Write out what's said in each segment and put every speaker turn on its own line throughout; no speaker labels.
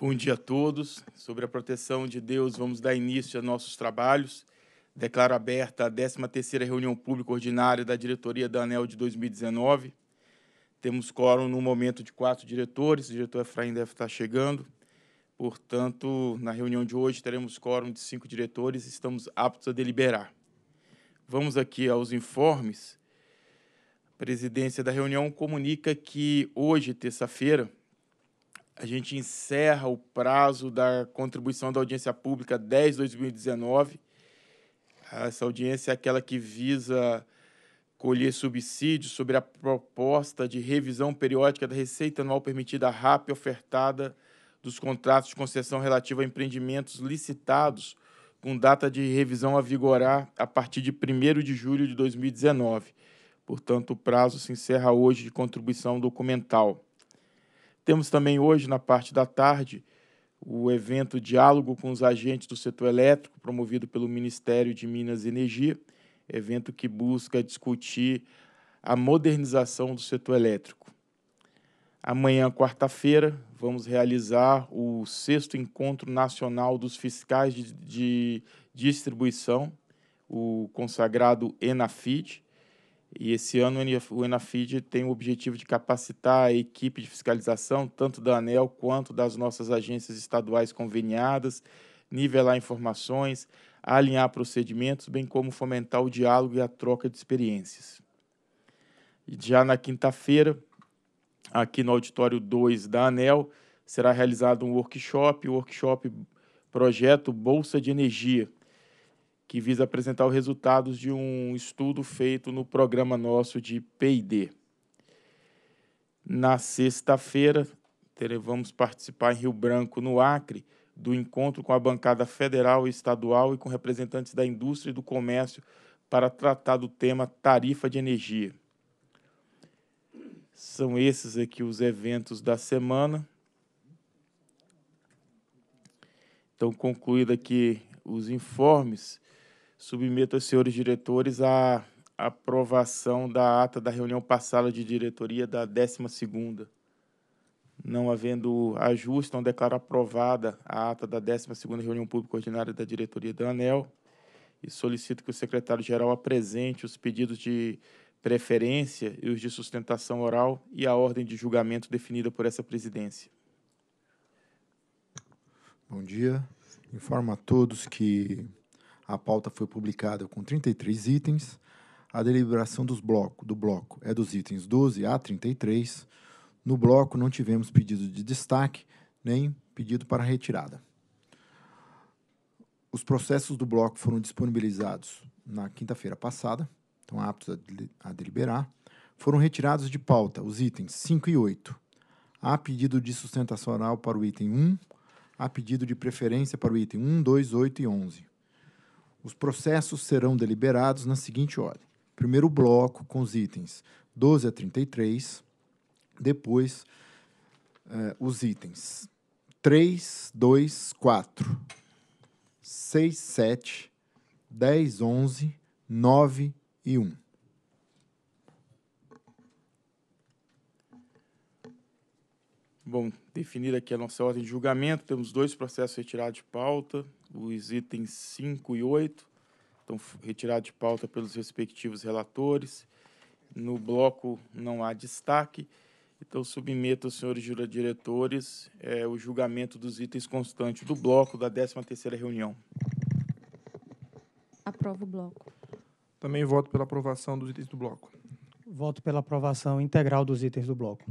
Bom dia a todos. Sobre a proteção de Deus, vamos dar início a nossos trabalhos. Declaro aberta a 13ª reunião pública ordinária da diretoria da ANEL de 2019. Temos quórum no momento de quatro diretores, o diretor Efraim deve estar chegando. Portanto, na reunião de hoje teremos quórum de cinco diretores e estamos aptos a deliberar. Vamos aqui aos informes. A presidência da reunião comunica que hoje, terça-feira, a gente encerra o prazo da contribuição da audiência pública 10-2019. Essa audiência é aquela que visa colher subsídios sobre a proposta de revisão periódica da receita anual permitida rápida ofertada dos contratos de concessão relativa a empreendimentos licitados com data de revisão a vigorar a partir de 1 de julho de 2019. Portanto, o prazo se encerra hoje de contribuição documental. Temos também hoje, na parte da tarde, o evento Diálogo com os Agentes do Setor Elétrico, promovido pelo Ministério de Minas e Energia, evento que busca discutir a modernização do setor elétrico. Amanhã, quarta-feira, vamos realizar o sexto Encontro Nacional dos Fiscais de, de Distribuição, o consagrado ENAFID, e esse ano o Enafid tem o objetivo de capacitar a equipe de fiscalização, tanto da ANEL quanto das nossas agências estaduais conveniadas, nivelar informações, alinhar procedimentos, bem como fomentar o diálogo e a troca de experiências. Já na quinta-feira, aqui no auditório 2 da ANEL, será realizado um workshop, o workshop Projeto Bolsa de Energia, que visa apresentar os resultados de um estudo feito no programa nosso de PD. Na sexta-feira, vamos participar em Rio Branco, no Acre, do encontro com a bancada federal e estadual e com representantes da indústria e do comércio para tratar do tema tarifa de energia. São esses aqui os eventos da semana. Então, concluído aqui os informes, submeto aos senhores diretores a aprovação da ata da reunião passada de diretoria da 12ª. Não havendo ajuste, não declaro aprovada a ata da 12ª reunião pública ordinária da diretoria da ANEL e solicito que o secretário-geral apresente os pedidos de preferência e os de sustentação oral e a ordem de julgamento definida por essa presidência.
Bom dia. Informo a todos que a pauta foi publicada com 33 itens. A deliberação dos bloco, do bloco é dos itens 12 a 33. No bloco não tivemos pedido de destaque nem pedido para retirada. Os processos do bloco foram disponibilizados na quinta-feira passada, estão aptos a, a deliberar. Foram retirados de pauta os itens 5 e 8. Há pedido de sustentação oral para o item 1, há pedido de preferência para o item 1, 2, 8 e 11. Os processos serão deliberados na seguinte ordem: primeiro bloco com os itens 12 a 33, depois eh, os itens 3, 2, 4, 6, 7, 10, 11, 9 e 1.
Bom, definida aqui a nossa ordem de julgamento, temos dois processos retirados de pauta, os itens 5 e 8 estão retirados de pauta pelos respectivos relatores. No bloco não há destaque. Então, submeto aos senhores diretores é, o julgamento dos itens constantes do bloco da 13ª reunião.
Aprovo
o bloco.
Também voto pela aprovação dos itens do bloco. Voto pela aprovação integral dos itens do bloco.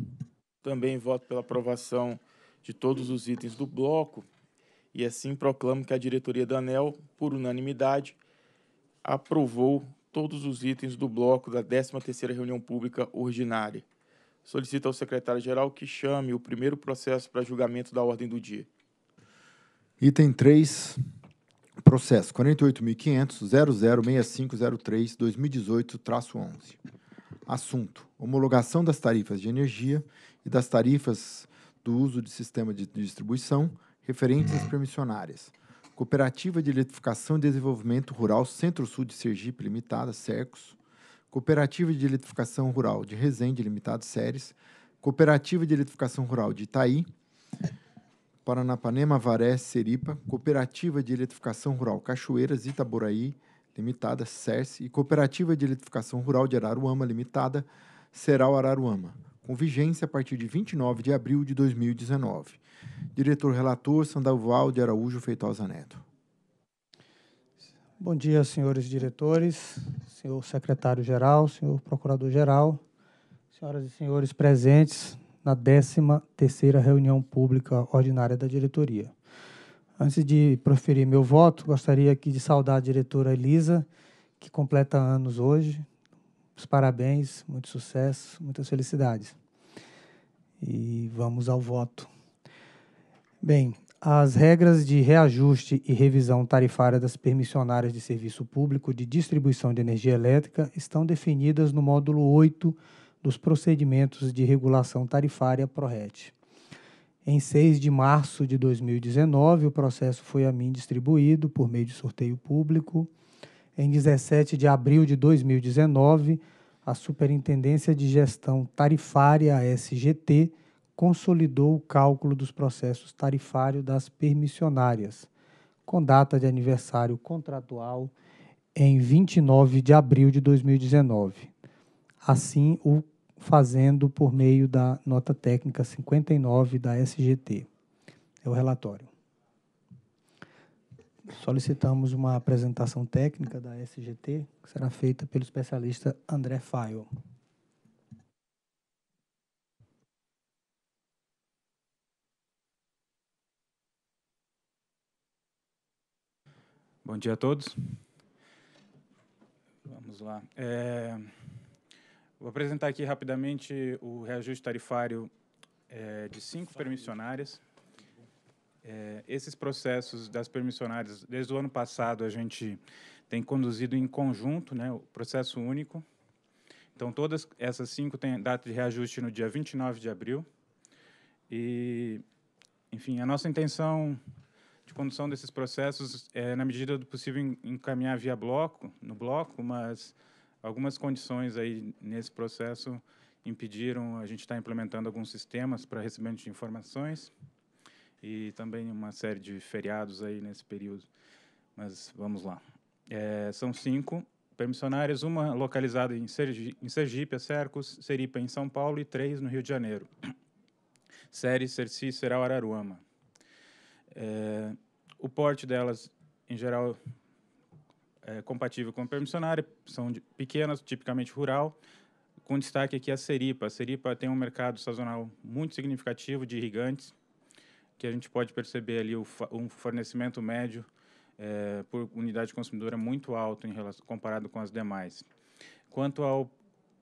Também voto pela aprovação de todos os itens do bloco e assim proclamo que a diretoria da ANEL, por unanimidade, aprovou todos os itens do bloco da 13ª reunião pública ordinária. Solicito ao secretário-geral que chame o primeiro processo para julgamento da ordem do dia.
Item 3, processo 48.500.006503-2018-11. Assunto: homologação das tarifas de energia e das tarifas do uso de sistema de distribuição referências hum. permissionárias. Cooperativa de Eletrificação e Desenvolvimento Rural Centro-Sul de Sergipe Limitada, Cercos. Cooperativa de Eletrificação Rural de Resende Limitada, Séries. Cooperativa de Eletrificação Rural de Itaí. Paranapanema, Varé, Seripa. Cooperativa de Eletrificação Rural Cachoeiras, Itaboraí Limitada, CERS. E Cooperativa de Eletrificação Rural de Araruama Limitada, Ceral Araruama. Com vigência a partir de 29 de abril de 2019. Diretor relator, Sandoval de Araújo Feitosa Neto.
Bom dia, senhores diretores, senhor secretário-geral, senhor procurador-geral, senhoras e senhores presentes na 13ª reunião pública ordinária da diretoria. Antes de proferir meu voto, gostaria aqui de saudar a diretora Elisa, que completa anos hoje. Os parabéns, muito sucesso, muitas felicidades. E vamos ao voto. Bem, as regras de reajuste e revisão tarifária das permissionárias de serviço público de distribuição de energia elétrica estão definidas no módulo 8 dos procedimentos de regulação tarifária PRORET. Em 6 de março de 2019, o processo foi a mim distribuído por meio de sorteio público. Em 17 de abril de 2019, a Superintendência de Gestão Tarifária, SGT, consolidou o cálculo dos processos tarifários das permissionárias, com data de aniversário contratual em 29 de abril de 2019. Assim o fazendo por meio da nota técnica 59 da SGT. É o relatório. Solicitamos uma apresentação técnica da SGT, que será feita pelo especialista André Faio.
Bom dia a todos. Vamos lá. É, vou apresentar aqui rapidamente o reajuste tarifário é, de cinco permissionárias. É, esses processos das permissionárias, desde o ano passado, a gente tem conduzido em conjunto, né, o processo único. Então, todas essas cinco têm data de reajuste no dia 29 de abril. E, enfim, a nossa intenção de condução desses processos, é, na medida do possível, encaminhar via bloco, no bloco, mas algumas condições aí nesse processo impediram a gente estar tá implementando alguns sistemas para recebimento de informações e também uma série de feriados aí nesse período. Mas vamos lá. É, são cinco permissionárias, uma localizada em, Sergi, em Sergipe, a Cercos, Seripa em São Paulo e três no Rio de Janeiro. Série, Cerci, Serau, Araruama. É, o porte delas, em geral, é compatível com a permissionária, são de, pequenas, tipicamente rural, com destaque aqui a Seripa. A Seripa tem um mercado sazonal muito significativo de irrigantes, que a gente pode perceber ali o, um fornecimento médio é, por unidade consumidora muito alto em relação, comparado com as demais. Quanto ao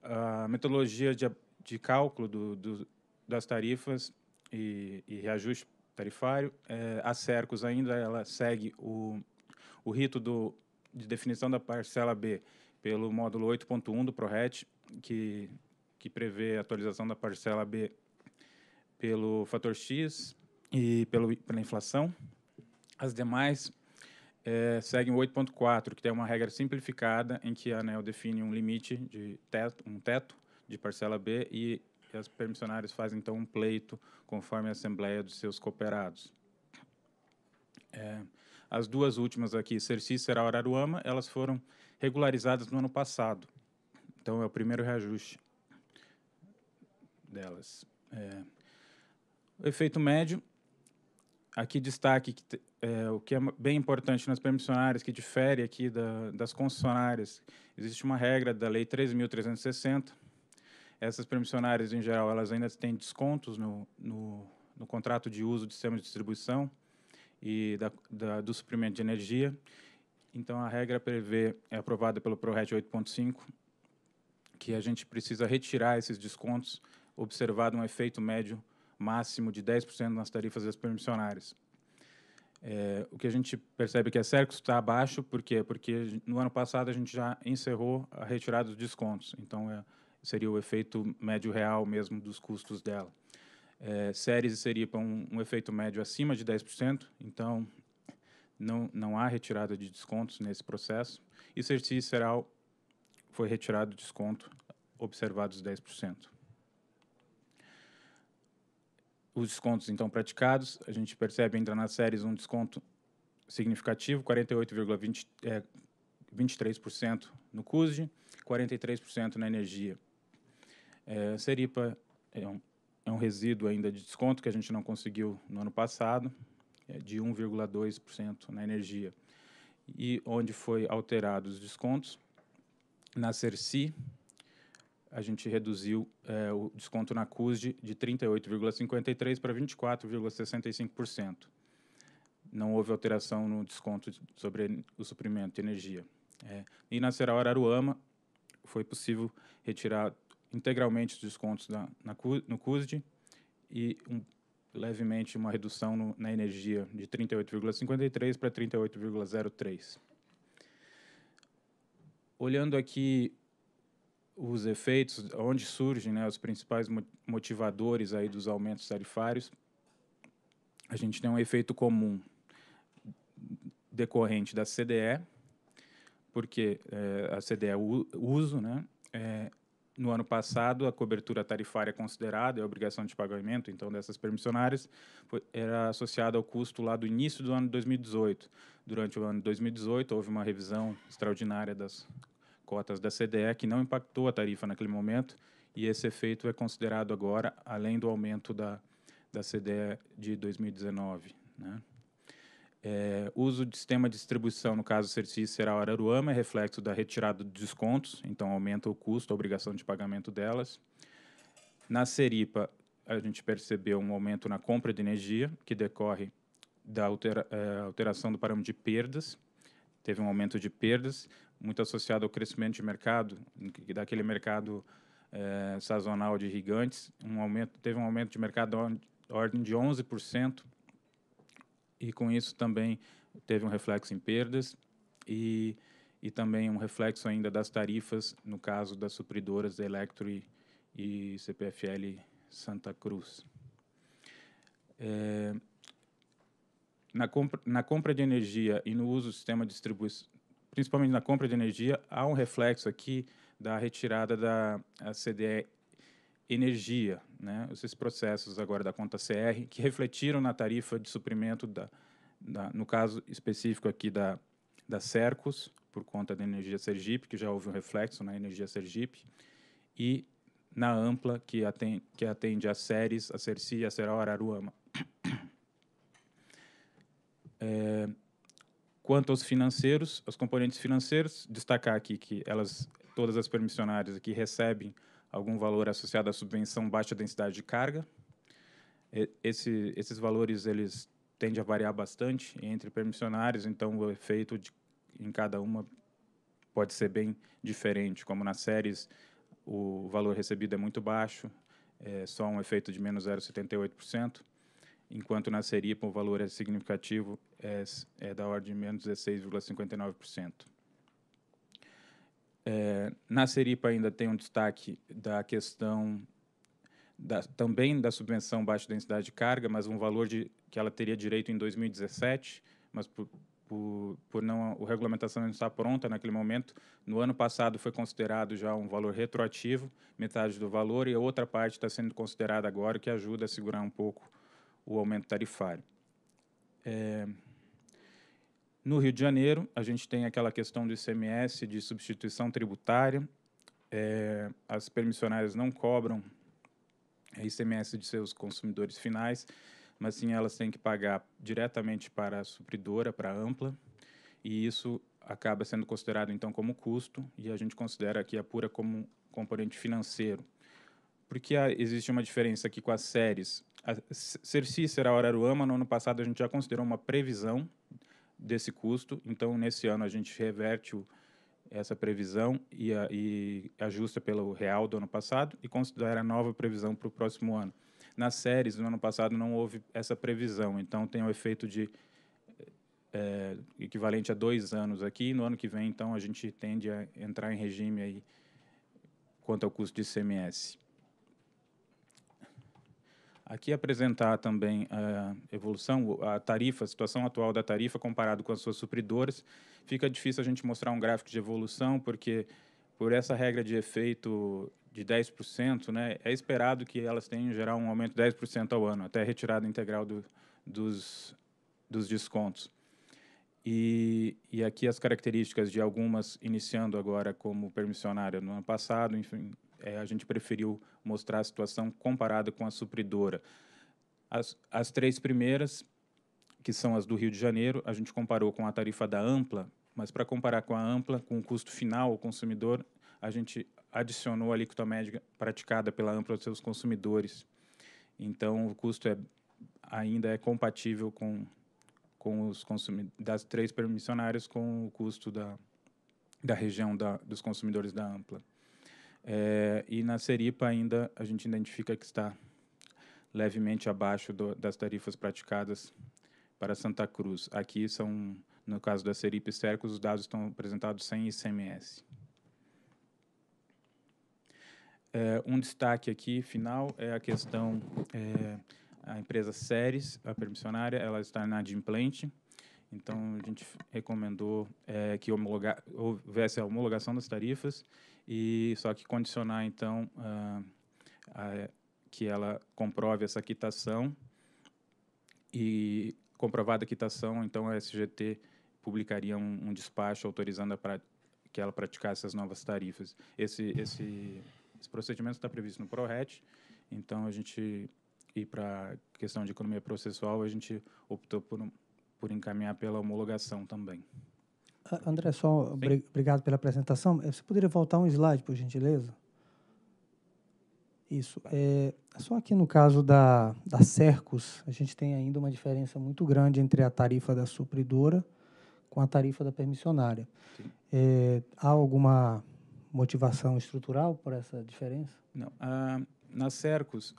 a metodologia de, de cálculo do, do, das tarifas e, e reajuste tarifário. É, a Cercos ainda ela segue o, o rito do, de definição da parcela B pelo módulo 8.1 do ProRet, que, que prevê a atualização da parcela B pelo fator X e pelo, pela inflação. As demais é, seguem o 8.4, que tem é uma regra simplificada em que a ANEL define um limite de teto, um teto de parcela B e que as permissionárias fazem então um pleito conforme a assembleia dos seus cooperados. É, as duas últimas aqui, Cerci e Será Araruama, elas foram regularizadas no ano passado. Então é o primeiro reajuste delas. É, o efeito médio, aqui destaque que é, o que é bem importante nas permissionárias, que difere aqui da, das concessionárias, existe uma regra da Lei 3.360, essas permissionárias, em geral, elas ainda têm descontos no, no, no contrato de uso do sistema de distribuição e da, da, do suprimento de energia. Então, a regra prevê, é aprovada pelo ProRet 8.5, que a gente precisa retirar esses descontos, observado um efeito médio máximo de 10% nas tarifas das permissionárias. É, o que a gente percebe que é certo está abaixo, por quê? Porque no ano passado a gente já encerrou a retirada dos descontos. Então, é, seria o efeito médio real mesmo dos custos dela. É, séries seria para um, um, efeito médio acima de 10%, então não, não há retirada de descontos nesse processo. E CERTI Seral foi retirado o desconto, observados 10%. Os descontos então praticados, a gente percebe ainda nas séries um desconto significativo, 48,23% é, no CUSD, 43% na energia é, Seripa é um, é um, resíduo ainda de desconto que a gente não conseguiu no ano passado, é de 1,2% na energia. E onde foi alterado os descontos, na CERCI, a gente reduziu é, o desconto na CUSD de 38,53% para 24,65%. Não houve alteração no desconto sobre o suprimento de energia. É, e na Ceral Araruama, foi possível retirar integralmente os descontos na, na, no CUSD e um, levemente uma redução no, na energia de 38,53 para 38,03. Olhando aqui os efeitos, onde surgem né, os principais motivadores aí dos aumentos tarifários, a gente tem um efeito comum decorrente da CDE, porque eh, é, a CDE é uso, né, é, no ano passado, a cobertura tarifária é considerada e é a obrigação de pagamento, então, dessas permissionárias, foi, era associada ao custo lá do início do ano 2018. Durante o ano 2018, houve uma revisão extraordinária das cotas da CDE, que não impactou a tarifa naquele momento, e esse efeito é considerado agora, além do aumento da, da CDE de 2019, né? É, uso de sistema de distribuição, no caso, Certis será a Araruama, é reflexo da retirada de descontos, então aumenta o custo, a obrigação de pagamento delas. Na Seripa, a gente percebeu um aumento na compra de energia, que decorre da altera, é, alteração do parâmetro de perdas. Teve um aumento de perdas, muito associado ao crescimento de mercado, daquele mercado é, sazonal de irrigantes Um aumento, teve um aumento de mercado da ordem de 11%, e com isso também teve um reflexo em perdas e, e também um reflexo ainda das tarifas, no caso das supridoras Electro e, e CPFL Santa Cruz. É, na, compra, na compra de energia e no uso do sistema de distribuição, principalmente na compra de energia, há um reflexo aqui da retirada da CDE Energia, né, esses processos agora da conta CR, que refletiram na tarifa de suprimento, da, da, no caso específico aqui da, da Cercos, por conta da Energia Sergipe, que já houve um reflexo na Energia Sergipe, e na Ampla, que atende, que atende a Ceres, a Cerci, a Serol Araruama. É, quanto aos financeiros, aos componentes financeiros, destacar aqui que elas, todas as permissionárias aqui recebem algum valor associado à subvenção baixa densidade de carga. Esse, esses valores eles tendem a variar bastante entre permissionários, então o efeito de, em cada uma pode ser bem diferente. Como nas séries, o valor recebido é muito baixo, é só um efeito de menos 0,78%, enquanto na Seripa o valor é significativo, é, é da ordem de menos 16,59%. É, na Seripa ainda tem um destaque da questão da, também da subvenção baixa densidade de carga, mas um valor de, que ela teria direito em 2017, mas por, por, por não a regulamentação não está pronta naquele momento. No ano passado foi considerado já um valor retroativo, metade do valor, e a outra parte está sendo considerada agora, que ajuda a segurar um pouco o aumento tarifário. É, no Rio de Janeiro, a gente tem aquela questão do ICMS de substituição tributária. É, as permissionárias não cobram é, ICMS de seus consumidores finais, mas sim elas têm que pagar diretamente para a supridora, para a ampla, e isso acaba sendo considerado então como custo, e a gente considera aqui a é pura como componente financeiro. Porque há, ah, existe uma diferença aqui com as séries. A Cerci será Araruama, no ano passado a gente já considerou uma previsão desse custo. Então, nesse ano, a gente reverte o, essa previsão e, a, e, ajusta pelo real do ano passado e considera a nova previsão para o próximo ano. Nas séries, no ano passado, não houve essa previsão, então tem o um efeito de é, equivalente a dois anos aqui. No ano que vem, então, a gente tende a entrar em regime aí quanto ao custo de CMS. Aqui apresentar também a eh, evolução, a tarifa, a situação atual da tarifa comparado com as suas supridoras. Fica difícil a gente mostrar um gráfico de evolução, porque por essa regra de efeito de 10%, né, é esperado que elas tenham, em geral, um aumento de 10% ao ano, até a retirada integral do, dos, dos descontos. E, e, aqui as características de algumas, iniciando agora como permissionária no ano passado, enfim, é, a gente preferiu mostrar a situação comparada com a supridora. As, as três primeiras, que são as do Rio de Janeiro, a gente comparou com a tarifa da Ampla, mas para comparar com a Ampla, com o custo final ao consumidor, a gente adicionou a alíquota média praticada pela Ampla aos seus consumidores. Então, o custo é, ainda é compatível com, com os das três permissionárias com o custo da, da região da, dos consumidores da Ampla. É, e na Seripa ainda a gente identifica que está levemente abaixo do, das tarifas praticadas para Santa Cruz. Aqui são, no caso da Seripa e Cercos, os dados estão apresentados sem ICMS. É, um destaque aqui final é a questão é, a empresa Ceres, a permissionária, ela está na adimplente. Então a gente recomendou é, que homologa, houvesse a homologação das tarifas e só que condicionar então a, que ela comprove essa quitação e comprovada a quitação, então a SGT publicaria um, um despacho autorizando pra, que ela praticasse as novas tarifas. Esse, esse, esse procedimento está previsto no ProRet, então a gente e para questão de economia processual a gente optou por, por encaminhar pela homologação também.
Ah, André, só Sim. obrigado pela apresentação. Eh, você poderia voltar um slide, por gentileza? Isso. É, só que no caso da, da Cercos, a gente tem ainda uma diferença muito grande entre a tarifa da supridora com a tarifa da permissionária. É, há alguma motivação estrutural por essa diferença?
Não. Ah, na Cercos,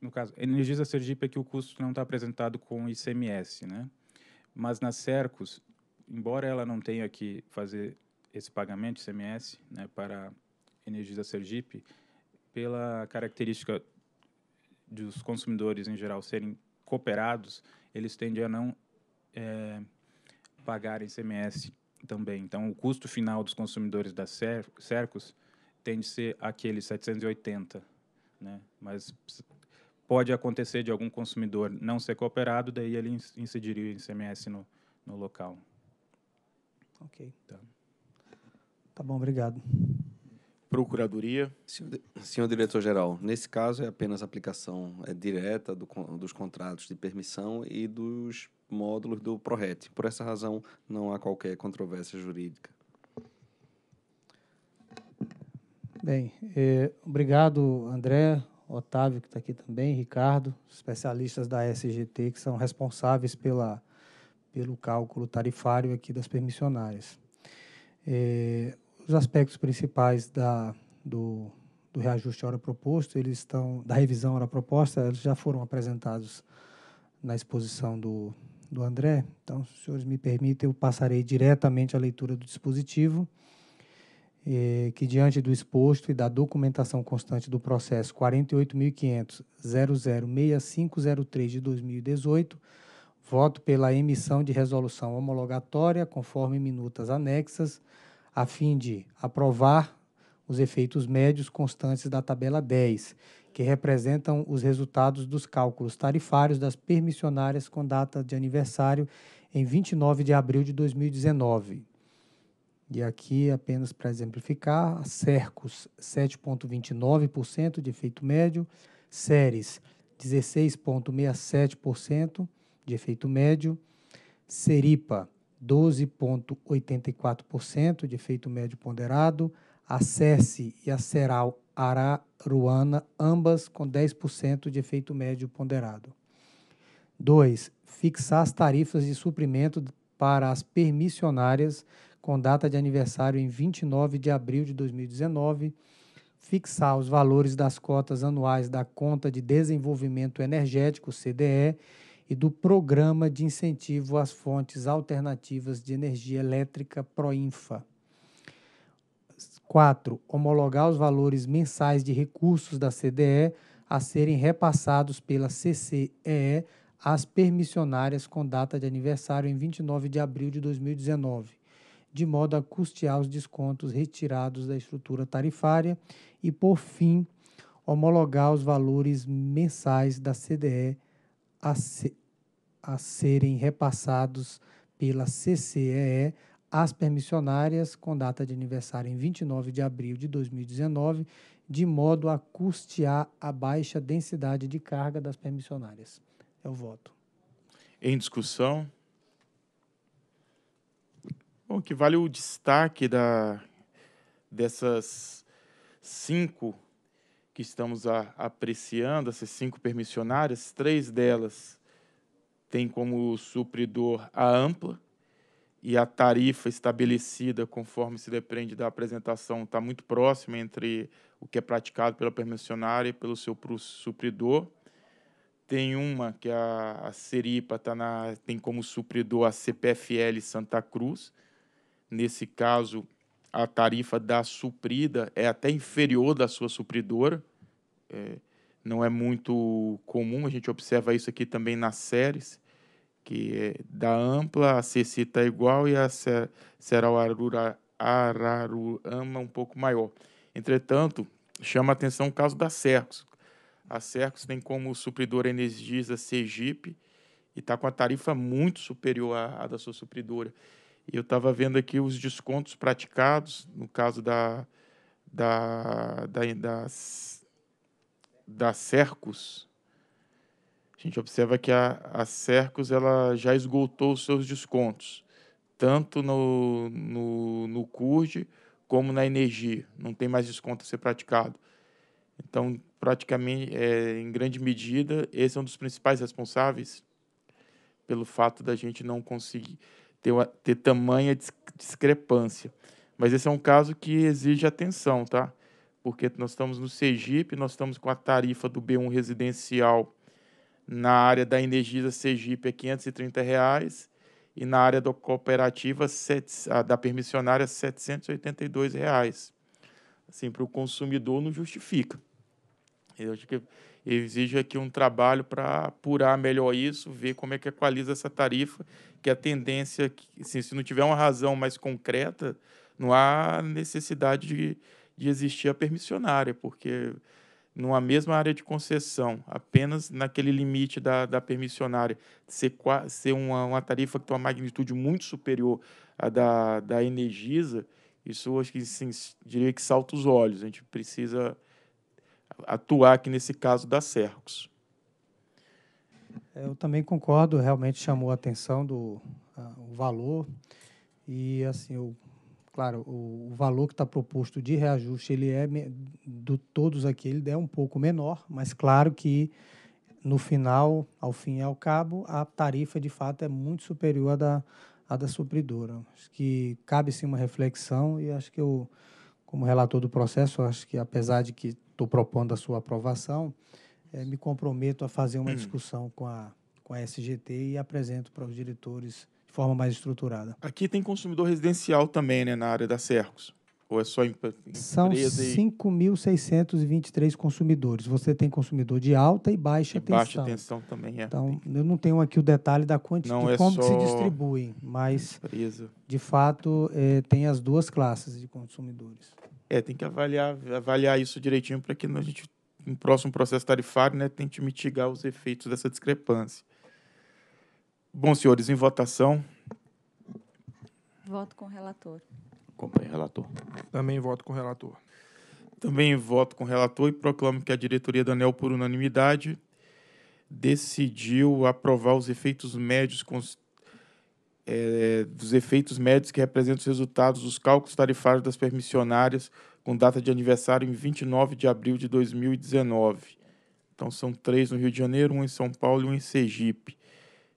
no caso, Energisa Sergipe é que o custo não está apresentado com ICMS, né? Mas na Cercos, embora ela não tenha que fazer esse pagamento de CMS né, para Energisa Sergipe, pela característica dos consumidores em geral serem cooperados, eles tendem a não é, pagarem CMS também. Então, o custo final dos consumidores da Cercos tende a ser aquele 780, né? Mas pode acontecer de algum consumidor não ser cooperado, daí ele incidiria em CMS no, no local.
Ok. Tá. Tá bom, obrigado.
Procuradoria. Senhor, senhor diretor-geral, nesse caso é apenas aplicação é, direta do, dos contratos de permissão e dos módulos do PRORET. Por essa razão, não há qualquer controvérsia jurídica.
Bem, eh, obrigado, André, Otávio, que está aqui também, Ricardo, especialistas da SGT, que são responsáveis pela pelo cálculo tarifário aqui das permissionárias. É, os aspectos principais da, do, do reajuste à hora proposto, eles estão da revisão à hora proposta, eles já foram apresentados na exposição do, do André. Então, se os senhores me permitem, eu passarei diretamente à leitura do dispositivo, eh, que diante do exposto e da documentação constante do processo 48.500.006503 de 2018 Voto pela emissão de resolução homologatória, conforme minutas anexas, a fim de aprovar os efeitos médios constantes da tabela 10, que representam os resultados dos cálculos tarifários das permissionárias com data de aniversário em 29 de abril de 2019. E aqui, apenas para exemplificar, Cercos, 7,29% de efeito médio, Ceres, 16,67%, de efeito médio, Seripa 12,84% de efeito médio ponderado, a Cerce e a Ceral Araruana, ambas com 10% de efeito médio ponderado. 2. Fixar as tarifas de suprimento para as permissionárias com data de aniversário em 29 de abril de 2019, fixar os valores das cotas anuais da Conta de Desenvolvimento Energético, CDE, e do Programa de Incentivo às Fontes Alternativas de Energia Elétrica Proinfa. 4. Homologar os valores mensais de recursos da CDE a serem repassados pela CCEE às permissionárias com data de aniversário em 29 de abril de 2019, de modo a custear os descontos retirados da estrutura tarifária e, por fim, homologar os valores mensais da CDE a, C a serem repassados pela CCEE às permissionárias com data de aniversário em 29 de abril de 2019, de modo a custear a baixa densidade de carga das permissionárias. É o voto.
Em discussão. Bom, que vale o destaque da, dessas cinco que estamos a, apreciando, essas cinco permissionárias, três delas tem como supridor a Ampla e a tarifa estabelecida, conforme se depende da apresentação, está muito próxima entre o que é praticado pela permissionária e pelo seu supridor. Tem uma que a, a Seripa tá na, tem como supridor a CPFL Santa Cruz. Nesse caso, a tarifa da suprida é até inferior da sua supridora. É, não é muito comum, a gente observa isso aqui também nas séries que é da ampla a cecita está igual e a cerau araruama um pouco maior. Entretanto, chama atenção o caso da Cercos. A Cercos tem como supridora Energisa Sergipe e está com a tarifa muito superior à, à da sua supridora. E eu estava vendo aqui os descontos praticados no caso da da da, da, da Cercos a gente observa que a, a Cercos ela já esgotou os seus descontos, tanto no, no, no CURD como na energia. Não tem mais desconto a ser praticado. Então, praticamente, é, em grande medida, esse é um dos principais responsáveis pelo fato da gente não conseguir ter, ter tamanha discrepância. Mas esse é um caso que exige atenção, tá? Porque nós estamos no Sergipe, nós estamos com a tarifa do B1 residencial na área da Energisa Sergipe é 530 reais e na área da cooperativa ah, da permissionária 782 reais. Assim, para o consumidor não justifica. Eu acho que exige aqui um trabalho para apurar melhor isso, ver como é que equaliza essa tarifa, que a tendência, é assim, se não tiver uma razão mais concreta, não há necessidade de, de existir a permissionária, porque numa mesma área de concessão, apenas naquele limite da, da permissionária, ser, ser uma, uma tarifa que tem uma magnitude muito superior à da, da Energisa, isso acho que sim, diria que salta os olhos. A gente precisa atuar aqui nesse caso da Cercos.
É, eu também concordo, realmente chamou a atenção do a, o valor e assim eu claro, o, o valor que está proposto de reajuste, ele é, do todos aqui, ele é um pouco menor, mas claro que no final, ao fim e ao cabo, a tarifa de fato é muito superior à da, à da supridora. Acho que cabe sim uma reflexão e acho que eu, como relator do processo, acho que apesar de que estou propondo a sua aprovação, é, me comprometo a fazer uma hum. discussão com a, com a SGT e apresento para os diretores de forma mais estruturada.
Aqui tem consumidor residencial também, né, na área da Cercos? Ou é só empresa? São
5.623 consumidores. Você tem consumidor de alta e baixa e é tensão. Baixa tensão também, é. Então, eu não tenho aqui o detalhe da quantidade, de é como se distribuem, mas, empresa. de fato, é, tem as duas classes de consumidores.
É, tem que avaliar, avaliar isso direitinho para que a gente, no próximo processo tarifário, né, tente mitigar os efeitos dessa discrepância. Bom, senhores, em votação.
Voto com o relator.
Acompanhe relator. Também voto com o relator. Também voto com o relator e proclamo que a diretoria da ANEL, por unanimidade, decidiu aprovar os efeitos médios é, dos efeitos médios que representam os resultados dos cálculos tarifários das permissionárias com data de aniversário em 29 de abril de 2019. Então são três no Rio de Janeiro, um em São Paulo e um em Sergipe.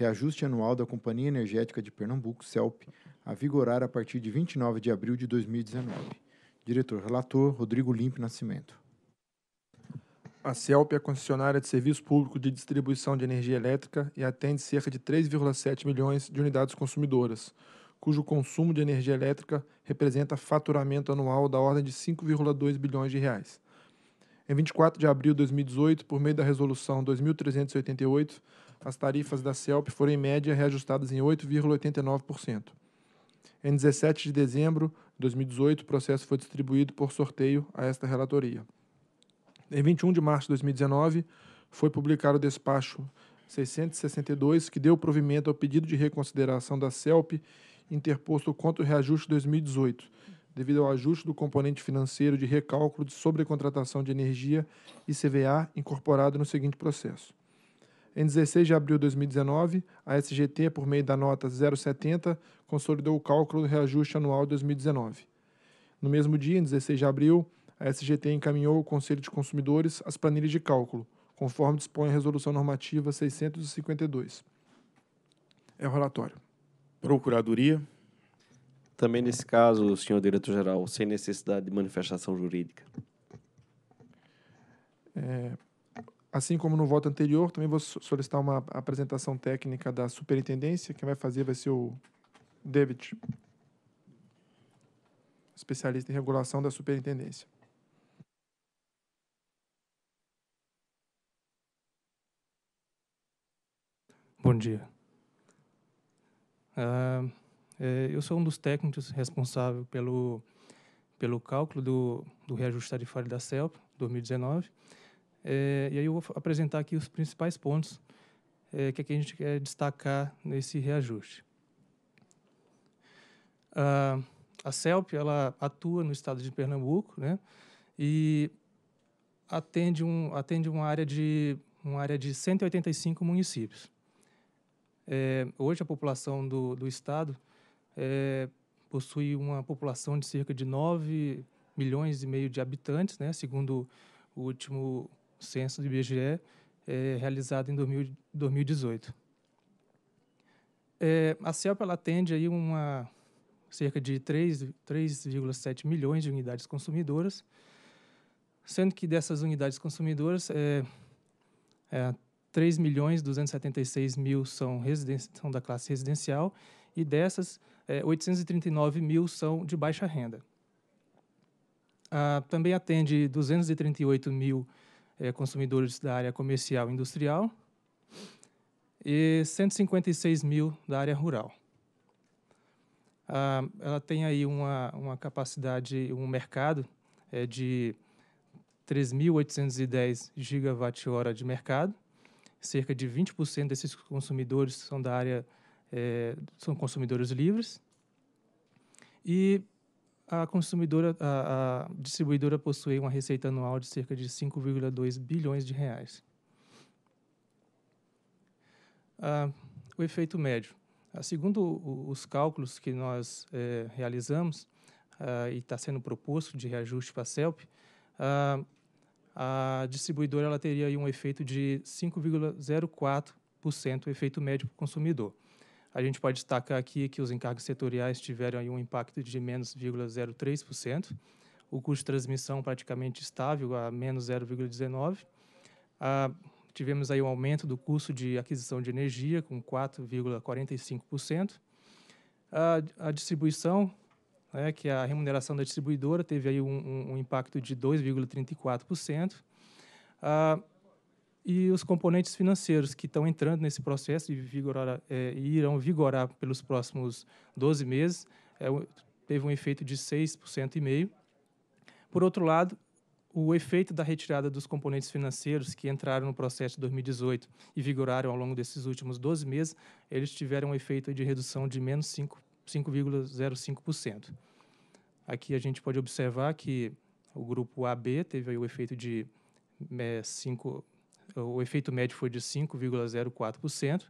reajuste anual da Companhia Energética de Pernambuco, CELP, a vigorar a partir de 29 de abril de 2019. Diretor relator Rodrigo Limpe Nascimento.
A CELP é concessionária de serviço público de distribuição de energia elétrica e atende cerca de 3,7 milhões de unidades consumidoras, cujo consumo de energia elétrica representa faturamento anual da ordem de 5,2 bilhões de reais. Em 24 de abril de 2018, por meio da resolução 2388, as tarifas da CELP foram em média reajustadas em 8,89%. Em 17 de dezembro de 2018, o processo foi distribuído por sorteio a esta relatoria. Em 21 de março de 2019, foi publicado o despacho 662, que deu provimento ao pedido de reconsideração da CELP interposto contra o reajuste 2018, devido ao ajuste do componente financeiro de recálculo de sobrecontratação de energia e CVA incorporado no seguinte processo. Em 16 de abril de 2019, a SGT, por meio da nota 070, consolidou o cálculo do reajuste anual de 2019. No mesmo dia, em 16 de abril, a SGT encaminhou ao Conselho de Consumidores as planilhas de cálculo, conforme dispõe a Resolução Normativa 652. É o relatório.
Procuradoria. Também nesse caso, senhor diretor-geral, sem necessidade de manifestação jurídica.
É, Assim como no voto anterior, também vou solicitar uma apresentação técnica da superintendência. Quem vai fazer vai ser o David, especialista em regulação da superintendência.
Bom dia. Uh, eu sou um dos técnicos responsável pelo, pelo cálculo do, do reajuste tarifário da CELP 2019 é, e aí eu vou apresentar aqui os principais pontos é, que, é que a gente quer destacar nesse reajuste. Ah, a CELP ela atua no estado de Pernambuco né, e atende, um, atende uma, área de, uma área de 185 municípios. É, hoje a população do, do estado é, possui uma população de cerca de 9 milhões e meio de habitantes, né, segundo o último o censo do IBGE é, realizado em 2000, 2018. É, a CELP ela atende aí uma, cerca de 3,7 milhões de unidades consumidoras, sendo que dessas unidades consumidoras, é, é, 3 milhões 276 mil são, são da classe residencial e dessas, é, 839 mil são de baixa renda. Ah, também atende 238 mil é, consumidores da área comercial e industrial e 156 mil da área rural. Ah, ela tem aí uma, uma capacidade, um mercado é, de 3.810 gigawatt-hora de mercado. Cerca de 20% desses consumidores são da área é, são consumidores livres. E a consumidora, a, a distribuidora possui uma receita anual de cerca de 5,2 bilhões de reais. Ah, o efeito médio. Ah, segundo os cálculos que nós eh, realizamos ah, e está sendo proposto de reajuste para a CELP, ah, a distribuidora ela teria um efeito de 5,04% efeito médio para o consumidor. A gente pode destacar aqui que os encargos setoriais tiveram aí um impacto de menos 0,03%, o custo de transmissão praticamente estável a menos 0,19%. Ah, tivemos aí um aumento do custo de aquisição de energia com 4,45%. A, a distribuição, né, que é a remuneração da distribuidora teve aí um, um impacto de 2,34%. Ah, e os componentes financeiros que estão entrando nesse processo e, vigorar, é, irão vigorar pelos próximos 12 meses, é, teve um efeito de 6,5%. Por outro lado, o efeito da retirada dos componentes financeiros que entraram no processo de 2018 e vigoraram ao longo desses últimos 12 meses, eles tiveram um efeito de redução de menos 5,05%. Aqui a gente pode observar que o grupo AB teve o efeito de é, o efeito médio foi de 5,04%,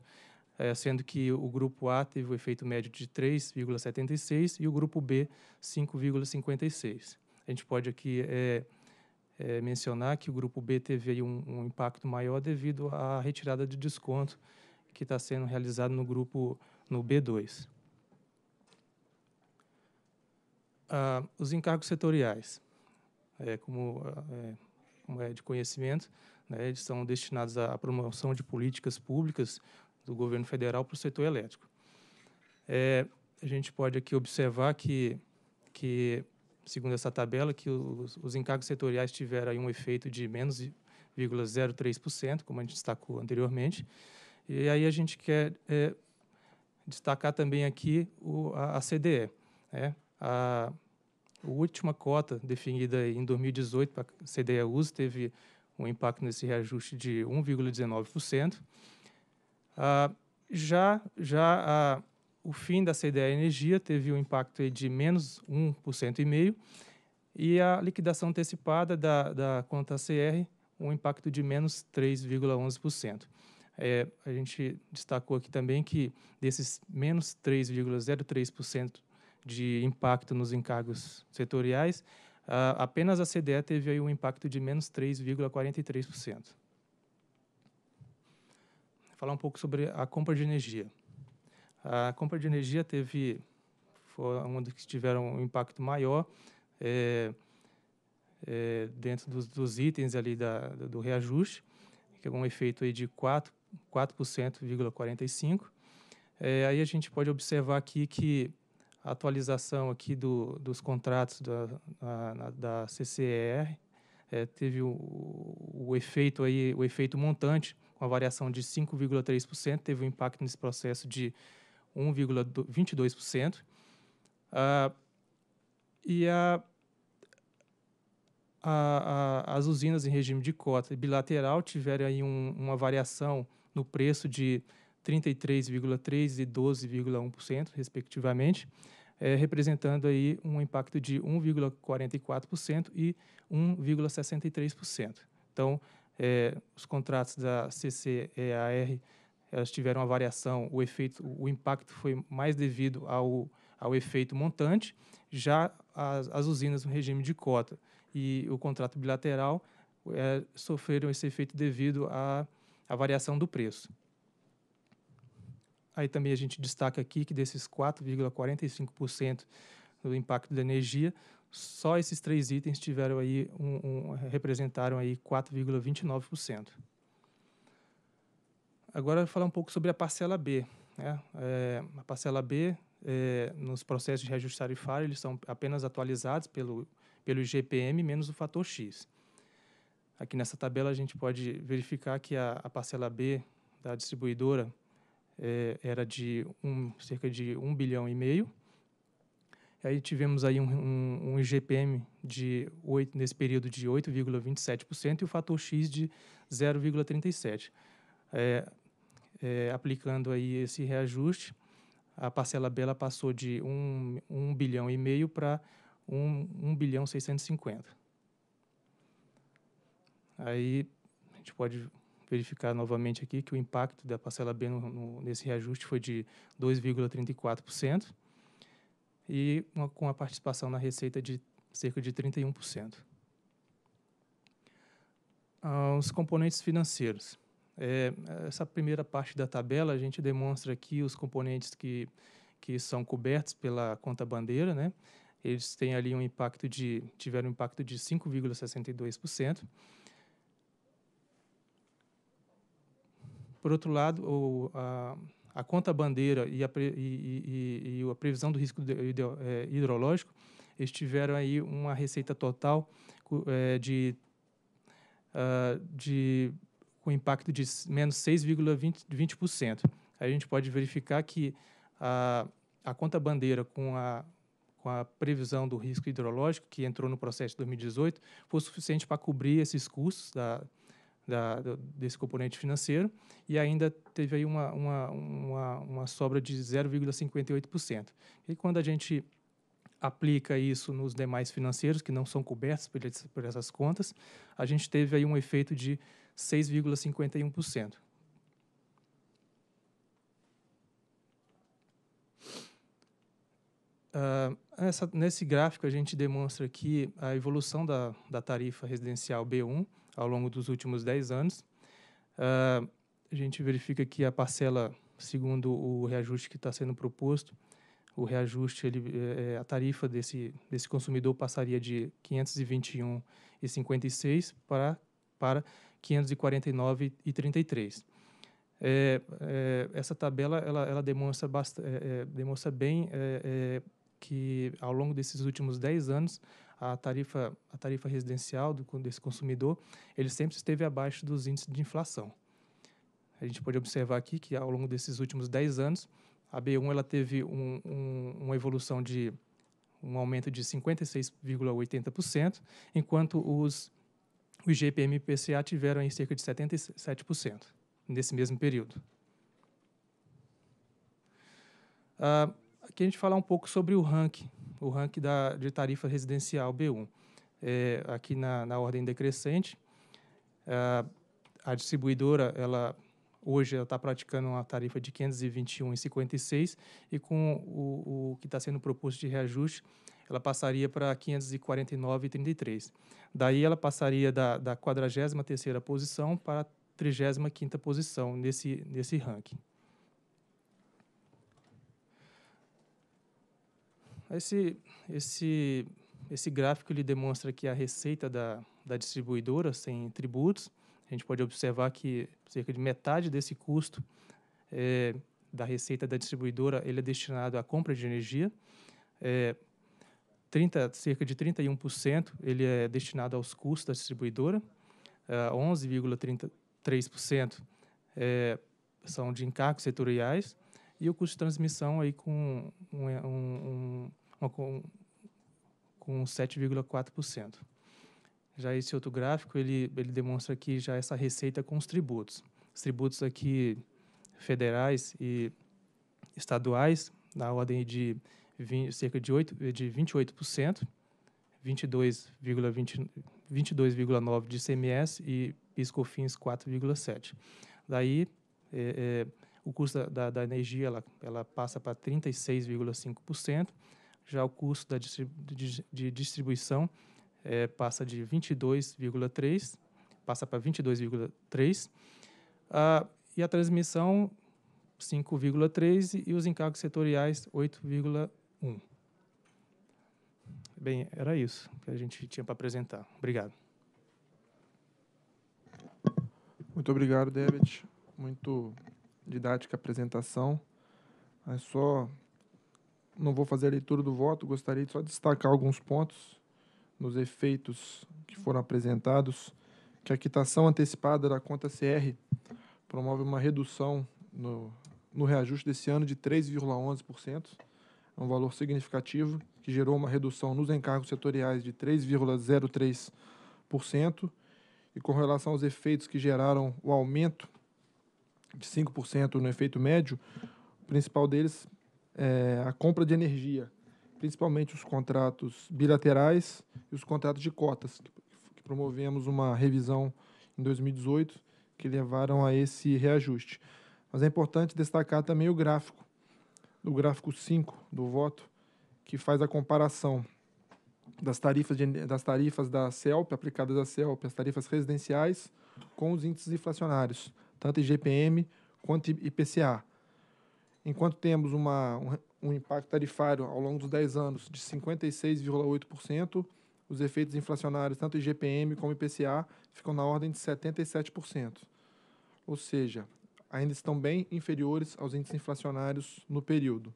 eh, sendo que o grupo A teve o efeito médio de 3,76% e o grupo B 5,56%. A gente pode aqui é, é, mencionar que o grupo B teve um, um, impacto maior devido à retirada de desconto que está sendo realizado no grupo no B2. Ah, os encargos setoriais, como, ah, como é de conhecimento, né, eles são destinados à promoção de políticas públicas do governo federal para o setor elétrico. É, a gente pode aqui observar que, que segundo essa tabela, que os, os encargos setoriais tiveram um efeito de menos 0,03%, como a gente destacou anteriormente. E aí a gente quer é, destacar também aqui o, a, a CDE. Né? A, a última cota definida em 2018 para a CDE-US teve um impacto nesse reajuste de 1,19%. Ah, já já ah, o fim da CDE Energia teve um impacto de menos 1,5% e a liquidação antecipada da, da conta CR, um impacto de menos 3,11%. É, a gente destacou aqui também que desses menos 3,03% de impacto nos encargos setoriais, ah, apenas a CDE teve aí um impacto de menos 3,43%. Falar um pouco sobre a compra de energia. A compra de energia teve foi uma das que tiveram um impacto maior é, é, dentro dos, dos, itens ali da, do reajuste, que é um efeito aí de 4,45%. 4 é, aí a gente pode observar aqui que a atualização aqui do, dos contratos da, da, da CCR. É, teve o, o, efeito aí, o efeito montante, com a variação de 5,3%, teve um impacto nesse processo de 1,22%. Ah, e a, a, a, as usinas em regime de cota bilateral tiveram aí um, uma variação no preço de 33,3% e 12,1%, respectivamente, é, representando aí um impacto de 1,44% e 1,63%. Então, é, os contratos da CCEAR elas tiveram uma variação, o efeito, o impacto foi mais devido ao, ao efeito montante, já as, as usinas no regime de cota e o contrato bilateral é, sofreram esse efeito devido à, à variação do preço. Aí também a gente destaca aqui que desses 4,45% do impacto da energia, só esses três itens tiveram aí um, um representaram aí 4,29%. Agora falar um pouco sobre a parcela B. Né? É, a parcela B é, nos processos de reajuste tarifário eles são apenas atualizados pelo pelo IGPM menos o fator X. Aqui nessa tabela a gente pode verificar que a, a parcela B da distribuidora é, era de um, cerca de 1 bilhão e meio. Aí tivemos aí um, um, um IGPM de 8, nesse período de 8,27% e o fator X de 0,37%. É, é, aplicando aí esse reajuste, a parcela Bela passou de 1, 1 bilhão e meio para 1, 1 bilhão 650. Aí a gente pode verificar novamente aqui que o impacto da parcela B no, no, nesse reajuste foi de 2,34% e uma, com a participação na receita de cerca de 31%. Ah, os componentes financeiros. É, essa primeira parte da tabela, a gente demonstra aqui os componentes que, que são cobertos pela conta bandeira, né? Eles têm ali um impacto de tiveram um impacto de 5,62%. Por outro lado, o, a, a conta bandeira e a, e, e, e a previsão do risco é, hidrológico, eles tiveram aí uma receita total é, de, uh, de com impacto de menos 6,20%. a gente pode verificar que a, a conta bandeira com a, com a previsão do risco hidrológico, que entrou no processo de 2018, foi suficiente para cobrir esses custos da, da, do, desse componente financeiro e ainda teve aí uma, uma, uma, uma sobra de 0,58%. E quando a gente aplica isso nos demais financeiros que não são cobertos por, por essas contas, a gente teve aí um efeito de 6,51%. Uh, ah, essa, nesse gráfico, a gente demonstra aqui a evolução da, da tarifa residencial B1 ao longo dos últimos 10 anos. Uh, a gente verifica que a parcela, segundo o reajuste que está sendo proposto, o reajuste, ele, é, a tarifa desse, desse consumidor passaria de 521,56 para, para 549,33. É, é, essa tabela ela, ela demonstra, bast, é, é demonstra bem é, é, que ao longo desses últimos 10 anos a tarifa, a tarifa residencial do, desse consumidor, ele sempre esteve abaixo dos índices de inflação. A gente pode observar aqui que ao longo desses últimos 10 anos, a B1 ela teve um, um, uma evolução de um aumento de 56,80%, enquanto os os GPM e IPCA tiveram em cerca de 77% nesse mesmo período. Uh, aqui a gente falar um pouco sobre o ranking o ranking da, de tarifa residencial B1. É, aqui na, na ordem decrescente, a, a distribuidora, ela hoje ela está praticando uma tarifa de 521,56 e com o, o que está sendo proposto de reajuste, ela passaria para 549,33. Daí ela passaria da, da 43ª posição para a 35ª posição nesse, nesse ranking. Ah, esse, esse, esse gráfico ele demonstra que a receita da, da distribuidora sem tributos, a gente pode observar que cerca de metade desse custo é, da receita da distribuidora ele é destinado à compra de energia. É, 30, cerca de 31% ele é destinado aos custos da distribuidora, é, 11,33% é, são de encargos setoriais e o custo de transmissão aí com um, um, uma com, com 7,4%. Já esse outro gráfico, ele, ele demonstra aqui já essa receita com os tributos. Os tributos aqui federais e estaduais, na ordem de 20, cerca de, 8, de 28%, 22,9% 22 de CMS e PiscoFins 4,7%. Daí, é, é, o custo da, da, energia ela, ela passa para 36,5%, já o custo de distribuição é, passa de 22,3 passa para 22,3 uh, ah, e a transmissão 5,3 e os encargos setoriais 8,1 bem era isso que a gente tinha para apresentar obrigado muito obrigado
David muito didática a apresentação é só não vou fazer a leitura do voto, gostaria de só destacar alguns pontos nos efeitos que foram apresentados, que a quitação antecipada da conta CR promove uma redução no, no reajuste desse ano de 3,11%, é um valor significativo, que gerou uma redução nos encargos setoriais de 3,03%, e com relação aos efeitos que geraram o aumento de 5% no efeito médio, o principal deles é, a compra de energia, principalmente os contratos bilaterais e os contratos de cotas, que, que promovemos uma revisão em 2018 que levaram a esse reajuste. Mas é importante destacar também o gráfico, o gráfico 5 do voto, que faz a comparação das tarifas, de, das tarifas da CELP, aplicadas à CELP, as tarifas residenciais, com os índices inflacionários, tanto IGPM quanto IPCA. Enquanto temos uma, um, um impacto tarifário ao longo dos 10 anos de 56,8%, os efeitos inflacionários, tanto IGPM como IPCA, ficam na ordem de 77%. Ou seja, ainda estão bem inferiores aos índices inflacionários no período.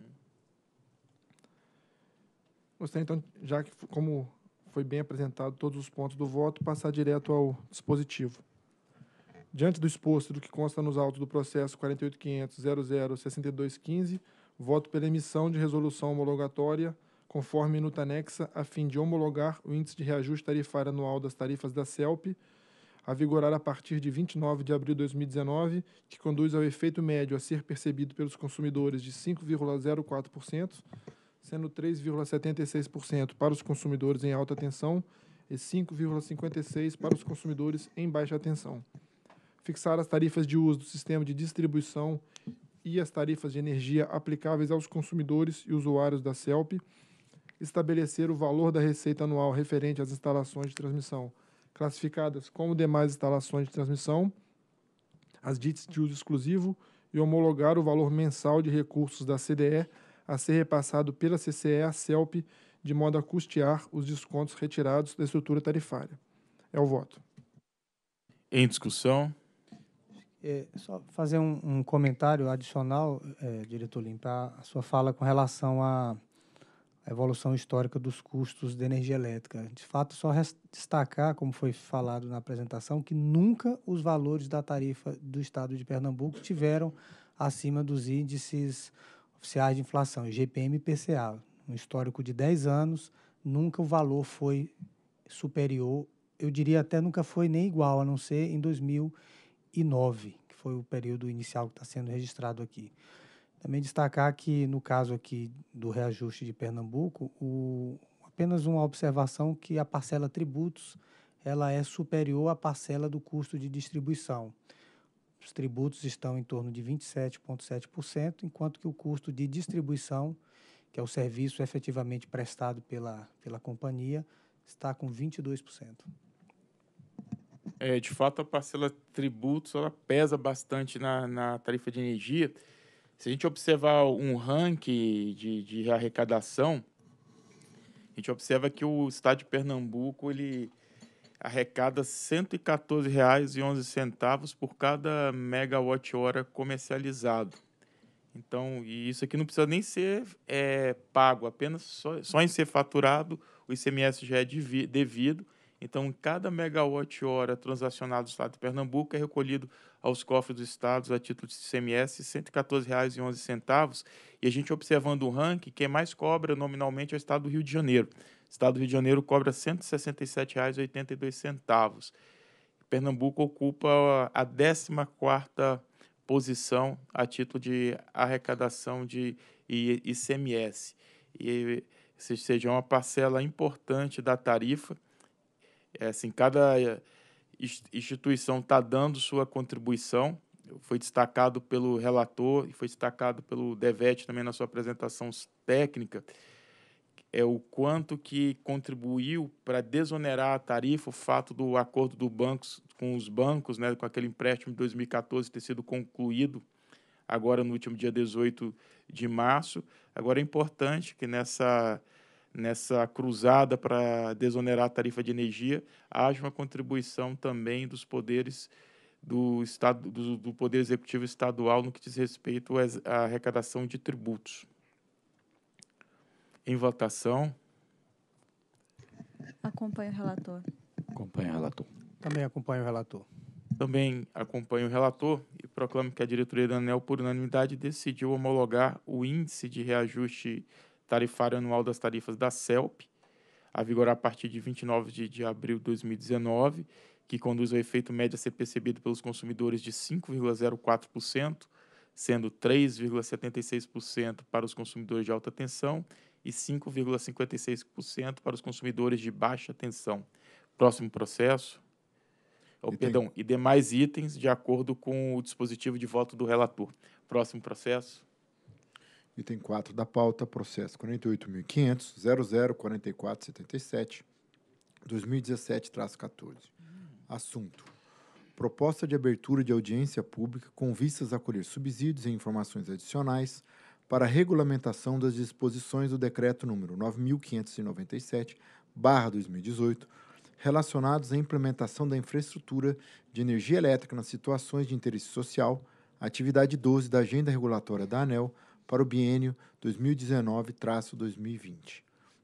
Gostaria, então, já que como foi bem apresentado todos os pontos do voto, passar direto ao dispositivo. Diante do exposto do que consta nos autos do processo 48.500.00.6215, voto pela emissão de resolução homologatória conforme minuta anexa a fim de homologar o índice de reajuste tarifário anual das tarifas da CELP a vigorar a partir de 29 de abril de 2019, que conduz ao efeito médio a ser percebido pelos consumidores de 5,04%, sendo 3,76% para os consumidores em alta tensão e 5,56% para os consumidores em baixa tensão fixar as tarifas de uso do sistema de distribuição e as tarifas de energia aplicáveis aos consumidores e usuários da CELP, estabelecer o valor da receita anual referente às instalações de transmissão classificadas como demais instalações de transmissão, as DITs de uso exclusivo e homologar o valor mensal de recursos da CDE a ser repassado pela CCE à CELP de modo a custear os descontos retirados da estrutura tarifária. É o voto.
Em discussão.
É, só fazer um, um comentário adicional, é, diretor para a sua fala com relação à evolução histórica dos custos de energia elétrica. De fato, só destacar, como foi falado na apresentação, que nunca os valores da tarifa do Estado de Pernambuco tiveram acima dos índices oficiais de inflação, (GPM e PCA. Um histórico de 10 anos, nunca o valor foi superior, eu diria até nunca foi nem igual, a não ser em 2000 2009, que foi o período inicial que está sendo registrado aqui. Também destacar que, no caso aqui do reajuste de Pernambuco, o, apenas uma observação que a parcela tributos ela é superior à parcela do custo de distribuição. Os tributos estão em torno de 27,7%, enquanto que o custo de distribuição, que é o serviço efetivamente prestado pela, pela companhia, está com 22%.
É, de fato, a parcela tributos ela pesa bastante na, na tarifa de energia. Se a gente observar um ranking de, de arrecadação, a gente observa que o estado de Pernambuco ele arrecada R$ 114,11 por cada megawatt-hora comercializado. Então, e isso aqui não precisa nem ser é, pago, apenas só, só em ser faturado o ICMS já é devido então, cada megawatt-hora transacionado no Estado de Pernambuco é recolhido aos cofres dos estados a título de ICMS R$ 114,11. E a gente observando o ranking, quem mais cobra nominalmente é o Estado do Rio de Janeiro. O Estado do Rio de Janeiro cobra R$ 167,82. Pernambuco ocupa a 14 posição a título de arrecadação de ICMS. E seja é uma parcela importante da tarifa é assim, cada eh, instituição está dando sua contribuição. Foi destacado pelo relator e foi destacado pelo Devete também na sua apresentação técnica é o quanto que contribuiu para desonerar a tarifa o fato do acordo do bancos com os bancos, né, com aquele empréstimo de 2014 ter sido concluído agora no último dia 18 de março. Agora é importante que nessa nessa cruzada para desonerar a tarifa de energia, haja uma contribuição também dos poderes do estado do, do poder executivo estadual no que diz respeito à arrecadação de tributos. Em votação.
Acompanho o relator.
Acompanho o relator. Também acompanho o relator.
Também acompanho o relator e proclamo que a diretoria da ANEL, por unanimidade, decidiu homologar o índice de reajuste tarifário anual das tarifas da CELP, a vigorar a partir de 29 de, de abril de 2019, que conduz ao efeito médio a ser percebido pelos consumidores de 5,04%, sendo 3,76% para os consumidores de alta tensão e 5,56% para os consumidores de baixa tensão. Próximo processo. Oh, Perdão, e demais itens de acordo com o dispositivo de voto do relator. Próximo processo
item 4 da pauta, processo 48.500.004477, 2017-14. Assunto. Proposta de abertura de audiência pública com vistas a colher subsídios e informações adicionais para a regulamentação das disposições do Decreto número 9.597-2018, relacionados à implementação da infraestrutura de energia elétrica nas situações de interesse social, atividade 12 da Agenda Regulatória da ANEL, para o biênio 2019-2020.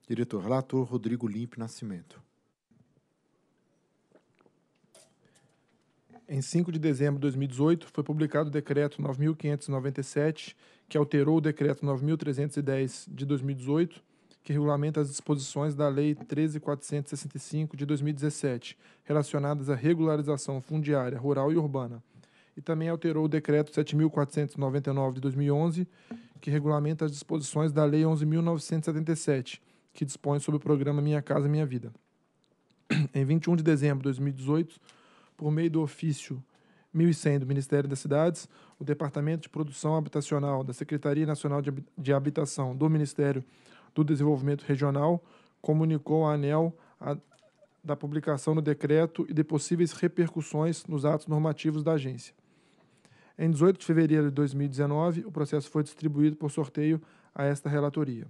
Diretor relator Rodrigo Limpe Nascimento.
Em 5 de dezembro de 2018, foi publicado o decreto 9597, que alterou o decreto 9310 de 2018, que regulamenta as disposições da Lei 13465 de 2017, relacionadas à regularização fundiária rural e urbana, e também alterou o decreto 7499 de 2011, que regulamenta as disposições da Lei 11.977, que dispõe sobre o programa Minha Casa Minha Vida. Em 21 de dezembro de 2018, por meio do ofício 1100 do Ministério das Cidades, o Departamento de Produção Habitacional da Secretaria Nacional de Habitação do Ministério do Desenvolvimento Regional comunicou à ANEL a, da publicação do decreto e de possíveis repercussões nos atos normativos da agência. Em 18 de fevereiro de 2019, o processo foi distribuído por sorteio a esta relatoria.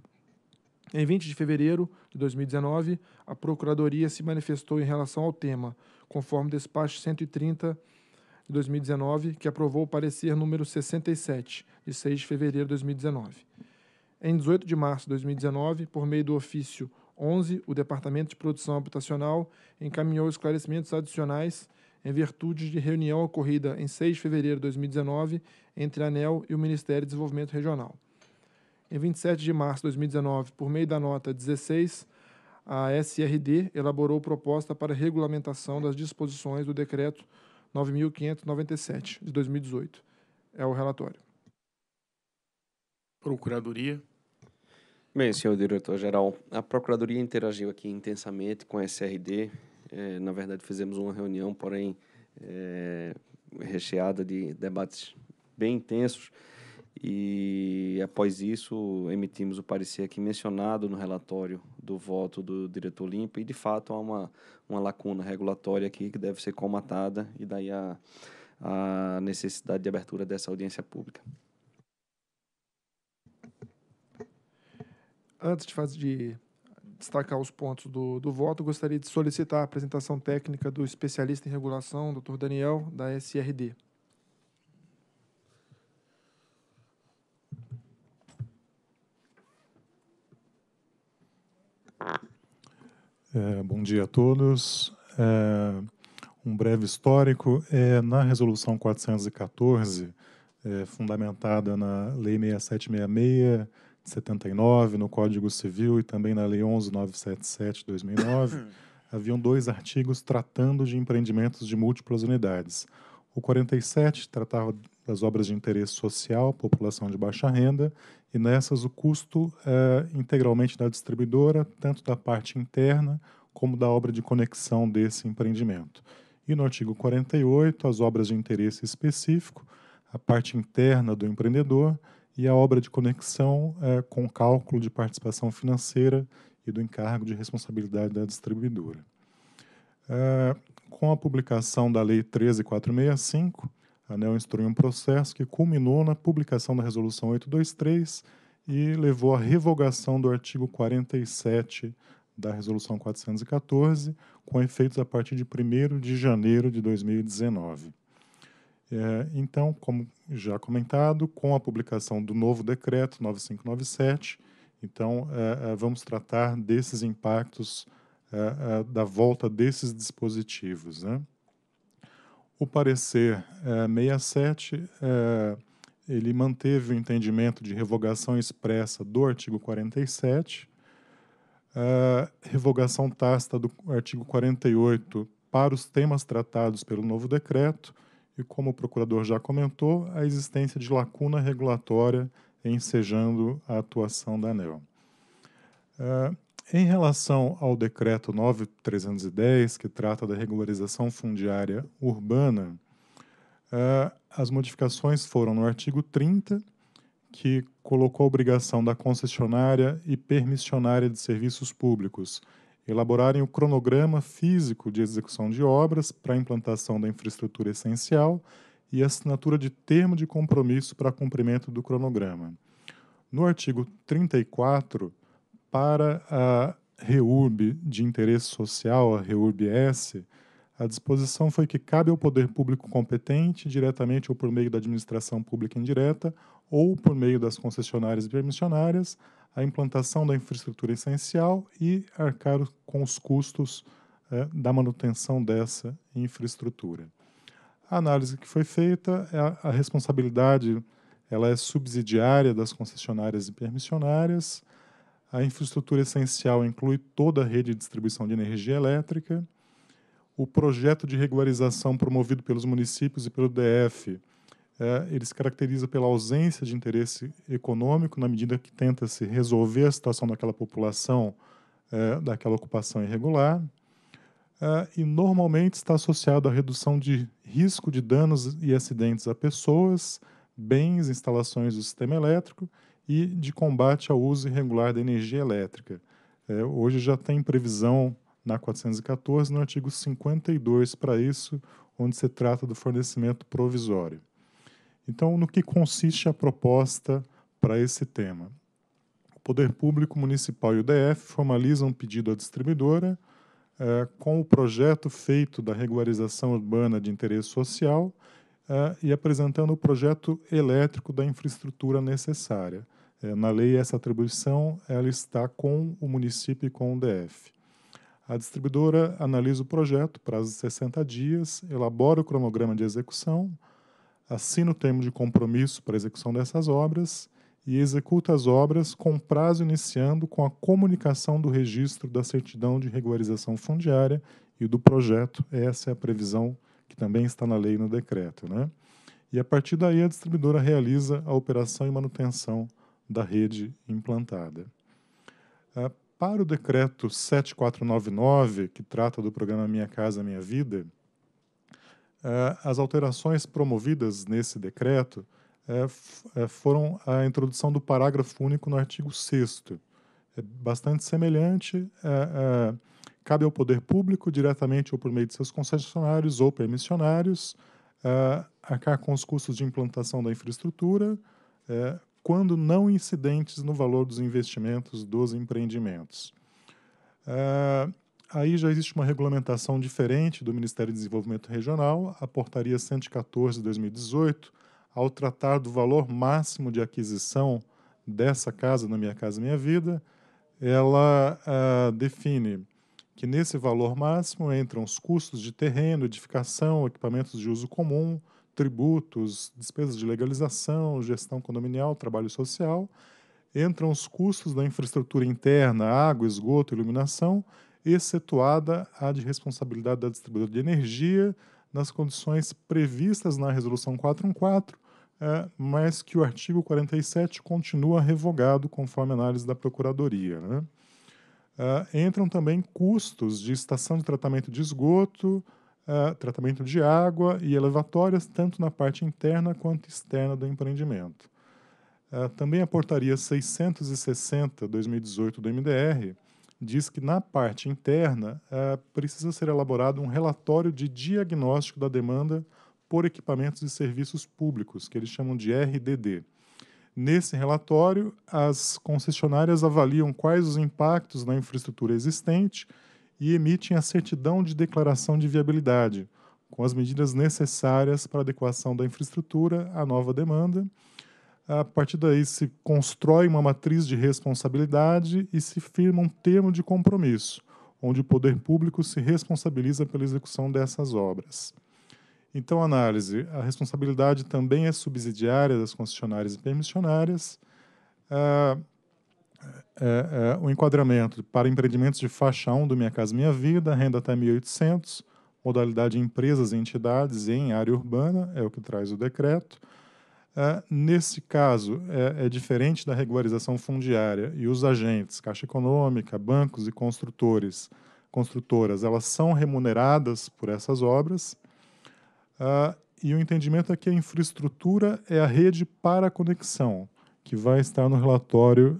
Em 20 de fevereiro de 2019, a Procuradoria se manifestou em relação ao tema, conforme o despacho 130 de 2019, que aprovou o parecer número 67, de 6 de fevereiro de 2019. Em 18 de março de 2019, por meio do ofício 11, o Departamento de Produção Habitacional encaminhou esclarecimentos adicionais em virtude de reunião ocorrida em 6 de fevereiro de 2019 entre a ANEL e o Ministério do Desenvolvimento Regional. Em 27 de março de 2019, por meio da nota 16, a SRD elaborou proposta para regulamentação das disposições do decreto 9597 de 2018. É o relatório.
Procuradoria. Bem, senhor diretor-geral, a Procuradoria interagiu aqui intensamente com a SRD é, na verdade, fizemos uma reunião, porém é, recheada de debates bem intensos. E após isso, emitimos o parecer aqui mencionado no relatório do voto do diretor limpo, e de fato há uma, uma lacuna regulatória aqui que deve ser comatada, e daí a, a necessidade de abertura dessa audiência pública.
Antes de, fazer, de destacar os pontos do, do voto, gostaria de solicitar a apresentação técnica do especialista em regulação, doutor Daniel, da SRD.
É, bom dia a todos. É, um breve histórico. É, na resolução 414, é, fundamentada na Lei 6766, de 79, no Código Civil e também na Lei 11977 de 2009, haviam dois artigos tratando de empreendimentos de múltiplas unidades. O 47 tratava das obras de interesse social, população de baixa renda, e nessas o custo é integralmente da distribuidora, tanto da parte interna como da obra de conexão desse empreendimento. E no artigo 48, as obras de interesse específico, a parte interna do empreendedor e a obra de conexão é, com cálculo de participação financeira e do encargo de responsabilidade da distribuidora. É, com a publicação da Lei 13465, a ANEL instruiu um processo que culminou na publicação da Resolução 823 e levou à revogação do artigo 47 da Resolução 414, com efeitos a partir de 1 de janeiro de 2019. É, então, como já comentado, com a publicação do novo decreto 9597, então é, é, vamos tratar desses impactos é, é, da volta desses dispositivos. Né? O parecer 67 é, ele manteve o entendimento de revogação expressa do artigo 47, revogação tácita do artigo 48 para os temas tratados pelo novo decreto e, como o procurador já comentou, a existência de lacuna regulatória ensejando a atuação da ANEL. Uh, é, em relação ao decreto 9310, que trata da regularização fundiária urbana, uh, as modificações foram no artigo 30, que colocou a obrigação da concessionária e permissionária de serviços públicos elaborarem o cronograma físico de execução de obras para a implantação da infraestrutura essencial e assinatura de termo de compromisso para cumprimento do cronograma. No artigo 34, para a REURB de interesse social, a REURB-S, a disposição foi que cabe ao poder público competente, diretamente ou por meio da administração pública indireta, ou por meio das concessionárias e permissionárias, a implantação da infraestrutura essencial e arcar com os custos é, da manutenção dessa infraestrutura. A análise que foi feita, é a, a responsabilidade ela é subsidiária das concessionárias e permissionárias, a infraestrutura essencial inclui toda a rede de distribuição de energia elétrica, o projeto de regularização promovido pelos municípios e pelo DF é, ele se caracteriza pela ausência de interesse econômico na medida que tenta se resolver a situação daquela população é, daquela ocupação irregular é, e normalmente está associado à redução de risco de danos e acidentes a pessoas, bens, instalações do sistema elétrico e de combate ao uso irregular da energia elétrica. É, hoje já tem previsão na 414, no artigo 52 para isso, onde se trata do fornecimento provisório. Então, no que consiste a proposta para esse tema? O Poder Público Municipal e o DF formalizam um pedido à distribuidora é, com o projeto feito da regularização urbana de interesse social é, e apresentando o projeto elétrico da infraestrutura necessária. É, na lei, essa atribuição ela está com o município e com o DF. A distribuidora analisa o projeto, prazo de 60 dias, elabora o cronograma de execução, assina o termo de compromisso para a execução dessas obras e executa as obras com prazo iniciando com a comunicação do registro da certidão de regularização fundiária e do projeto. Essa é a previsão que também está na lei e no decreto. Né? E a partir daí, a distribuidora realiza a operação e manutenção da rede implantada. Ah, para o decreto 7499, que trata do programa Minha Casa Minha Vida, é, as alterações promovidas nesse decreto é, é, foram a introdução do parágrafo único no artigo 6 é bastante semelhante, cabe ao poder público, diretamente ou por meio de seus concessionários ou permissionários, arcar com os custos de implantação da infraestrutura, quando não incidentes no valor dos investimentos dos empreendimentos aí já existe uma regulamentação diferente do Ministério do Desenvolvimento Regional, a Portaria 114 de 2018, ao tratar do valor máximo de aquisição dessa casa, na Minha Casa Minha Vida, ela ah, define que nesse valor máximo entram os custos de terreno, edificação, equipamentos de uso comum, tributos, despesas de legalização, gestão condominial, trabalho social, entram os custos da infraestrutura interna, água, esgoto, iluminação excetuada a de responsabilidade da distribuidora de energia nas condições previstas na Resolução 414, é, mas que o artigo 47 continua revogado conforme análise da Procuradoria. Né? É, entram também custos de estação de tratamento de esgoto, é, tratamento de água e elevatórias, tanto na parte interna quanto externa do empreendimento. É, também a Portaria 660-2018 do MDR diz que na parte interna é, precisa ser elaborado um relatório de diagnóstico da demanda por equipamentos e serviços públicos, que eles chamam de RDD. Nesse relatório, as concessionárias avaliam quais os impactos na infraestrutura existente e emitem a certidão de declaração de viabilidade, com as medidas necessárias para adequação da infraestrutura à nova demanda a partir daí se constrói uma matriz de responsabilidade e se firma um termo de compromisso, onde o poder público se responsabiliza pela execução dessas obras. Então, análise: a responsabilidade também é subsidiária das concessionárias e permissionárias. Ah, é, é, é, o enquadramento para empreendimentos de faixa 1 do Minha Casa Minha Vida, renda até 1.800, modalidade empresas e entidades em área urbana, é o que traz o decreto. Uh, nesse caso, é, é, diferente da regularização fundiária e os agentes, Caixa Econômica, bancos e construtores, construtoras, elas são remuneradas por essas obras. Uh, e o entendimento é que a infraestrutura é a rede para a conexão, que vai estar no relatório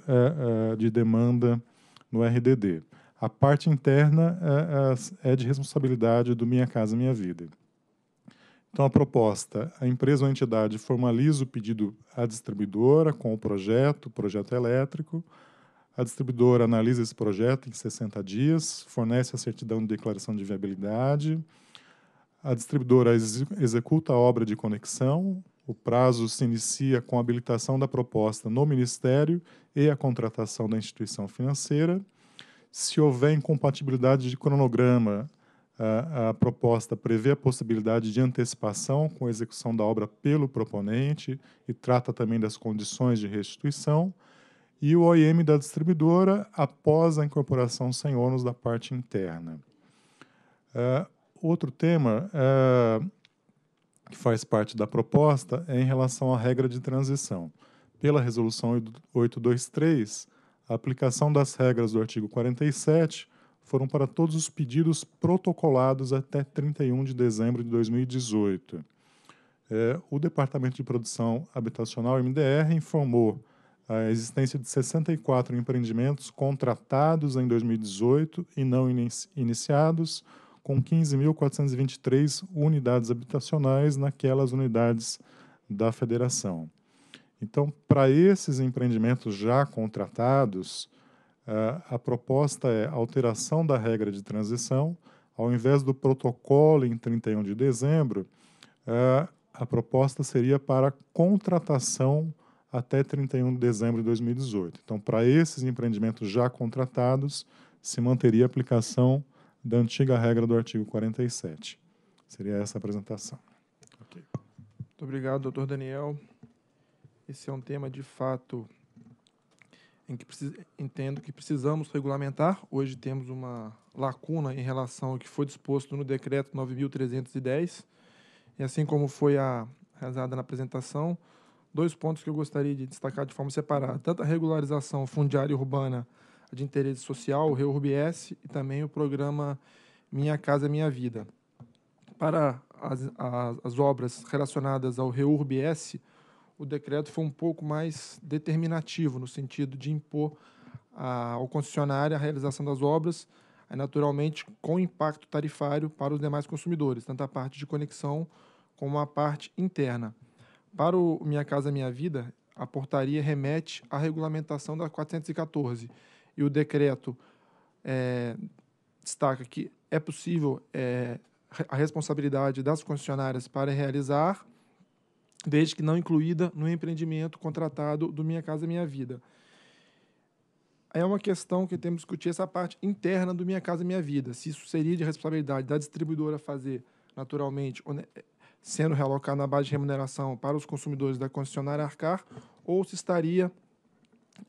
uh, de demanda no RDD. A parte interna é, é de responsabilidade do Minha Casa Minha Vida. Então, a proposta: a empresa ou entidade formaliza o pedido à distribuidora com o projeto, projeto elétrico. A distribuidora analisa esse projeto em 60 dias, fornece a certidão de declaração de viabilidade. A distribuidora ex executa a obra de conexão. O prazo se inicia com a habilitação da proposta no Ministério e a contratação da instituição financeira. Se houver incompatibilidade de cronograma, a, proposta prevê a possibilidade de antecipação com a execução da obra pelo proponente e trata também das condições de restituição. E o OIM da distribuidora após a incorporação sem ônus da parte interna. Uh, outro tema uh, que faz parte da proposta é em relação à regra de transição. Pela resolução 823, a aplicação das regras do artigo 47 foram para todos os pedidos protocolados até 31 de dezembro de 2018. É, o Departamento de Produção Habitacional, MDR, informou a existência de 64 empreendimentos contratados em 2018 e não iniciados, com 15.423 unidades habitacionais naquelas unidades da federação. Então, para esses empreendimentos já contratados, é, a proposta é alteração da regra de transição. Ao invés do protocolo em 31 de dezembro, é, a proposta seria para contratação até 31 de dezembro de 2018. Então, para esses empreendimentos já contratados, se manteria a aplicação da antiga regra do artigo 47. Seria essa a apresentação. Okay.
Muito obrigado, doutor Daniel. Esse é um tema de fato em que entendo que precisamos regulamentar. Hoje temos uma lacuna em relação ao que foi disposto no decreto 9310. E assim como foi a realizada na apresentação, dois pontos que eu gostaria de destacar de forma separada, tanto a regularização fundiária urbana de interesse social, o REURBS, e também o programa Minha Casa Minha Vida. Para as, as, as obras relacionadas ao REURBS, o decreto foi um pouco mais determinativo, no sentido de impor a, ao concessionário a realização das obras, naturalmente com impacto tarifário para os demais consumidores, tanto a parte de conexão como a parte interna. Para o Minha Casa Minha Vida, a portaria remete à regulamentação da 414 e o decreto é, destaca que é possível é, a responsabilidade das concessionárias para realizar desde que não incluída no empreendimento contratado do Minha Casa Minha Vida. É uma questão que temos que discutir essa parte interna do Minha Casa Minha Vida, se isso seria de responsabilidade da distribuidora fazer naturalmente, sendo realocado na base de remuneração para os consumidores da concessionária arcar, ou se estaria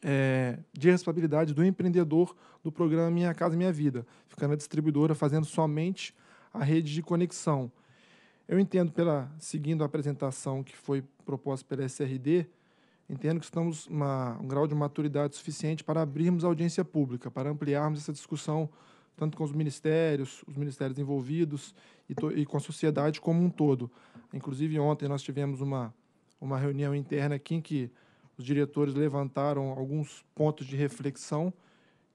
é, de responsabilidade do empreendedor do programa Minha Casa Minha Vida, ficando a distribuidora fazendo somente a rede de conexão eu entendo, pela seguindo a apresentação que foi proposta pela SRD, entendo que estamos em um grau de maturidade suficiente para abrirmos a audiência pública, para ampliarmos essa discussão tanto com os ministérios, os ministérios envolvidos e, to, e com a sociedade como um todo. Inclusive ontem nós tivemos uma uma reunião interna aqui em que os diretores levantaram alguns pontos de reflexão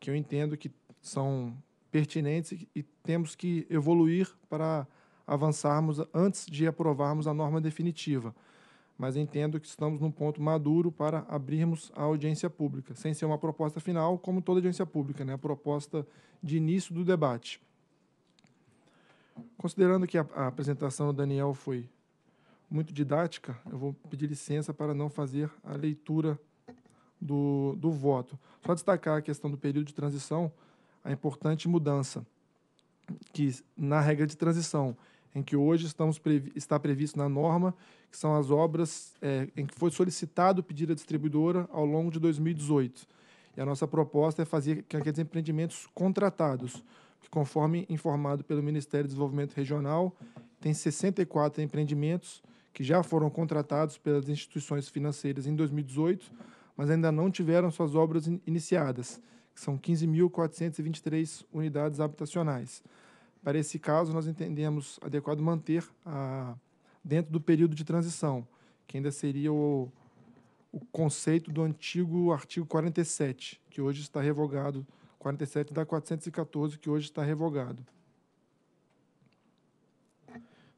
que eu entendo que são pertinentes e, e temos que evoluir para avançarmos antes de aprovarmos a norma definitiva, mas entendo que estamos num ponto maduro para abrirmos a audiência pública, sem ser uma proposta final, como toda audiência pública, né? a proposta de início do debate. Considerando que a, a apresentação do Daniel foi muito didática, eu vou pedir licença para não fazer a leitura do, do voto. Só destacar a questão do período de transição, a importante mudança, que na regra de transição em que hoje estamos previ está previsto na norma, que são as obras é, em que foi solicitado o pedido à distribuidora ao longo de 2018. E a nossa proposta é fazer que aqueles empreendimentos contratados, que conforme informado pelo Ministério do Desenvolvimento Regional, tem 64 empreendimentos que já foram contratados pelas instituições financeiras em 2018, mas ainda não tiveram suas obras in iniciadas, que são 15.423 unidades habitacionais. Para esse caso, nós entendemos adequado manter a, dentro do período de transição, que ainda seria o, o conceito do antigo artigo 47, que hoje está revogado, 47 da 414, que hoje está revogado.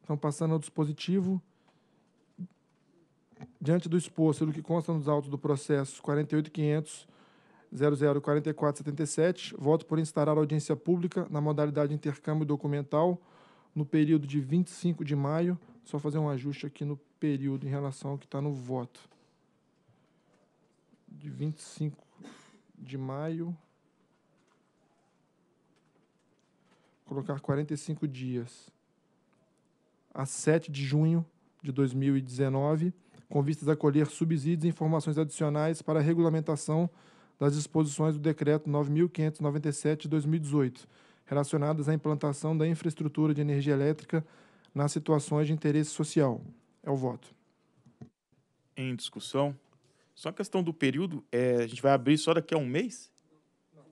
Então, passando ao dispositivo, diante do exposto do que consta nos autos do processo 48500 004477, voto por instaurar audiência pública na modalidade intercâmbio documental no período de 25 de maio. Só fazer um ajuste aqui no período em relação ao que está no voto. De 25 de maio. Colocar 45 dias. A 7 de junho de 2019, com vistas a colher subsídios e informações adicionais para a regulamentação das disposições do Decreto 9.597 de 2018, relacionadas à implantação da infraestrutura de energia elétrica nas situações de interesse social. É o voto.
Em discussão. Só a questão do período, é, a gente vai abrir só daqui a um mês? Não,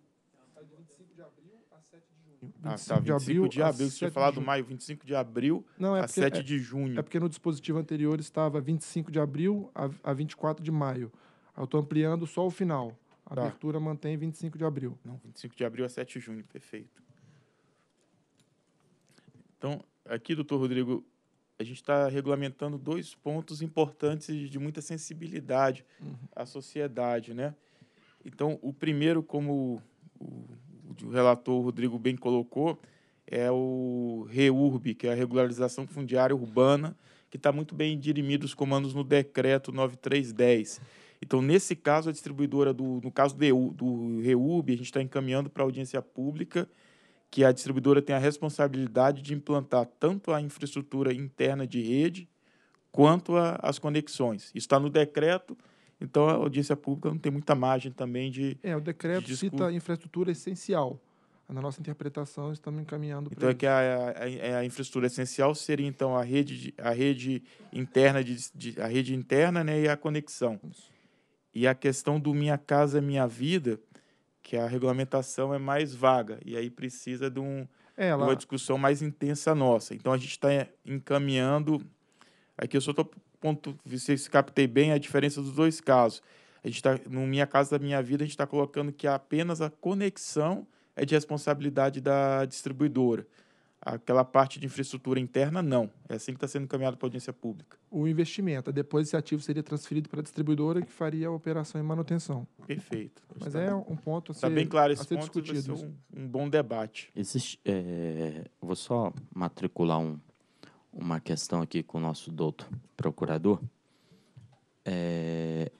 não. de 25 de abril a
7 de junho. Ah, 25 de abril, de abril você tinha falado maio, 25 de abril não, é a porque, 7 é, de junho. É
porque no dispositivo anterior estava 25 de abril a, a 24 de maio. Eu estou ampliando só o final. A tá. abertura mantém 25 de abril. Não,
25 de abril a é 7 de junho, perfeito. Então, aqui, doutor Rodrigo, a gente está regulamentando dois pontos importantes de muita sensibilidade uhum. à sociedade, né? Então, o primeiro, como o, o, o relator Rodrigo bem colocou, é o REURB, que é a regularização fundiária urbana, que está muito bem dirimido os comandos no decreto 9310 então, nesse caso, a distribuidora do, no caso do, do a gente está encaminhando para a audiência pública que a distribuidora tem a responsabilidade de implantar tanto a infraestrutura interna de rede quanto a, as conexões. Isso está no decreto, então a audiência pública não tem muita
margem também de. É, o decreto de cita infraestrutura essencial. Na nossa interpretação, estamos encaminhando para. Então, é
que a, a, é, a, infraestrutura essencial seria, então, a rede, a rede interna, de, de a rede interna né, e a conexão. Isso. E a questão do Minha Casa Minha Vida, que a regulamentação é mais vaga, e aí precisa de, um, Ela... É, de uma discussão mais intensa nossa. Então a gente está encaminhando. Aqui eu só estou ponto, se captei bem a diferença dos dois casos. A gente está, no Minha Casa da Minha Vida, a gente está colocando que apenas a conexão é de responsabilidade da distribuidora. Aquela parte de infraestrutura interna, não. É assim que está sendo encaminhado para a audiência pública.
O investimento. Depois esse ativo seria transferido para a distribuidora que faria a operação e manutenção. Perfeito. Mas está é um ponto a tá ser, bem claro esse ponto, discutido. Vai ser um, um bom
debate.
Existe, é, vou só matricular um, uma questão aqui com o nosso doutor procurador. É,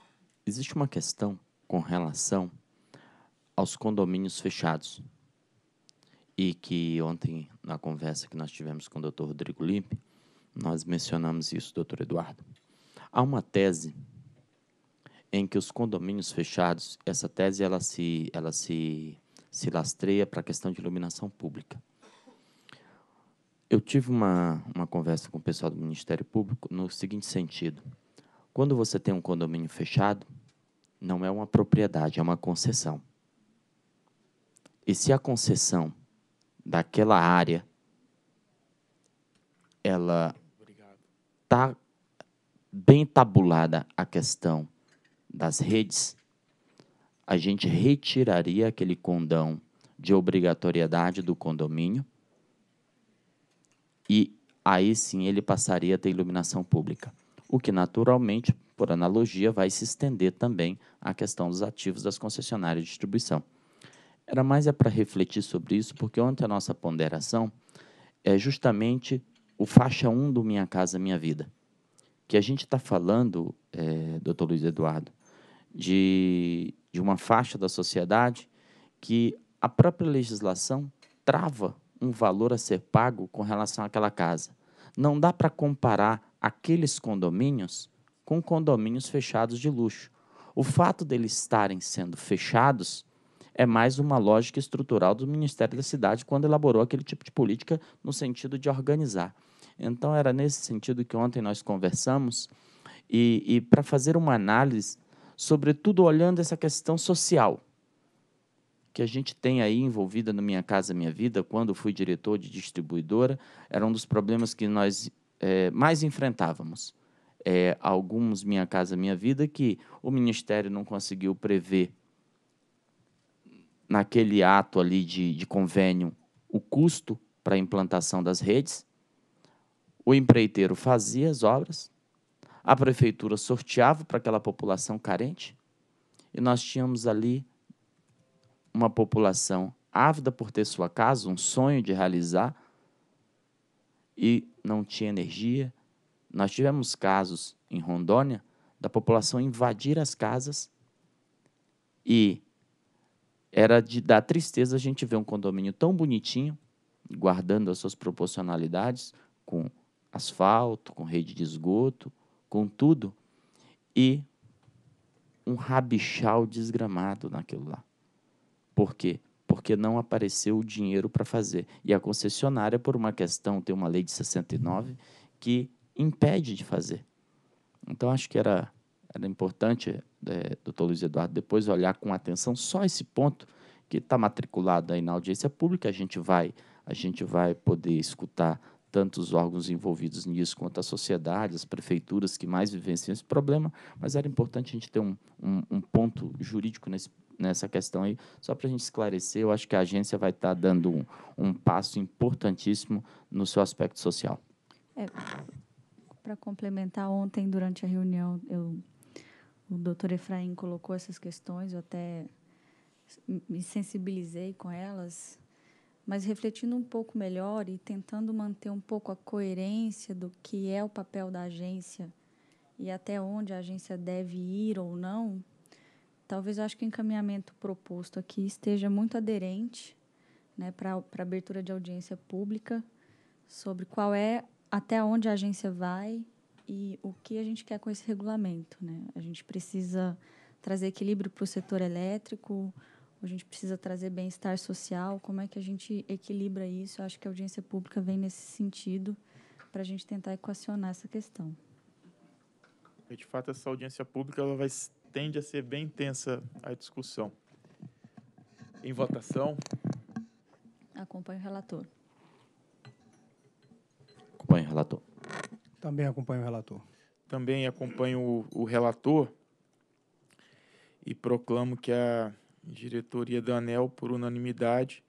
existe uma questão com relação aos condomínios fechados e que ontem, na conversa que nós tivemos com o Dr. Rodrigo Limpe, nós mencionamos isso, doutor Eduardo. Há uma tese em que os condomínios fechados, essa tese ela se, ela se, se lastreia para a questão de iluminação pública. Eu tive uma, uma conversa com o pessoal do Ministério Público no seguinte sentido: quando você tem um condomínio fechado, não é uma propriedade, é uma concessão. E se a concessão daquela área, ela está bem tabulada a questão das redes, a gente retiraria aquele condão de obrigatoriedade do condomínio e aí sim ele passaria a ter iluminação pública. O que naturalmente, por analogia, vai se estender também à questão dos ativos das concessionárias de distribuição. Era mais é para refletir sobre isso, porque ontem a nossa ponderação é justamente o faixa 1 do Minha Casa Minha Vida. Que a gente está falando, é, doutor Luiz Eduardo, de, de uma faixa da sociedade que a própria legislação trava um valor a ser pago com relação àquela casa. Não dá para comparar aqueles condomínios com condomínios fechados de luxo. O fato deles estarem sendo fechados é mais uma lógica estrutural do Ministério da Cidade quando elaborou aquele tipo de política no sentido de organizar. Então, era nesse sentido que ontem nós conversamos, e, e para fazer uma análise, sobretudo olhando essa questão social que a gente tem aí envolvida no Minha Casa Minha Vida, quando fui diretor de distribuidora, era um dos problemas que nós é, mais enfrentávamos. É, alguns Minha Casa Minha Vida que o Ministério não conseguiu prever naquele ato ali de, de convênio o custo para a implantação das redes, o empreiteiro fazia as obras, a prefeitura sorteava para aquela população carente, e nós tínhamos ali uma população ávida por ter sua casa, um sonho de realizar, e não tinha energia. Nós tivemos casos em Rondônia da população invadir as casas e era de dar tristeza a gente ver um condomínio tão bonitinho, guardando as suas proporcionalidades, com asfalto, com rede de esgoto, com tudo, e um rabichal desgramado naquilo lá. Por quê? Porque não apareceu o dinheiro para fazer. E a concessionária, por uma questão, tem uma lei de 69 que impede de fazer. Então acho que era era importante, é, doutor Luiz Eduardo, depois olhar com atenção só esse ponto que está matriculado aí na audiência pública. A gente vai, a gente vai poder escutar tanto os órgãos envolvidos nisso quanto a sociedade, as prefeituras que mais vivenciam esse problema, mas era importante a gente ter um, um, um ponto jurídico nesse, nessa questão aí, só para a gente esclarecer, eu acho que a agência vai estar tá dando um, um, passo importantíssimo no seu aspecto social.
É, para complementar, ontem, durante a reunião, eu o doutor Efraim colocou essas questões, eu até me sensibilizei com elas, mas refletindo um pouco melhor e tentando manter um pouco a coerência do que é o papel da agência e até onde a agência deve ir ou não, talvez eu acho que o encaminhamento proposto aqui esteja muito aderente né, para abertura de audiência pública sobre qual é, até onde a agência vai, e o que a gente quer com esse regulamento. Né? A gente precisa trazer equilíbrio para o setor elétrico, a gente precisa trazer bem-estar social. Como é que a gente equilibra isso? Eu acho que a audiência pública vem nesse sentido para a gente tentar equacionar essa questão.
De fato, essa audiência pública ela vai, tende a ser bem intensa a discussão. Em votação.
Acompanho o relator.
Acompanho o relator. Também acompanho o relator.
Também acompanho o, o relator e proclamo que a diretoria da ANEL, por unanimidade,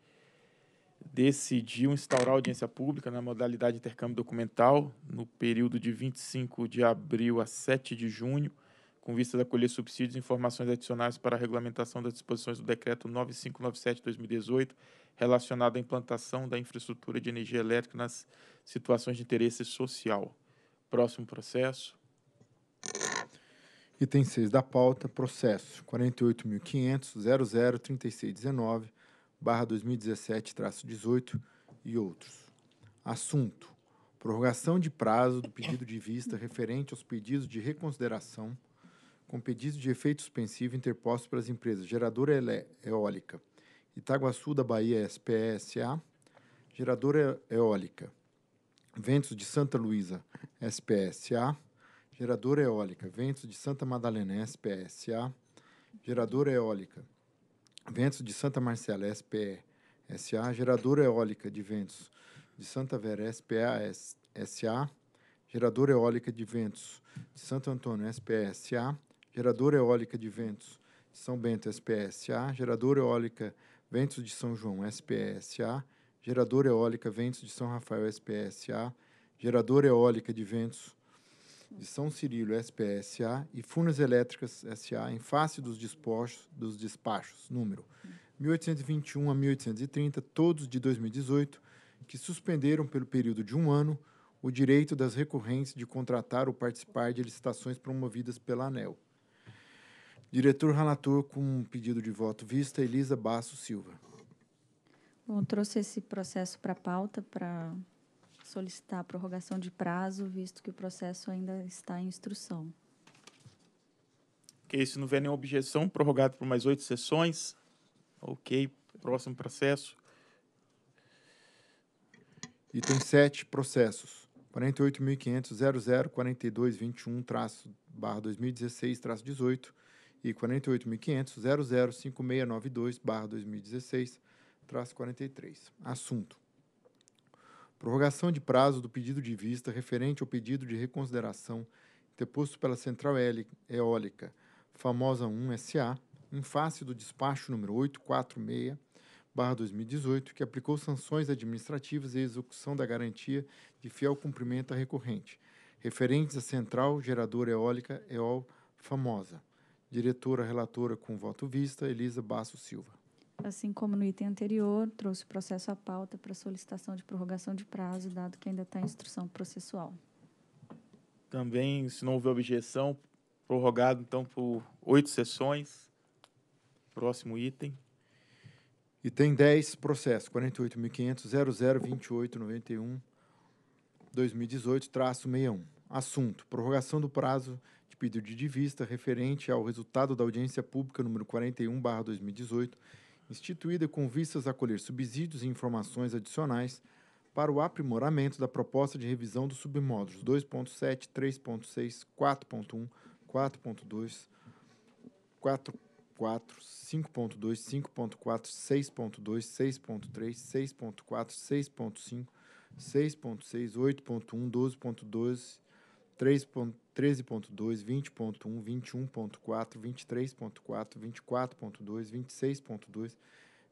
decidiu instaurar audiência pública na modalidade intercâmbio documental no período de 25 de abril a 7 de junho, com vista a colher subsídios e informações adicionais para a regulamentação das disposições do decreto 9597/2018 relacionado à implantação da infraestrutura de energia elétrica nas situações de interesse social. Próximo processo.
Item 6 da pauta, processo 48.500.003619, barra 2017, traço 18 e outros. Assunto, prorrogação de prazo do pedido de vista referente aos pedidos de reconsideração com pedido de efeito suspensivo interposto pelas empresas Geradora Eólica Itaguaçu da Bahia SPSA, Geradora Eólica Ventos de Santa Luísa, SPSA. Geradora eólica, Ventos de Santa Madalena, SPSA. Geradora eólica, Ventos de Santa Marcela, SPSA. geradora eólica de ventos de Santa Vera, SPSA. geradora eólica de ventos de Santo Antônio, SPSA, geradora eólica de ventos de São Bento, SPSA, geradora eólica Ventos de São João, SPSA, geradora eólica Ventos de São Rafael SPSA, geradora eólica de ventos de São Cirilo SPSA e Furnas Elétricas SA em face dos despachos, dos despachos número 1821 a 1830, todos de 2018, que suspenderam pelo período de um ano o direito das recorrentes de contratar ou participar de licitações promovidas pela ANEL. Diretor relator com um pedido de voto vista, Elisa Basso Silva.
Eu trouxe esse processo para a pauta para solicitar a prorrogação de prazo, visto que o processo ainda está em instrução.
Ok, se não houver nenhuma objeção, prorrogado por mais oito sessões. Ok, próximo processo. Item
7, processos. 48.500.004221-2016-18 e 48.500.005692-2016 traço 43. Assunto. Prorrogação de prazo do pedido de vista referente ao pedido de reconsideração interposto pela Central Eólica, famosa 1 SA, em face do despacho número 846 2018, que aplicou sanções administrativas e execução da garantia de fiel cumprimento à recorrente, referentes à Central Geradora Eólica EOL Famosa. Diretora relatora com voto vista, Elisa Basso Silva
assim como no item anterior, trouxe o processo à pauta para solicitação de prorrogação de prazo, dado que ainda está em instrução processual.
Também, se não houver objeção, prorrogado então por oito sessões. Próximo item.
Item 10, processo 48.500.0028.91.2018-61. Assunto: prorrogação do prazo de pedido de vista referente ao resultado da audiência pública número 41/2018 instituída com vistas a colher subsídios e informações adicionais para o aprimoramento da proposta de revisão dos submódulos 2.7, 3.6, 4.1, 4.2, 4.4, 5.2, 5.4, 6.2, 6.3, 6.4, 6.5, 6.6, 8.1, 12.2. 13.2, 20.1, 21.4, 23.4, 24.2, 26.2,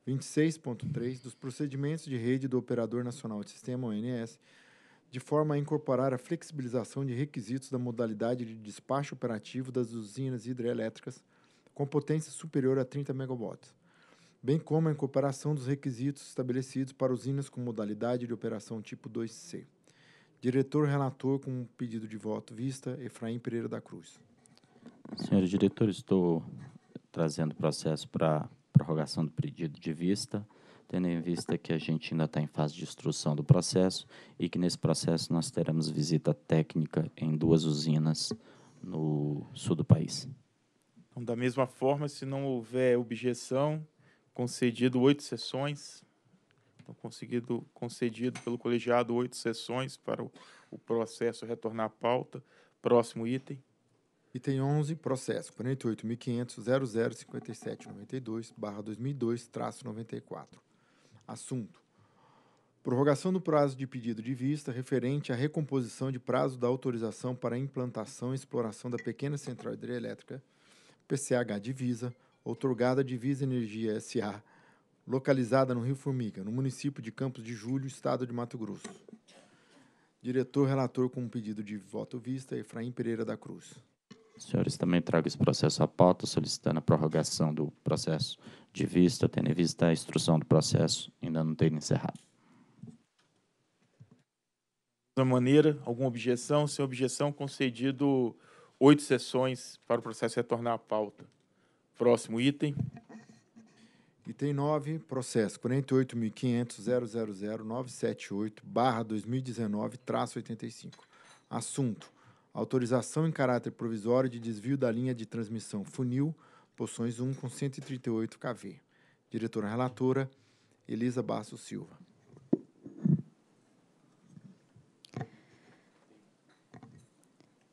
26.3 dos procedimentos de rede do Operador Nacional de Sistema, ONS, de forma a incorporar a flexibilização de requisitos da modalidade de despacho operativo das usinas hidrelétricas com potência superior a 30 MW, bem como a incorporação dos requisitos estabelecidos para usinas com modalidade de operação tipo 2C. Diretor relator com pedido de voto vista, Efraim Pereira da Cruz.
Senhor Diretor, estou trazendo o processo para prorrogação do pedido de vista, tendo em vista que a gente ainda está em fase de instrução do processo e que nesse processo nós teremos visita técnica em duas usinas no sul do país.
Então, da mesma forma, se não houver objeção, concedido oito sessões. Então, conseguido, concedido pelo colegiado oito sessões para o, o processo retornar à pauta. Próximo item. Item 11, processo
48.500.005792-2002-94. Assunto. Prorrogação do prazo de pedido de vista referente à recomposição de prazo da autorização para implantação e exploração da pequena central hidrelétrica PCH Divisa, outorgada Divisa Energia SA localizada no Rio Formiga, no município de Campos de Julho, estado de Mato Grosso. Diretor relator com um pedido de voto vista, Efraim Pereira da Cruz.
Senhores, também trago esse processo à pauta, solicitando a prorrogação do processo de vista, tendo em vista a instrução do processo ainda não ter encerrado.
Da maneira, alguma objeção? Sem objeção, concedido oito sessões para o processo retornar à pauta. Próximo item.
E tem nove processos, 48.500.000.978-2019-85. Assunto: autorização em caráter provisório de desvio da linha de transmissão funil, poções 1 com 138 kV. Diretora relatora, Elisa Basso Silva.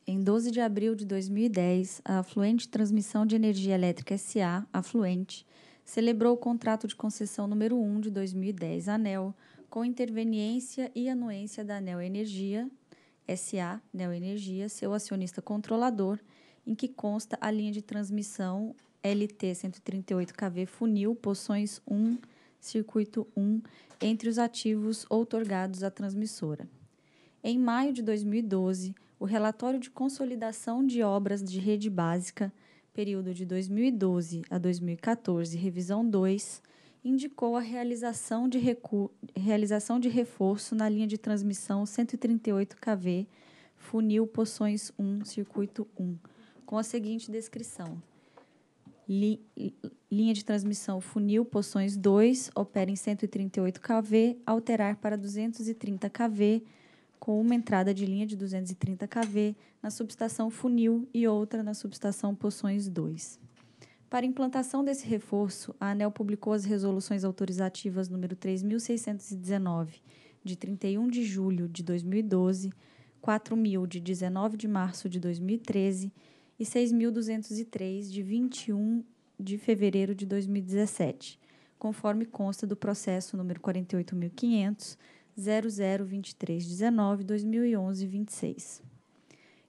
Em 12 de abril de 2010, a fluente Transmissão de Energia Elétrica SA, Afluente, celebrou o contrato de concessão número 1 de 2010 ANEL, com interveniência e anuência da ANEL Energia, SA, ANEL Energia, seu acionista controlador, em que consta a linha de transmissão LT 138 KV Funil, Poções 1, Circuito 1, entre os ativos outorgados à transmissora. Em maio de 2012, o relatório de consolidação de obras de rede básica período de 2012 a 2014, revisão 2, indicou a realização de, recu... realização de reforço na linha de transmissão 138 kV, funil poções 1, circuito 1, com a seguinte descrição. Li... linha de transmissão funil poções 2, opera em 138 kV, alterar para 230 kV, com uma entrada de linha de 230 kV na subestação Funil e outra na subestação Poções 2. Para implantação desse reforço, a ANEL publicou as resoluções autorizativas número 3619 de 31 de julho de 2012, 4000 de 19 de março de 2013 e 6203 de 21 de fevereiro de 2017, conforme consta do processo número 48500 002319 2011 26.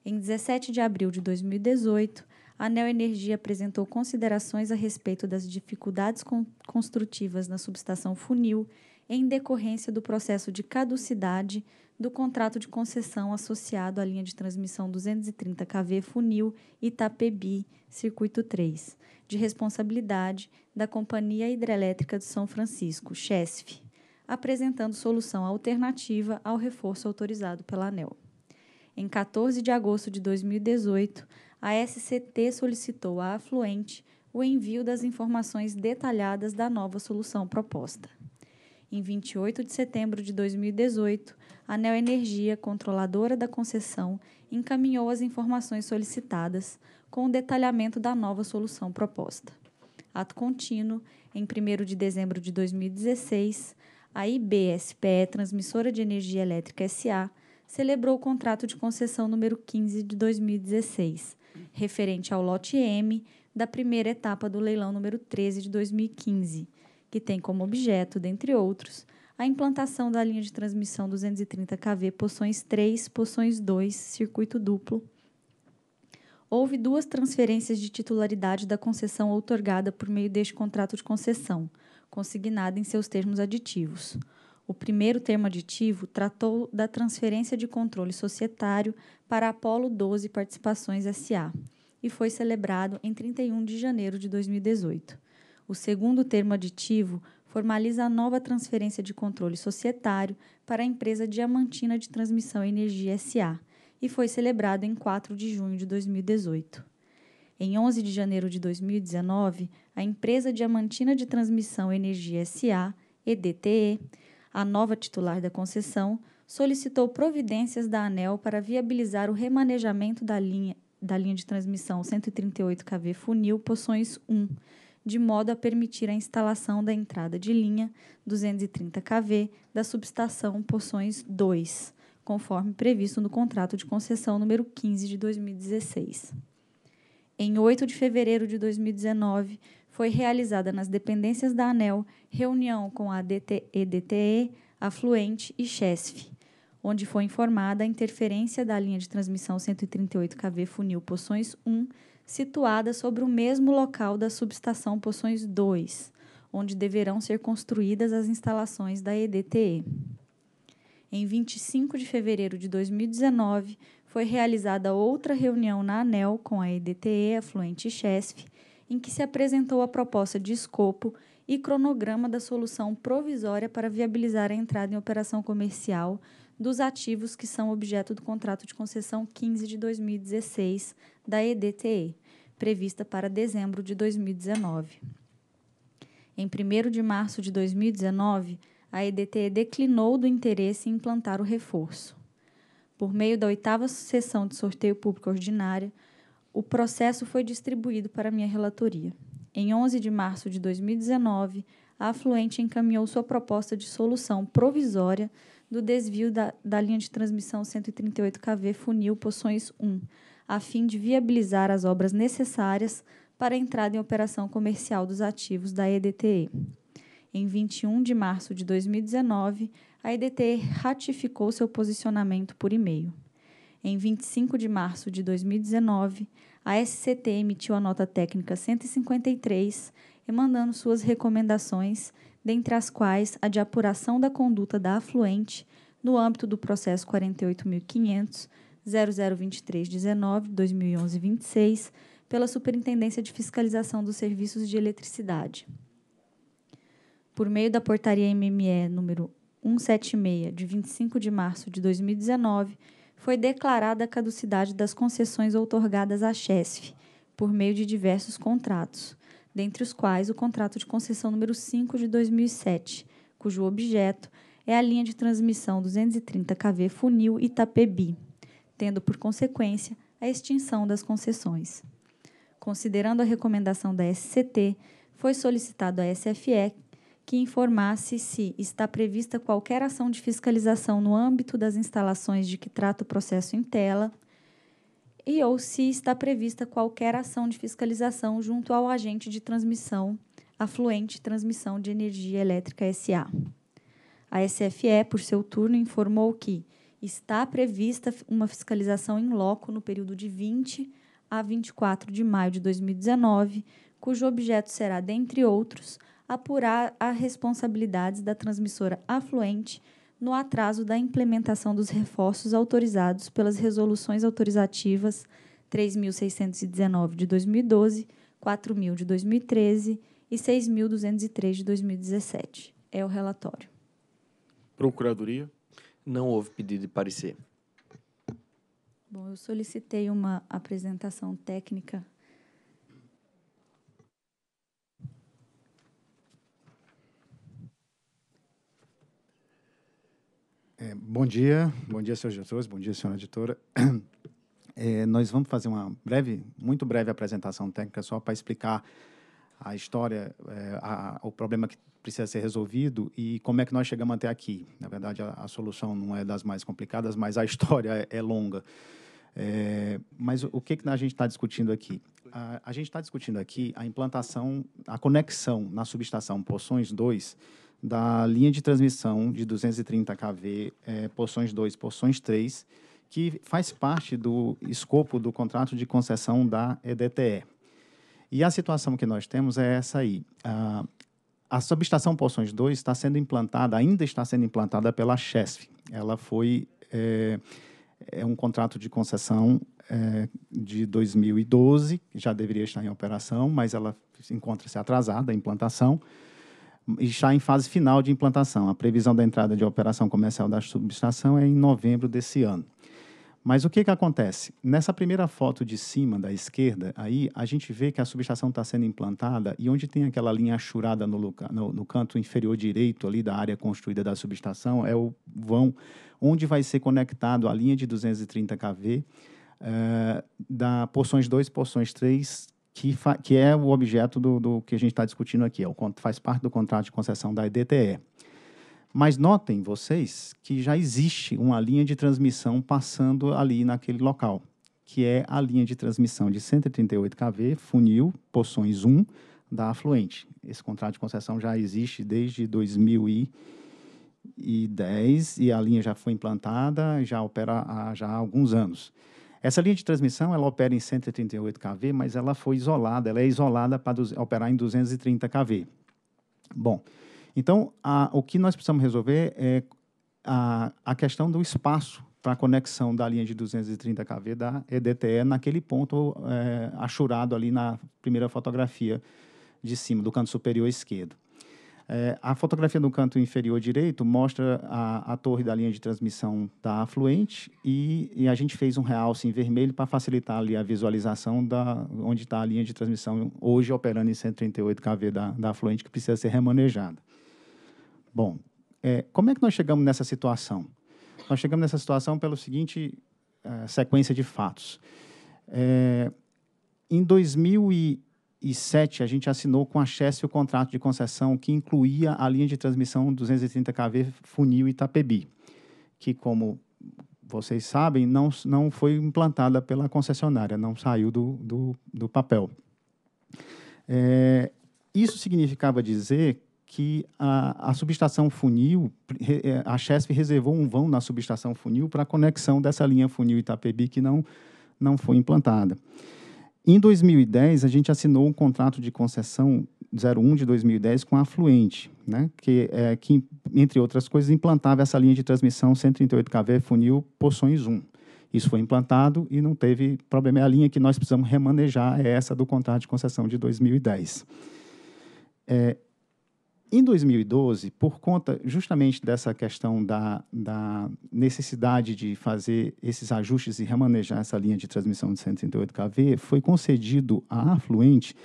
Em 17 de abril de 2018, a Neo Energia apresentou considerações a respeito das dificuldades construtivas na subestação Funil em decorrência do processo de caducidade do contrato de concessão associado à linha de transmissão 230 kV Funil Itapebi, circuito 3, de responsabilidade da Companhia Hidrelétrica de São Francisco, CHESF apresentando solução alternativa ao reforço autorizado pela ANEL. Em 14 de agosto de 2018, a SCT solicitou à Afluente o envio das informações detalhadas da nova solução proposta. Em 28 de setembro de 2018, a Anel Energia, controladora da concessão, encaminhou as informações solicitadas com o detalhamento da nova solução proposta. Ato contínuo, em 1 de dezembro de 2016, a IBSPE, Transmissora de Energia Elétrica SA, celebrou o contrato de concessão número 15 de 2016, referente ao lote M da primeira etapa do leilão número 13 de 2015, que tem como objeto, dentre outros, a implantação da linha de transmissão 230 kV poções 3, poções 2, circuito duplo. Houve duas transferências de titularidade da concessão outorgada por meio deste contrato de concessão consignada em seus termos aditivos. O primeiro termo aditivo tratou da transferência de controle societário para a Apolo 12 Participações SA e foi celebrado em 31 de janeiro de 2018. O segundo termo aditivo formaliza a nova transferência de controle societário para a empresa Diamantina de Transmissão e Energia SA e foi celebrado em 4 de junho de 2018. Em 11 de janeiro de 2019, a Empresa Diamantina de Transmissão Energia SA, EDTE, a nova titular da concessão, solicitou providências da ANEL para viabilizar o remanejamento da linha, da linha de transmissão 138 kV Funil Poções 1, de modo a permitir a instalação da entrada de linha 230 kV da subestação Poções 2, conforme previsto no contrato de concessão número 15 de 2016. Em 8 de fevereiro de 2019, foi realizada nas dependências da ANEL reunião com a EDTE, Afluente e Chesf, onde foi informada a interferência da linha de transmissão 138 kV Funil Poções 1, situada sobre o mesmo local da subestação Poções 2, onde deverão ser construídas as instalações da EDTE. Em 25 de fevereiro de 2019, foi realizada outra reunião na ANEL com a EDTE, afluente Chesf, em que se apresentou a proposta de escopo e cronograma da solução provisória para viabilizar a entrada em operação comercial dos ativos que são objeto do contrato de concessão 15 de 2016 da EDTE, prevista para dezembro de 2019. Em 1 de março de 2019, a EDTE declinou do interesse em implantar o reforço. Por meio da oitava sessão de sorteio público ordinária, o processo foi distribuído para minha relatoria. Em 11 de março de 2019, a Afluente encaminhou sua proposta de solução provisória do desvio da, da linha de transmissão 138 kV Funil Poções 1, a fim de viabilizar as obras necessárias para a entrada em operação comercial dos ativos da EDTE. Em 21 de março de 2019, a EDTE ratificou seu posicionamento por e-mail. Em 25 de março de 2019, a SCT emitiu a nota técnica 153, emandando suas recomendações, dentre as quais a de apuração da conduta da afluente no âmbito do processo 48.500 2011 26 pela Superintendência de Fiscalização dos Serviços de Eletricidade. Por meio da portaria MME número 176 de 25 de março de 2019, foi declarada a caducidade das concessões outorgadas à Chesf, por meio de diversos contratos, dentre os quais o contrato de concessão número 5 de 2007, cujo objeto é a linha de transmissão 230 kV Funil Itapebi, tendo por consequência a extinção das concessões. Considerando a recomendação da SCT, foi solicitado à SFE que informasse se está prevista qualquer ação de fiscalização no âmbito das instalações de que trata o processo em tela e ou se está prevista qualquer ação de fiscalização junto ao agente de transmissão afluente transmissão de energia elétrica SA. A SFE, por seu turno, informou que está prevista uma fiscalização em loco no período de 20 a 24 de maio de 2019, cujo objeto será, dentre outros, apurar as responsabilidades da transmissora afluente no atraso da implementação dos reforços autorizados pelas resoluções autorizativas 3619 de 2012, 4000 de 2013 e 6203 de 2017. É o relatório.
Procuradoria? Não houve pedido de parecer.
Bom, eu solicitei uma apresentação técnica
É, bom dia, bom dia, senhor Jesus, bom dia, senhora editora. É, nós vamos fazer uma breve, muito breve apresentação técnica só para explicar a história, é, a, o problema que precisa ser resolvido e como é que nós chegamos até aqui. Na verdade, a, a solução não é das mais complicadas, mas a história é, é longa. mas o, o que, que a gente está discutindo aqui? A, a gente está discutindo aqui a implantação, a conexão na subestação Poções 2 da linha de transmissão de 230 kV, é, porções 2, porções 3, que faz parte do escopo do contrato de concessão da EDTE. E a situação que nós temos é essa aí. Ah, a subestação Poções 2 está sendo implantada, ainda está sendo implantada pela CHESF. Ela foi é, é um contrato de concessão é, de 2012, que já deveria estar em operação, mas ela encontra-se atrasada, a implantação está em fase final de implantação. A previsão da entrada de operação comercial da subestação é em novembro desse ano. Mas o que, que acontece? Nessa primeira foto de cima, da esquerda, aí a gente vê que a subestação está sendo implantada e onde tem aquela linha achurada no, no, no, canto inferior direito ali da área construída da subestação é o vão onde vai ser conectado a linha de 230 kV uh, da porções 2, porções 3 que, que é o objeto do, do que a gente está discutindo aqui, é o, faz parte do contrato de concessão da EDTE. Mas notem vocês que já existe uma linha de transmissão passando ali naquele local, que é a linha de transmissão de 138 kV, funil, poções 1, da Afluente. Esse contrato de concessão já existe desde 2010 e a linha já foi implantada, já opera há já há alguns anos. Essa linha de transmissão ela opera em 138 kV, mas ela foi isolada, ela é isolada para operar em 230 kV. Bom, então a, o que nós precisamos resolver é a, a questão do espaço para a conexão da linha de 230 kV da EDTE naquele ponto é, achurado ali na primeira fotografia de cima, do canto superior esquerdo. É, a fotografia no canto inferior direito mostra a, a torre da linha de transmissão da afluente e, e a gente fez um realce em vermelho para facilitar ali a visualização da onde está a linha de transmissão hoje operando em 138 kV da, da afluente que precisa ser remanejada. Bom, é, como é que nós chegamos nessa situação? Nós chegamos nessa situação pelo seguinte é, sequência de fatos. É, em 2000 e 2007, a gente assinou com a Chesf o contrato de concessão que incluía a linha de transmissão 230 kV Funil Itapebi, que, como vocês sabem, não, não foi implantada pela concessionária, não saiu do, do, do papel. É, isso significava dizer que a, a subestação funil, é, a Chesf reservou um vão na subestação funil para a conexão dessa linha funil Itapebi que não, não foi implantada. Em 2010, a gente assinou um contrato de concessão 01 de 2010 com a Fluente, né? que, é, que, entre outras coisas, implantava essa linha de transmissão 138 kV funil Poções 1. Isso foi implantado e não teve problema. A linha que nós precisamos remanejar é essa do contrato de concessão de 2010. É, em 2012, por conta justamente dessa questão da, da necessidade de fazer esses ajustes e remanejar essa linha de transmissão de 108 kV, foi concedido à Afluente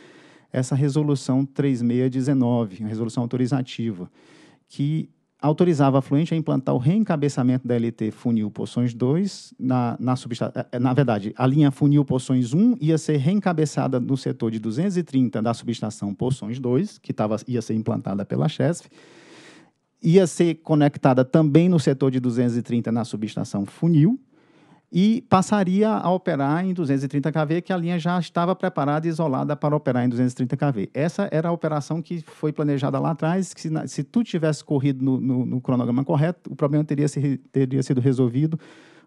essa resolução 3619, uma resolução autorizativa, que autorizava a Fluente a implantar o reencabeçamento da LT Funil Poções 2 na, na subestação. Eh, eh, na verdade, a linha Funil Poções 1 ia ser reencabeçada no setor de 230 da subestação Poções 2, que tava, ia ser implantada pela Chesf. Ia ser conectada também no setor de 230 na subestação Funil, e passaria a operar em 230 kV, que a linha já estava preparada e isolada para operar em 230 kV. Essa era a operação que foi planejada lá atrás, que se, se tudo tivesse corrido no, no, no, cronograma correto, o problema teria, se, teria sido resolvido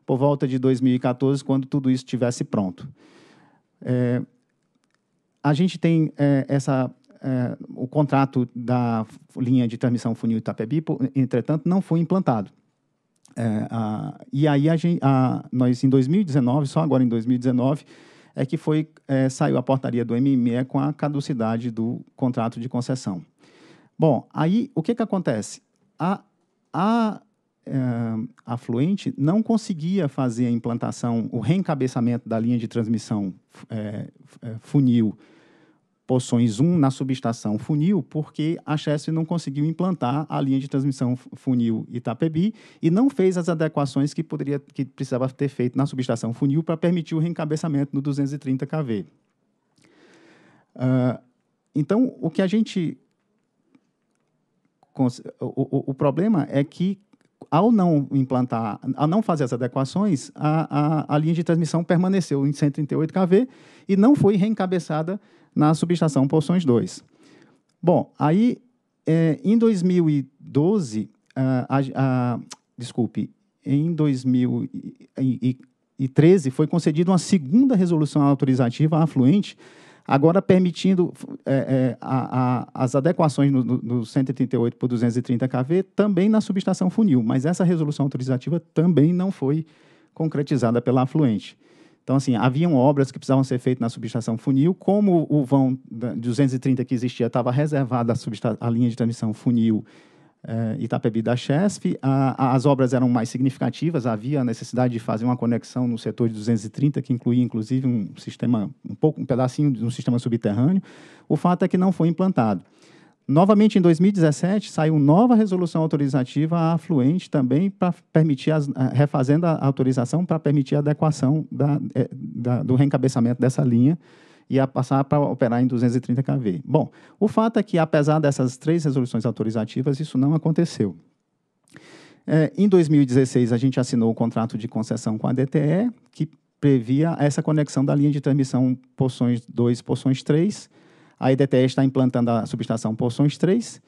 por volta de 2014, quando tudo isso estivesse pronto. É, a gente tem é, essa é, o contrato da linha de transmissão funil Itapebi, entretanto, não foi implantado. É, a, e aí a gente, a, nós em 2019, só agora em 2019, é que foi é, saiu a portaria do MME com a caducidade do contrato de concessão. Bom, aí o que, que acontece? A, a é, afluente não conseguia fazer a implantação, o reencabeçamento da linha de transmissão é, é, funil poções 1 na subestação Funil, porque a Chesf não conseguiu implantar a linha de transmissão Funil Itapebi e não fez as adequações que poderia que precisava ter feito na subestação Funil para permitir o reencabeçamento no 230 kV. Uh, então, o que a gente o, o, o problema é que ao não implantar, ao não fazer as adequações, a, a, a linha de transmissão permaneceu em 138 kV e não foi reencabeçada na subestação Poções 2. Bom, aí é, em 2012, ah, a, a, desculpe, em 2013 foi concedida uma segunda resolução autorizativa à Fluente agora permitindo é, é, a, a, as adequações no, no 138 por 230 kV também na subestação funil, mas essa resolução autorizativa também não foi concretizada pela afluente. Então, assim, haviam obras que precisavam ser feitas na subestação funil, como o vão 230 que existia estava reservado à, à linha de transmissão funil é, Itapebi da Chesf. A, as obras eram mais significativas, havia a necessidade de fazer uma conexão no setor de 230, que incluía inclusive um sistema, um pouco, um pedacinho de um sistema subterrâneo. O fato é que não foi implantado. Novamente, em 2017, saiu nova resolução autorizativa à Fluente também para permitir, as, refazendo a autorização para permitir a adequação da, eh, da, do reencabeçamento dessa linha ia passar para operar em 230 kV. Bom, o fato é que, apesar dessas três resoluções autorizativas, isso não aconteceu. É, em 2016, a gente assinou o contrato de concessão com a DTE, que previa essa conexão da linha de transmissão Poções 2, Poções 3. A DTE está implantando a subestação Poções 3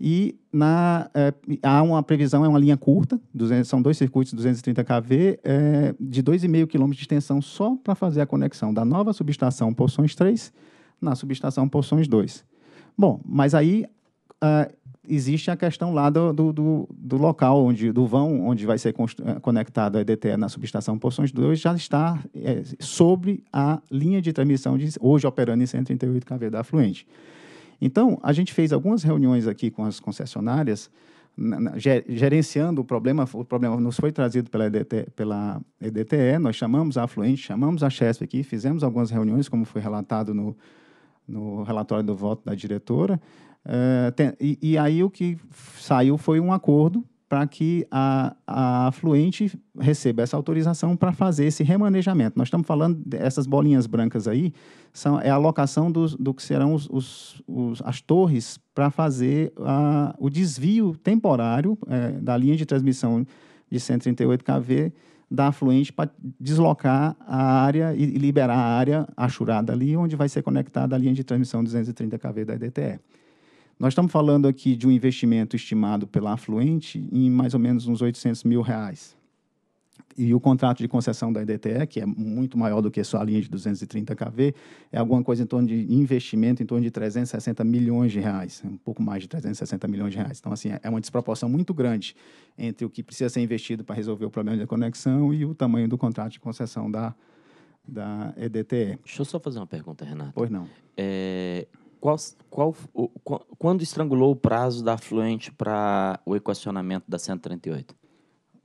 e na, é, há uma previsão, é uma linha curta, 200, são dois circuitos, 230 kV, é, de 2,5 km de extensão só para fazer a conexão da nova subestação Poções 3 na subestação Poções 2. Bom, mas aí ah, existe a questão lá do, do, do, local, onde, do vão onde vai ser eh, conectado a EDT na subestação Poções 2, já está é, sobre a linha de transmissão de, hoje operando em 138 kV da Fluente. Então, a gente fez algumas reuniões aqui com as concessionárias, gerenciando o problema. O problema nos foi trazido pela, EDT, pela EDTE, nós chamamos a Afluente, chamamos a Chesp aqui, fizemos algumas reuniões, como foi relatado no, no relatório do voto da diretora. É, tem, e, e aí o que saiu foi um acordo para que a, a afluente receba essa autorização para fazer esse remanejamento. Nós estamos falando dessas bolinhas brancas aí, são, é a alocação dos, do que serão os, os, os as torres para fazer a, o desvio temporário é, da linha de transmissão de 138 kV da afluente para deslocar a área e liberar a área achurada ali, onde vai ser conectada a linha de transmissão 230 kV da EDTE. Nós estamos falando aqui de um investimento estimado pela Afluente em mais ou menos uns 800 mil reais. E o contrato de concessão da EDTE, que é muito maior do que só a linha de 230 kV, é alguma coisa em torno de investimento em torno de 360 milhões de reais, um pouco mais de 360 milhões de reais. Então, assim, é, é uma desproporção muito grande entre o que precisa ser investido para resolver o problema da conexão e o tamanho do contrato de concessão da, da EDTE. Deixa eu só fazer uma pergunta, Renato. Pois não.
É, qual, qual, o, quando estrangulou o prazo da fluente para o equacionamento da 138?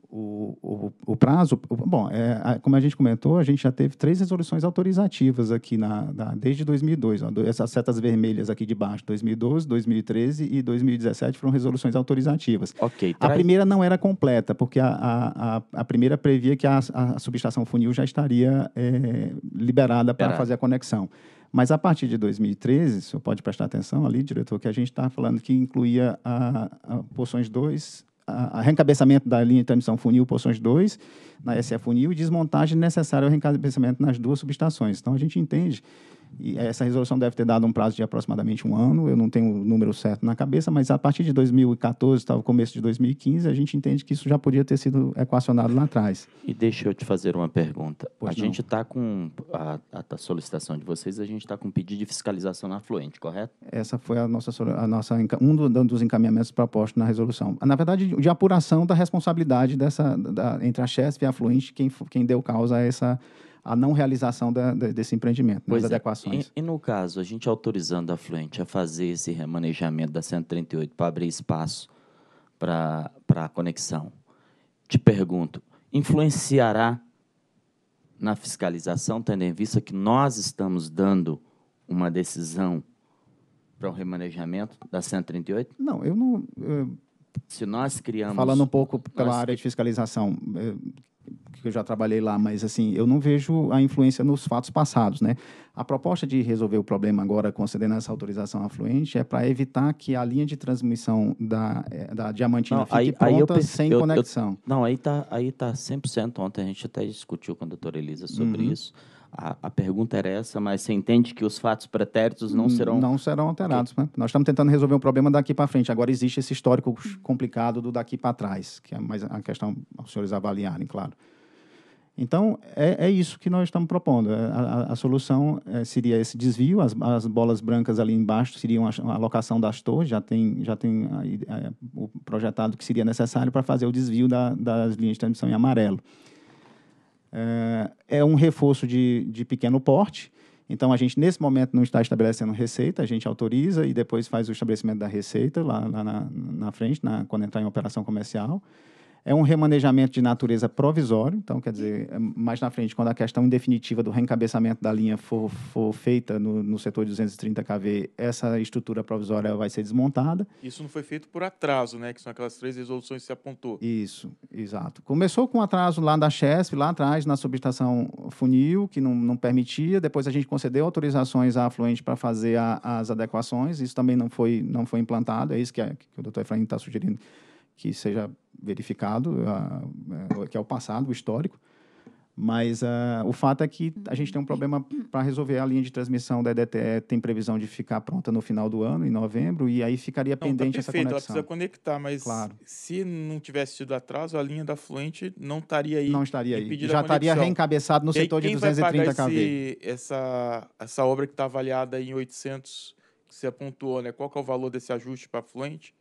O, o, o prazo, bom, é, como a gente comentou, a gente já teve três resoluções autorizativas aqui na, na desde 2002. Ó, essas setas vermelhas aqui de baixo, 2012, 2013 e 2017 foram resoluções autorizativas. Ok. Trai... A primeira não era completa, porque a, a, a primeira previa que a, subestação funil já estaria é, liberada para fazer a conexão. Mas a partir de 2013, o senhor pode prestar atenção ali, diretor, que a gente está falando que incluía a, a porções 2, a, a, reencabeçamento da linha de transmissão funil, porções 2, na SF funil, e desmontagem necessária ao reencabeçamento nas duas subestações. Então, a gente entende e essa resolução deve ter dado um prazo de aproximadamente um ano, eu não tenho o número certo na cabeça, mas a partir de 2014, estava tá, o começo de 2015, a gente entende que isso já podia ter sido equacionado lá atrás.
E deixa eu te fazer uma pergunta. Pois a não. gente está com a, a, solicitação de vocês, a gente está com um pedido de fiscalização na Fluente, correto?
Essa foi a nossa, a nossa um dos encaminhamentos propostos na resolução. Na verdade, de apuração da responsabilidade dessa da, entre a Chesf e a Fluente, quem, quem deu causa a essa a não realização da, da, desse empreendimento, pois das é. adequações. E,
e, no caso, a gente autorizando a Fluente a fazer esse remanejamento da 138 para abrir espaço para a conexão, te pergunto, influenciará na fiscalização, tendo em vista que nós estamos dando uma decisão para o remanejamento
da 138? Não, eu não... Eu... Se nós criamos... Falando um pouco pela nós... área de fiscalização, eh, que eu já trabalhei lá, mas assim, eu não vejo a influência nos fatos passados, né? A proposta de resolver o problema agora, concedendo essa autorização afluente, é para evitar que a linha de transmissão da, eh, da Diamantina não, fique aí, pronta aí eu, sem eu, conexão. Eu,
não, aí tá, aí tá 100%. Ontem a gente até discutiu com a doutora Elisa sobre uhum. isso a, a, pergunta era essa, mas você entende que os fatos pretéritos não hum, serão... Não
serão alterados, okay. né? Nós estamos tentando resolver um problema daqui para frente. Agora existe esse histórico complicado do daqui para trás, que é mais a questão os senhores avaliarem, claro. Então, é, é, isso que nós estamos propondo. É, a, a, a solução é, seria esse desvio, as, as, bolas brancas ali embaixo seriam a, a locação das torres, já tem, já tem é, o projetado que seria necessário para fazer o desvio da, das linhas de transmissão em amarelo. É, é um reforço de, de pequeno porte. Então, a gente, nesse momento, não está estabelecendo receita, a gente autoriza e depois faz o estabelecimento da receita lá, lá na, na frente, na, quando entrar em operação comercial. É um remanejamento de natureza provisório, então, quer dizer, é mais na frente, quando a questão definitiva do reencabeçamento da linha for, for feita no, no setor 230 kV, essa estrutura provisória vai ser desmontada.
Isso não foi feito por atraso, né? Que são aquelas três resoluções que se apontou. Isso,
exato. Começou com atraso lá da Chesf, lá atrás, na subestação Funil, que não, não permitia. Depois a gente concedeu autorizações à afluente para fazer a, as adequações. Isso também não foi, não foi implantado. É isso que, é, que o doutor Efraim está sugerindo que seja verificado, uh, que é o passado, o histórico. Mas uh, o fato é que a gente tem um problema para resolver. A linha de transmissão da EDTE tem previsão de ficar pronta no final do ano, em novembro, e aí ficaria não, tá pendente tá perfeito, essa conexão. Ela precisa
conectar, mas claro. se não tivesse tido atraso, a linha da Fluente não estaria aí. Não estaria aí. Já estaria reencabeçado no e setor aí, de 230 vai kV. Esse, essa, essa obra que está avaliada em 800, que você apontou, né? qual é o valor desse ajuste para a Fluente?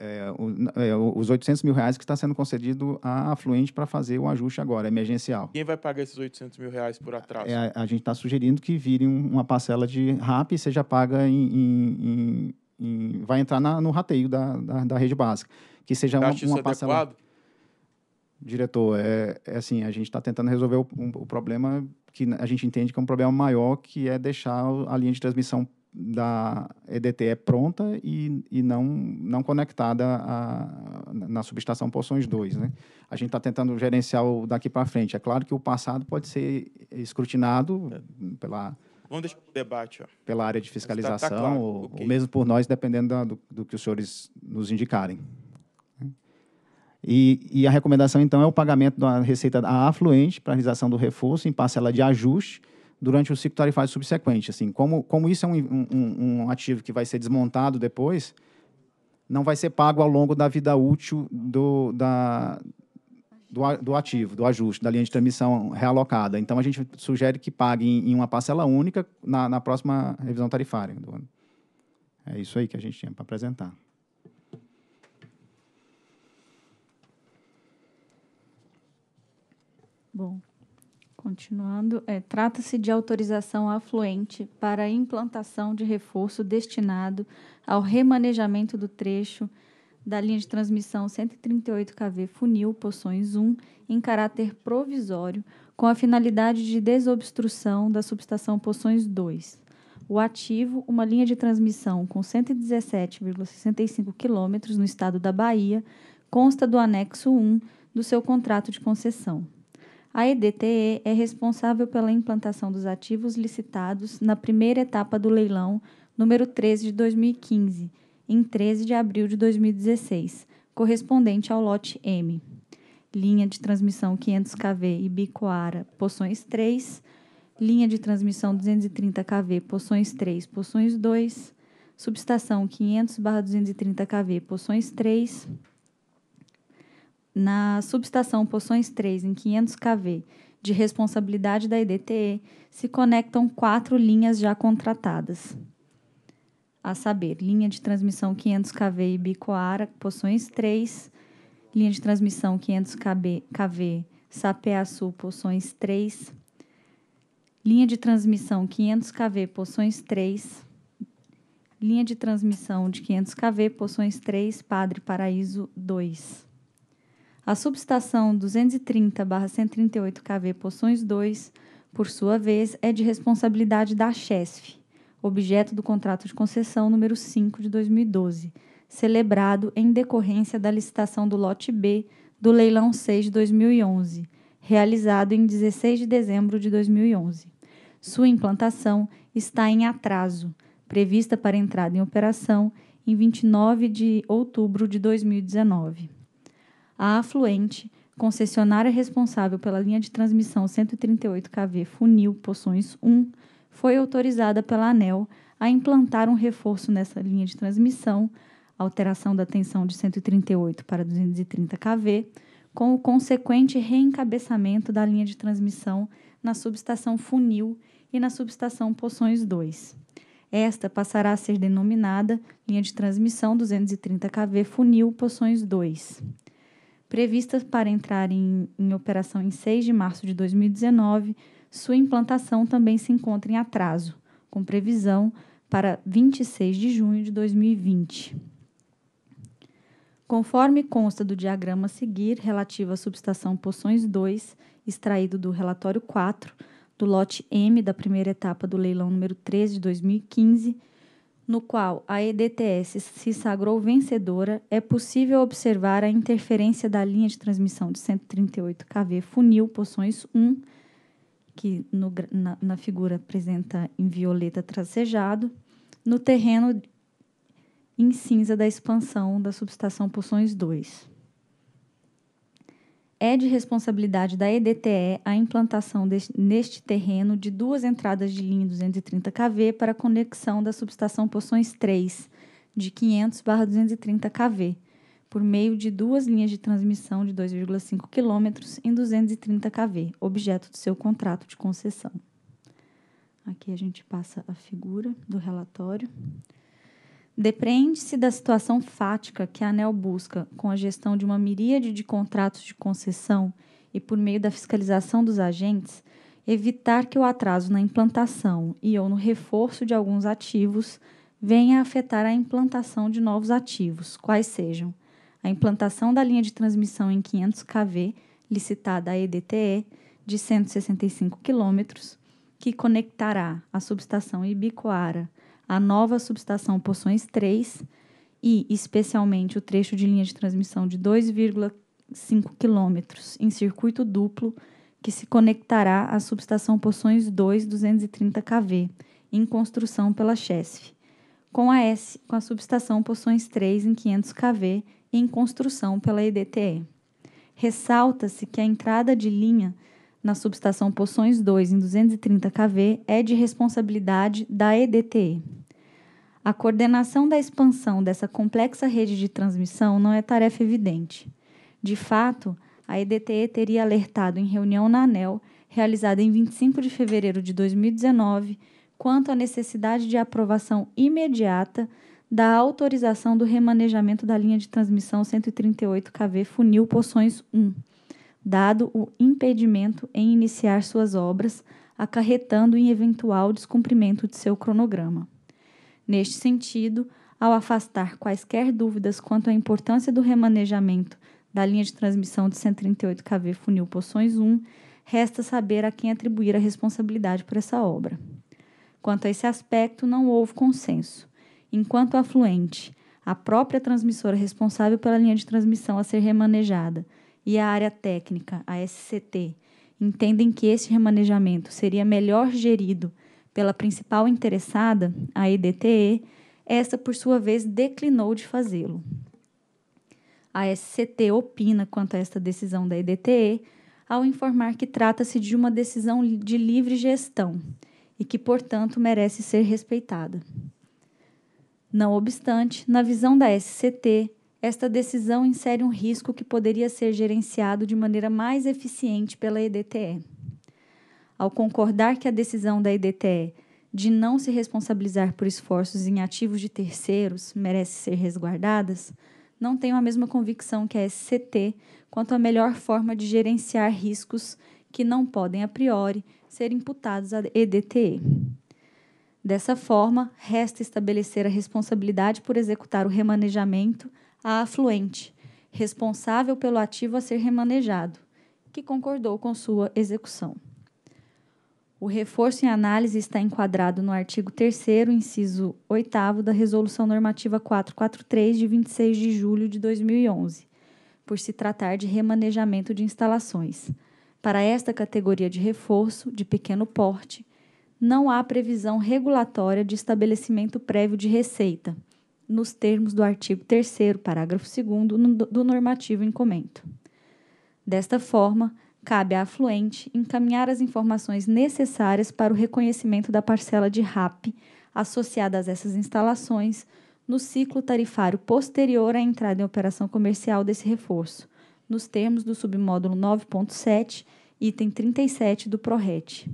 é, é os 800 mil reais que está sendo concedido à Fluente para fazer o ajuste agora, emergencial.
Quem vai pagar esses 800 mil reais por atraso? É,
a, a, gente está sugerindo que vire uma parcela de RAP e seja paga em, em, em, vai entrar na, no rateio da, da, da, rede básica. Que seja uma, uma parcela... Adequado? Diretor, é, é, assim, a gente está tentando resolver o, um, o problema que a gente entende que é um problema maior, que é deixar a linha de transmissão da EDTE é pronta e, e não, não conectada a, na subestação Poções 2. Né? A gente está tentando gerenciar o daqui para frente. É claro que o passado pode ser escrutinado é. pela... Vamos deixar o debate. Ó. Pela área de fiscalização tá, tá claro. ou, okay. ou, mesmo por nós, dependendo da, do, do que os senhores nos indicarem. Né? E, e, a recomendação, então, é o pagamento da receita da afluente para realização do reforço em parcela de ajuste durante o ciclo tarifário subsequente. Assim, como, como isso é um, um, um ativo que vai ser desmontado depois, não vai ser pago ao longo da vida útil do, da, do, do, ativo, do ajuste, da linha de transmissão realocada. Então, a gente sugere que pague em, em uma parcela única na, na próxima revisão tarifária do É isso aí que a gente tinha para apresentar.
Bom, Continuando, é, trata-se de autorização afluente para implantação de reforço destinado ao remanejamento do trecho da linha de transmissão 138 kV Funil Poções 1 em caráter provisório, com a finalidade de desobstrução da subestação Poções 2. O ativo, uma linha de transmissão com 117,65 km no estado da Bahia, consta do anexo 1 do seu contrato de concessão. A EDTE é responsável pela implantação dos ativos licitados na primeira etapa do leilão número 13 de 2015, em 13 de abril de 2016, correspondente ao lote M. Linha de transmissão 500 kV Ibicoara, poções 3, linha de transmissão 230 kV, poções 3, poções 2, subestação 500/230 kV, poções 3 na subestação Poções 3, em 500 kV, de responsabilidade da EDTE, se conectam quatro linhas já contratadas. A saber, linha de transmissão 500 kV Ibicoara, Poções 3, linha de transmissão 500 kV, KV Sapeaçu, Poções 3, linha de transmissão 500 kV, Poções 3, linha de transmissão de 500 kV, Poções 3, Padre Paraíso 2. A subestação 230-138 KV Poções 2, por sua vez, é de responsabilidade da CHESF, objeto do contrato de concessão número 5 de 2012, celebrado em decorrência da licitação do lote B do leilão 6 de 2011, realizado em 16 de dezembro de 2011. Sua implantação está em atraso, prevista para entrada em operação em 29 de outubro de 2019 a Afluente, concessionária responsável pela linha de transmissão 138kV Funil Poções 1, foi autorizada pela ANEL a implantar um reforço nessa linha de transmissão, alteração da tensão de 138 para 230 kV, com o consequente reencabeçamento da linha de transmissão na subestação Funil e na subestação Poções 2. Esta passará a ser denominada linha de transmissão 230 kV Funil Poções 2 previstas para entrar em, em operação em 6 de março de 2019, sua implantação também se encontra em atraso, com previsão para 26 de junho de 2020. Conforme consta do diagrama a seguir, relativo à subestação Poções 2, extraído do relatório 4, do lote M da primeira etapa do leilão número 13 de 2015, no qual a EDTS se sagrou vencedora, é possível observar a interferência da linha de transmissão de 138 kV funil poções 1, que no, na, na, figura apresenta em violeta tracejado, no terreno em cinza da expansão da subestação poções 2 é de responsabilidade da EDTE a implantação deste, neste terreno de duas entradas de linha 230 kV para conexão da subestação Poções 3, de 500/230 kV, por meio de duas linhas de transmissão de 2,5 km em 230 kV, objeto do seu contrato de concessão. Aqui a gente passa a figura do relatório depende se da situação fática que a ANEL busca com a gestão de uma miríade de contratos de concessão e por meio da fiscalização dos agentes, evitar que o atraso na implantação e ou no reforço de alguns ativos venha a afetar a implantação de novos ativos, quais sejam a implantação da linha de transmissão em 500 kV, licitada à EDTE, de 165 km, que conectará a subestação Ibicoara a nova subestação Poções 3 e, especialmente, o trecho de linha de transmissão de 2,5 quilômetros em circuito duplo que se conectará à subestação Poções 2 230 kV, em construção pela Chesf, com a S com a subestação Poções 3 em 500 kV, em construção pela EDTE. Ressalta-se que a entrada de linha na subestação Poções 2, em 230 kV, é de responsabilidade da EDTE. A coordenação da expansão dessa complexa rede de transmissão não é tarefa evidente. De fato, a EDTE teria alertado em reunião na ANEL, realizada em 25 de fevereiro de 2019, quanto à necessidade de aprovação imediata da autorização do remanejamento da linha de transmissão 138 kV Funil Poções 1 dado o impedimento em iniciar suas obras, acarretando em eventual descumprimento de seu cronograma. Neste sentido, ao afastar quaisquer dúvidas quanto à importância do remanejamento da linha de transmissão de 138 kV funil Poções 1, resta saber a quem atribuir a responsabilidade por essa obra. Quanto a esse aspecto, não houve consenso. Enquanto afluente, a própria transmissora responsável pela linha de transmissão a ser remanejada – e a área técnica, a SCT, entendem que este remanejamento seria melhor gerido pela principal interessada, a EDTE, essa por sua vez, declinou de fazê-lo. A SCT opina quanto a esta decisão da EDTE ao informar que trata-se de uma decisão de livre gestão e que, portanto, merece ser respeitada. Não obstante, na visão da SCT, esta decisão insere um risco que poderia ser gerenciado de maneira mais eficiente pela EDTE. Ao concordar que a decisão da EDTE de não se responsabilizar por esforços em ativos de terceiros merece ser resguardadas, não tenho a mesma convicção que a SCT quanto à melhor forma de gerenciar riscos que não podem, a priori, ser imputados à EDTE. Dessa forma, resta estabelecer a responsabilidade por executar o remanejamento a afluente, responsável pelo ativo a ser remanejado, que concordou com sua execução. O reforço em análise está enquadrado no artigo 3 inciso 8 da Resolução Normativa 443 de 26 de julho de 2011, por se tratar de remanejamento de instalações. Para esta categoria de reforço de pequeno porte, não há previsão regulatória de estabelecimento prévio de receita nos termos do artigo 3 parágrafo 2 do normativo em comento. Desta forma, cabe à afluente encaminhar as informações necessárias para o reconhecimento da parcela de RAP associadas a essas instalações no ciclo tarifário posterior à entrada em operação comercial desse reforço, nos termos do submódulo 9.7, item 37 do PRORET.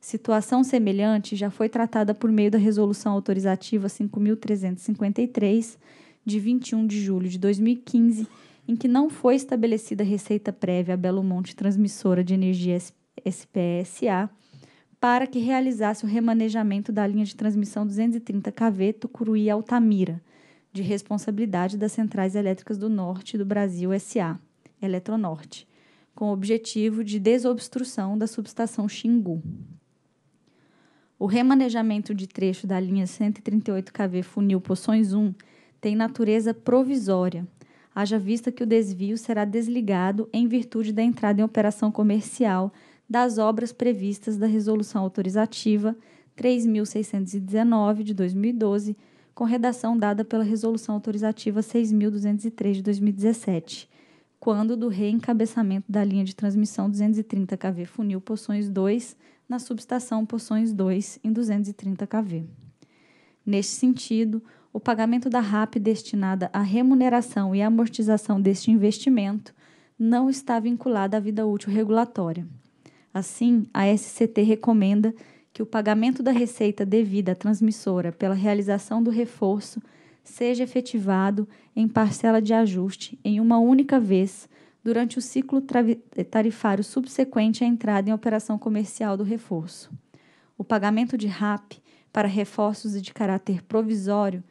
Situação semelhante já foi tratada por meio da Resolução Autorizativa 5.353, de 21 de julho de 2015, em que não foi estabelecida receita prévia à Belo Monte Transmissora de Energia SPSA para que realizasse o remanejamento da linha de transmissão 230 kV Tucuruí-Altamira, de responsabilidade das Centrais Elétricas do Norte do Brasil SA, Eletronorte, com o objetivo de desobstrução da subestação Xingu. O remanejamento de trecho da linha 138 kV Funil Poções 1 tem natureza provisória, haja vista que o desvio será desligado em virtude da entrada em operação comercial das obras previstas da Resolução Autorizativa 3619 de 2012, com redação dada pela Resolução Autorizativa 6203 de 2017 quando do reencabeçamento da linha de transmissão 230 kV funil poções 2 na subestação Poções 2, em 230 kV. Neste sentido, o pagamento da RAP destinada à remuneração e amortização deste investimento não está vinculado à vida útil regulatória. Assim, a SCT recomenda que o pagamento da receita devida à transmissora pela realização do reforço seja efetivado em parcela de ajuste em uma única vez durante o ciclo tarifário subsequente à entrada em operação comercial do reforço. O pagamento de RAP para reforços de caráter provisório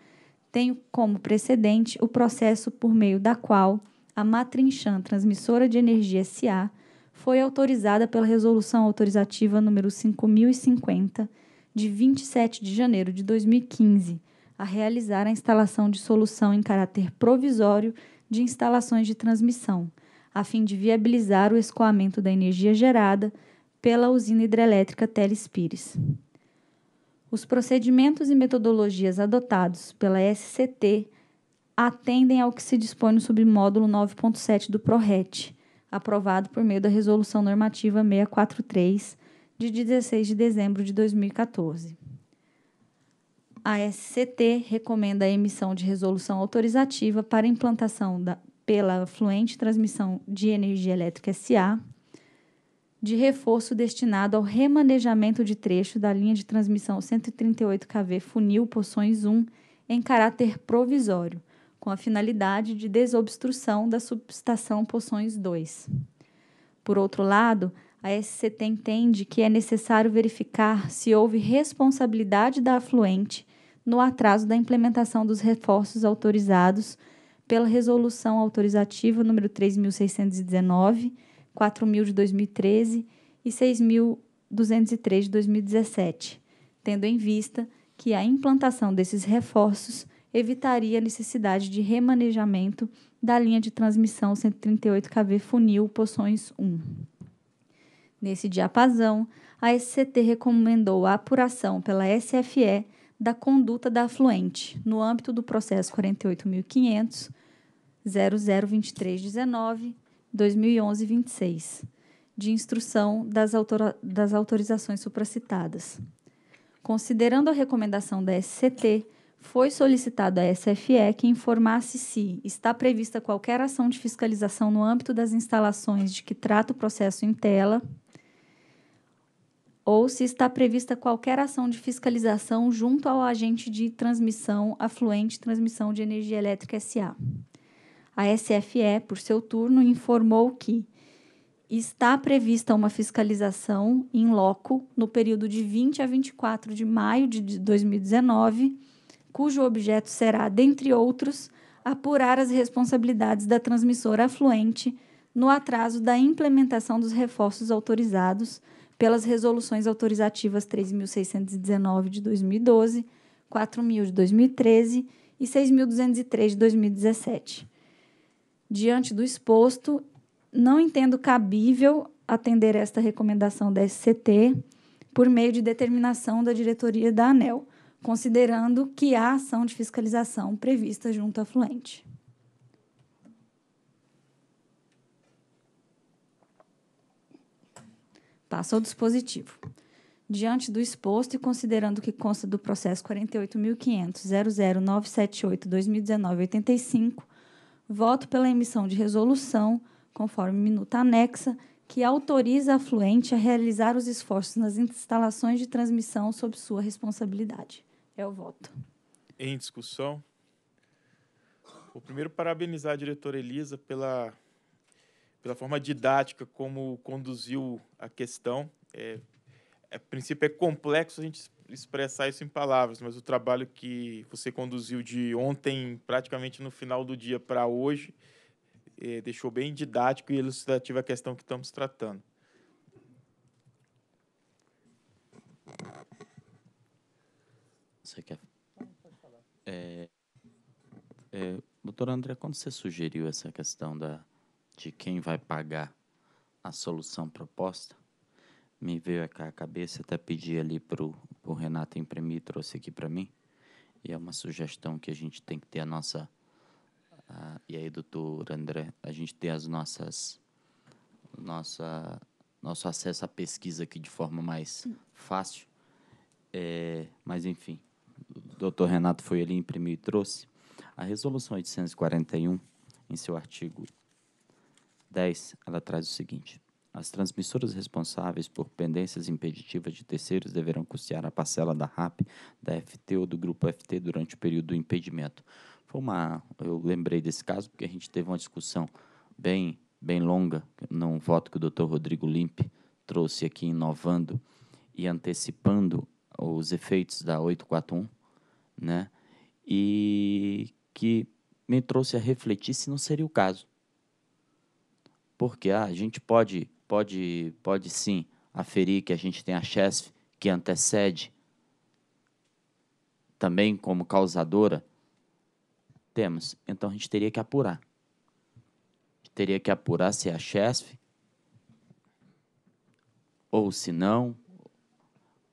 tem como precedente o processo por meio da qual a Matrinchan Transmissora de Energia SA foi autorizada pela Resolução Autorizativa número 5050 de 27 de janeiro de 2015 a realizar a instalação de solução em caráter provisório de instalações de transmissão a fim de viabilizar o escoamento da energia gerada pela usina hidrelétrica Telespires. Os procedimentos e metodologias adotados pela SCT atendem ao que se dispõe no submódulo 9.7 do PRORET, aprovado por meio da Resolução Normativa 643, de 16 de dezembro de 2014. A SCT recomenda a emissão de resolução autorizativa para implantação da pela Fluente Transmissão de Energia Elétrica SA, de reforço destinado ao remanejamento de trecho da linha de transmissão 138 kV Funil Poções 1 em caráter provisório, com a finalidade de desobstrução da subestação Poções 2. Por outro lado, a SCT entende que é necessário verificar se houve responsabilidade da afluente no atraso da implementação dos reforços autorizados pela resolução autorizativa número 3619, 4000 de 2013 e 6203 de 2017, tendo em vista que a implantação desses reforços evitaria a necessidade de remanejamento da linha de transmissão 138 kV funil poções 1. Nesse diapasão, a SCT recomendou a apuração pela SFE da conduta da afluente, no âmbito do processo 48500002319 002319, 2011, 26, de instrução das, autor das autorizações supracitadas. Considerando a recomendação da SCT, foi solicitado à SFE que informasse se está prevista qualquer ação de fiscalização no âmbito das instalações de que trata o processo em tela, ou se está prevista qualquer ação de fiscalização junto ao agente de transmissão afluente Transmissão de Energia Elétrica SA. A SFE, por seu turno, informou que está prevista uma fiscalização em loco no período de 20 a 24 de maio de 2019, cujo objeto será, dentre outros, apurar as responsabilidades da transmissora afluente no atraso da implementação dos reforços autorizados pelas resoluções autorizativas 3.619 de 2012, 4.000 de 2013 e 6.203 de 2017. Diante do exposto, não entendo cabível atender esta recomendação da SCT por meio de determinação da diretoria da ANEL, considerando que há ação de fiscalização prevista junto à Fluente. Faça ao dispositivo. Diante do exposto e considerando que consta do processo 48.500.00978-2019-85, voto pela emissão de resolução, conforme minuta anexa, que autoriza a Fluente a realizar os esforços nas instalações de transmissão sob sua responsabilidade. É o voto.
Em discussão, vou primeiro parabenizar a diretora Elisa pela pela forma didática como conduziu a questão. É, é a princípio é complexo a gente expressar isso em palavras, mas o trabalho que você conduziu de ontem, praticamente no final do dia para hoje, é, deixou bem didático e ilustrativo a questão que estamos tratando. Você quer? É,
é, doutor André, quando você sugeriu essa questão da de quem vai pagar a solução proposta, me veio aqui a cabeça, até pedi ali pro, pro Renato imprimir, trouxe aqui para mim. E é uma sugestão que a gente tem que ter a nossa. e aí, doutor André, a gente tem as nossas. Nossa, nosso acesso à pesquisa aqui de forma mais fácil. É, mas, enfim, o doutor Renato foi ali, imprimiu e trouxe. A resolução 841, em seu artigo 10, ela traz o seguinte: as transmissoras responsáveis por pendências impeditivas de terceiros deverão custear a parcela da RAP, da FT ou do grupo FT durante o período do impedimento. Foi uma, eu lembrei desse caso porque a gente teve uma discussão bem, bem longa num voto que o Dr. Rodrigo Limpe trouxe aqui inovando e antecipando os efeitos da 841, né? E que me trouxe a refletir se não seria o caso porque ah, a gente pode, pode, pode sim aferir que a gente tem a chefe que antecede também como causadora? Temos. Então a gente teria que apurar. Teria que apurar se é a chefe ou se não,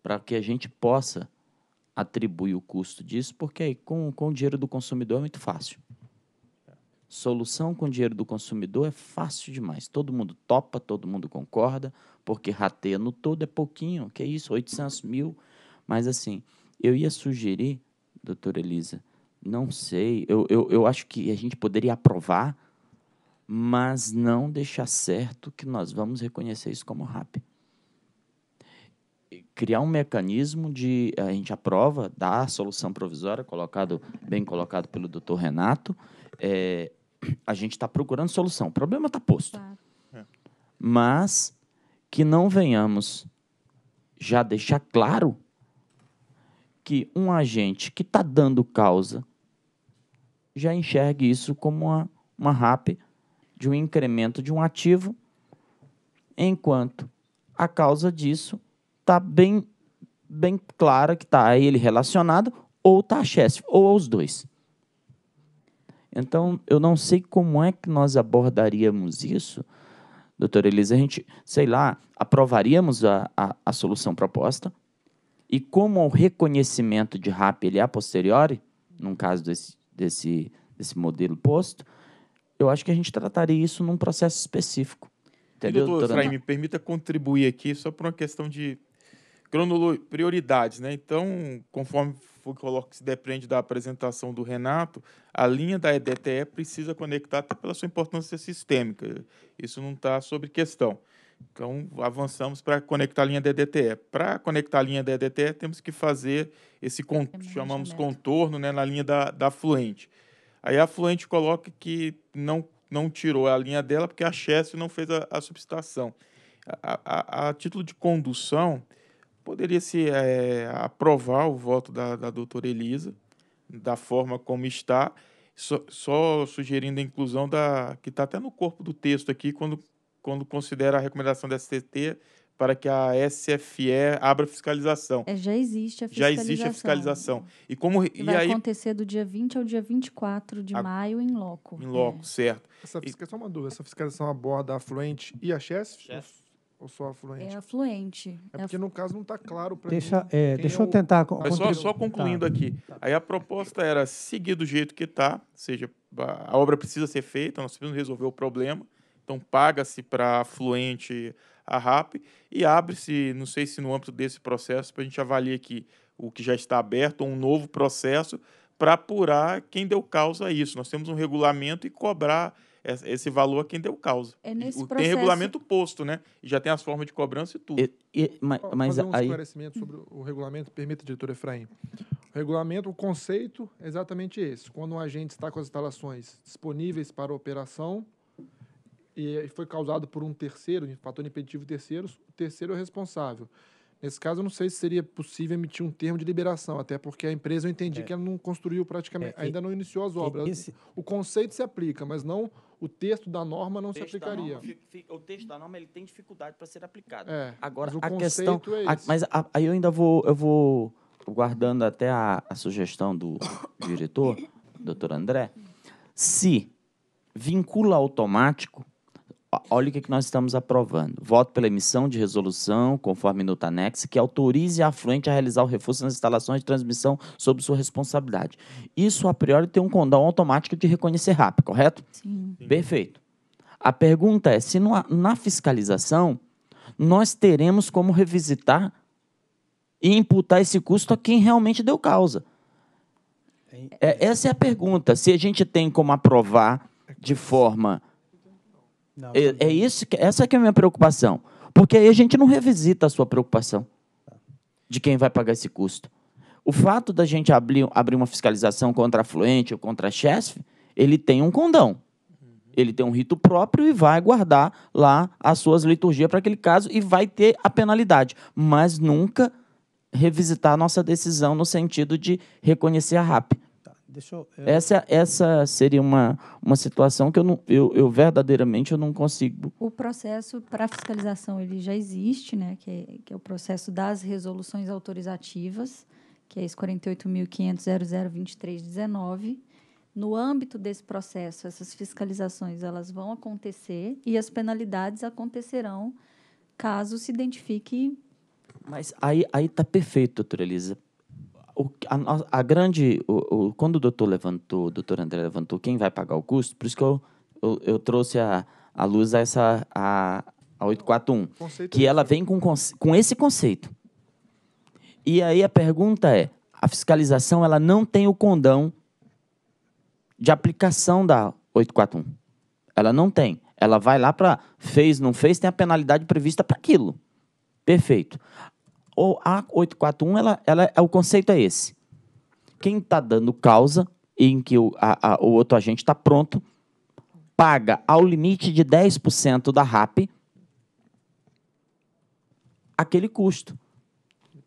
para que a gente possa atribuir o custo disso, porque aí com, com o dinheiro do consumidor é muito fácil. Solução com dinheiro do consumidor é fácil demais. Todo mundo topa, todo mundo concorda, porque rateia no todo é pouquinho, que é isso, 800 mil. Mas assim, eu ia sugerir, doutora Elisa, não sei, eu, eu, eu acho que a gente poderia aprovar, mas não deixar certo que nós vamos reconhecer isso como RAP. Criar um mecanismo de. A gente aprova, dá a solução provisória, colocado, bem colocado pelo doutor Renato, é, a gente está procurando solução. O problema está posto. É. Mas que não venhamos já deixar claro que um agente que está dando causa já enxergue isso como uma, uma RAP de um incremento de um ativo, enquanto a causa disso está bem, bem clara que está a ele relacionado ou está a chefe, ou aos dois. Então, eu não sei como é que nós abordaríamos isso, doutora Elisa. A gente, sei lá, aprovaríamos a, a, a solução proposta. E como o reconhecimento de RAP ele é a posteriori, num caso desse, desse, desse modelo posto, eu acho que a gente trataria isso num processo específico.
Entendeu, e doutor Efraim, me permita contribuir aqui só por uma questão de prioridades, né? Então, conforme for coloca, se depende da apresentação do Renato, a linha da EDTE precisa conectar até pela sua importância sistêmica. Isso não está sobre questão. Então, avançamos para conectar a linha da EDTE. Para conectar a linha da EDTE, temos que fazer esse con é chamamos contorno né, na linha da, da fluente. Aí a fluente coloca que não, não tirou a linha dela porque a Chess não fez a, a substituição. A, a, a título de condução, poderia se é, aprovar o voto da, da doutora Elisa, da forma como está, só, só sugerindo a inclusão da. que está até no corpo do texto aqui, quando, quando considera a recomendação da STT para que a SFE abra fiscalização. É, já
existe a fiscalização. Já existe a fiscalização.
Né? E como e vai aí,
acontecer do dia 20 ao dia 24 de a, maio em loco. Em loco,
é. certo. Essa fiscalização uma dúvida. Essa fiscalização aborda a Fluente e a Chess? Chesf. Ou só é afluente?
É afluente. É porque, no caso, não está claro para deixa,
mim. É, deixa eu, é tentar... Mas só, só concluindo tá.
aqui. Aí a proposta era seguir do jeito que está, ou seja, a obra precisa ser feita, nós precisamos resolver o problema, então paga-se para afluente a RAP e abre-se, não sei se no âmbito desse processo, para a gente avaliar aqui o que já está aberto, um novo processo para apurar quem deu causa a isso. Nós temos um regulamento e cobrar esse valor a é quem deu causa.
É nesse processo... Tem regulamento
posto, né? já tem as formas de cobrança e tudo. E, e, mas, mas Fazer um aí...
esclarecimento sobre o regulamento, permita, diretor Efraim. O regulamento, o conceito é exatamente esse. Quando um agente está com as instalações disponíveis para operação e foi causado por um terceiro, um fator impeditivo terceiros, o terceiro é o responsável. Nesse caso, eu não sei se seria possível emitir um termo de liberação, até porque a empresa eu entendi é. que ela não construiu praticamente, é. ainda não iniciou as obras. Esse... O conceito se aplica, mas não o texto da norma não se aplicaria. Norma,
o texto da norma ele tem dificuldade para ser aplicado. É, Agora, a questão. É a, mas a, aí eu ainda vou, eu vou guardando até a, a sugestão do diretor, doutor André, se vincula automático, olha o que, é que nós estamos aprovando. Voto pela emissão de resolução, conforme nota anexa, que autorize a Fluente a realizar o reforço nas instalações de transmissão sob sua responsabilidade. Isso, a priori, tem um condão automático de reconhecer rápido, correto? Sim. Sim. Perfeito. A pergunta é se na fiscalização nós teremos como revisitar e imputar esse custo a quem realmente deu causa. É, essa é a pergunta. Se a gente tem como aprovar de forma é, é isso que, essa que é a minha preocupação. Porque aí a gente não revisita a sua preocupação de quem vai pagar esse custo. O fato da gente abrir, abrir uma fiscalização contra a Fluente ou contra a chefe, ele tem um condão. Ele tem um rito próprio e vai guardar lá as suas liturgias para aquele caso e vai ter a penalidade. Mas nunca revisitar a nossa decisão no sentido de reconhecer a RAP. Eu... É, essa, essa seria uma, uma situação que eu, não, eu, eu verdadeiramente eu não consigo.
O processo para fiscalização ele já existe, né? Que é, que é o processo das resoluções autorizativas, que é esse 48.500.002319. No âmbito desse processo, essas fiscalizações elas vão acontecer e as penalidades acontecerão caso se identifique.
Mas aí está perfeito, doutora Elisa, o, a, a grande. O, o, quando o doutor levantou, o doutor André levantou quem vai pagar o custo, por isso que eu, eu, eu trouxe a, a luz a essa. A, a 841. Conceito que ela vem com, com esse conceito. E aí a pergunta é: a fiscalização ela não tem o condão de aplicação da 841. Ela não tem. Ela vai lá para fez, não fez, tem a penalidade prevista para aquilo. Perfeito ou A841, ela, ela, o conceito é esse. Quem está dando causa em que o, a, a, o outro agente está pronto, paga ao limite de 10% da RAP aquele custo.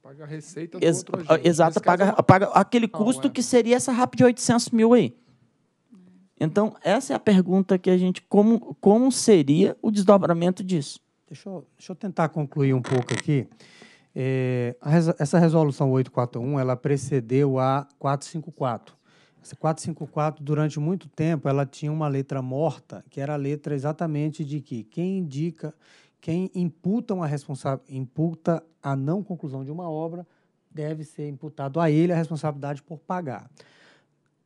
paga a receita do Ex outro agente. Exato, paga, é uma... paga aquele custo é?
que seria essa RAP de 800 mil aí.
Então, essa é a pergunta que a gente... Como, como seria o desdobramento disso? Deixa eu, deixa eu tentar concluir um pouco aqui. É, essa resolução 841 ela precedeu a 454. Essa 454, durante muito tempo, ela tinha uma letra morta, que era a letra exatamente de que quem indica, quem imputa uma responsabilidade, imputa a não conclusão de uma obra, deve ser imputado a ele a responsabilidade por pagar.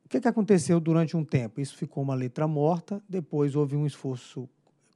O que, que aconteceu durante um tempo? Isso ficou uma letra morta, depois houve um esforço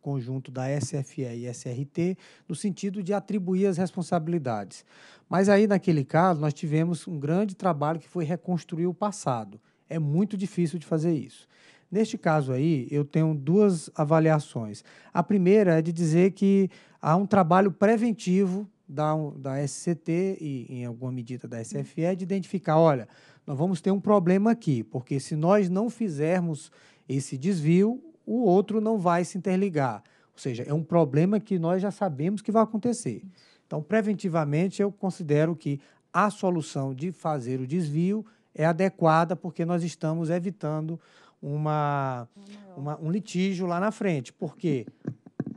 conjunto da SFE e SRT, no sentido de atribuir as responsabilidades. Mas aí, naquele caso, nós tivemos um grande trabalho que foi reconstruir o passado. É muito difícil de fazer isso. Neste caso aí, eu tenho duas avaliações. A primeira é de dizer que há um trabalho preventivo da, da SCT e, em alguma medida, da SFE, de identificar: olha, nós vamos ter um problema aqui, porque se nós não fizermos esse desvio, o outro não vai se interligar. Ou seja, é um problema que nós já sabemos que vai acontecer. Então, preventivamente, eu considero que a solução de fazer o desvio é adequada porque nós estamos evitando uma, uma, um litígio lá na frente. Porque,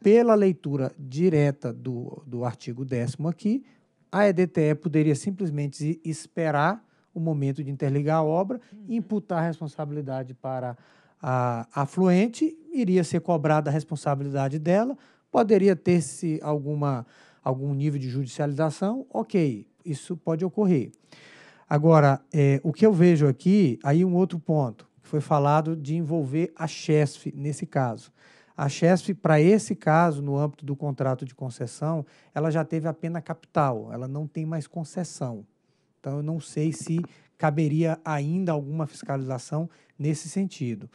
pela leitura direta do, do artigo 10 aqui, a EDTE poderia simplesmente esperar o momento de interligar a obra e uhum. imputar a responsabilidade para a, afluente, iria ser cobrada a responsabilidade dela, poderia ter-se alguma, algum nível de judicialização, ok, isso pode ocorrer. Agora, é, o que eu vejo aqui, aí um outro ponto, foi falado de envolver a CHESF nesse caso. A CHESF, para esse caso, no âmbito do contrato de concessão, ela já teve a pena capital, ela não tem mais concessão. Então, eu não sei se caberia ainda alguma fiscalização nesse sentido.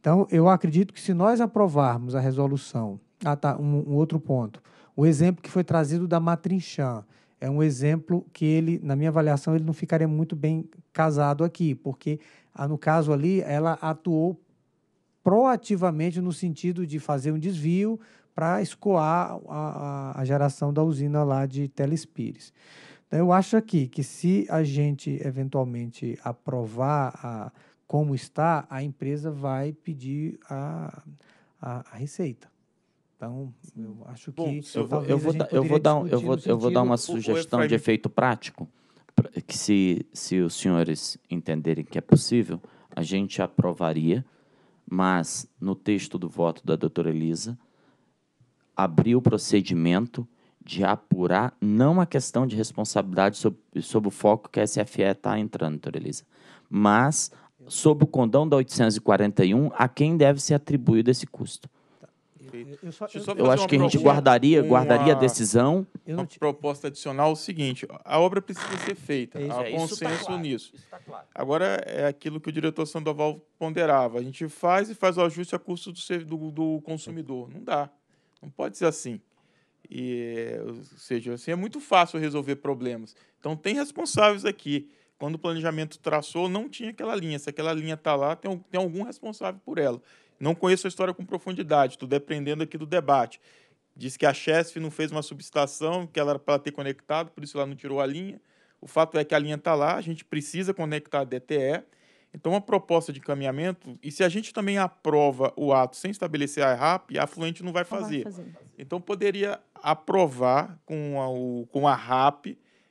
Então, eu acredito que se nós aprovarmos a resolução. Ah, tá, um, um outro ponto. O exemplo que foi trazido da Matrinchã é um exemplo que ele, na minha avaliação, ele não ficaria muito bem casado aqui, porque ah, no caso ali ela atuou proativamente no sentido de fazer um desvio para escoar a, a, geração da usina lá de Telespires. Então, eu acho aqui que se a gente eventualmente aprovar a, como está, a empresa vai pedir a, a, a receita. Então, eu acho que. eu, vou, eu, vou dar, um, eu vou, eu vou
dar uma sugestão de efeito prático, que se, se os senhores entenderem que é possível, a gente aprovaria, mas no texto do voto da doutora Elisa, abrir o procedimento de apurar não a questão de responsabilidade sob, sob o foco que a SFE está entrando, doutora Elisa, mas sob o condão da 841, a quem deve ser atribuído esse custo.
Eu, só, eu, eu acho que a gente guardaria,
guardaria a decisão.
Uma proposta adicional é o seguinte: a obra precisa ser feita. Isso, há é, consenso tá claro, nisso. Tá claro. Agora é aquilo que o diretor Sandoval ponderava. A gente faz e faz o ajuste a custo do, do, do consumidor. Não dá. Não pode ser assim. E, ou seja, assim, é muito fácil resolver problemas. Então tem responsáveis aqui. Quando o planejamento traçou, não tinha aquela linha. Se aquela linha está lá, tem, tem algum responsável por ela. Não conheço a história com profundidade, estou dependendo aqui do debate. Diz que a Chesf não fez uma subestação, que ela era para ter conectado, por isso ela não tirou a linha. O fato é que a linha está lá, a gente precisa conectar a DTE. Então, uma proposta de caminhamento, e se a gente também aprova o ato sem estabelecer a RAP, a Fluente não vai fazer. Não vai fazer. Então, poderia aprovar com a, o, com a RAP,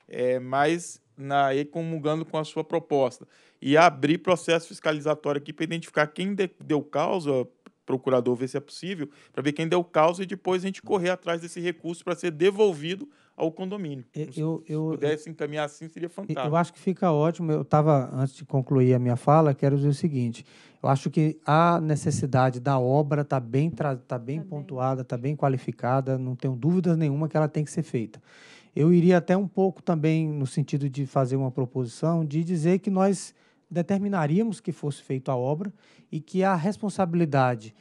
é, mas na AE comungando com a sua proposta e abrir processo fiscalizatório aqui para identificar quem de, deu causa, procurador ver se é possível, para ver quem deu causa e depois a gente correr atrás desse recurso para ser devolvido ao condomínio. Eu, eu, pudesse encaminhar assim, seria fantástico. Eu
acho que fica ótimo. Eu estava, antes de concluir a minha fala, quero dizer o seguinte: eu acho que a necessidade da obra está tá bem, tá bem tá pontuada, está bem qualificada, não tenho dúvidas nenhuma que ela tem que ser feita. Eu iria até um pouco também no sentido de fazer uma proposição, de dizer que nós determinaríamos que fosse feita a obra e que a responsabilidade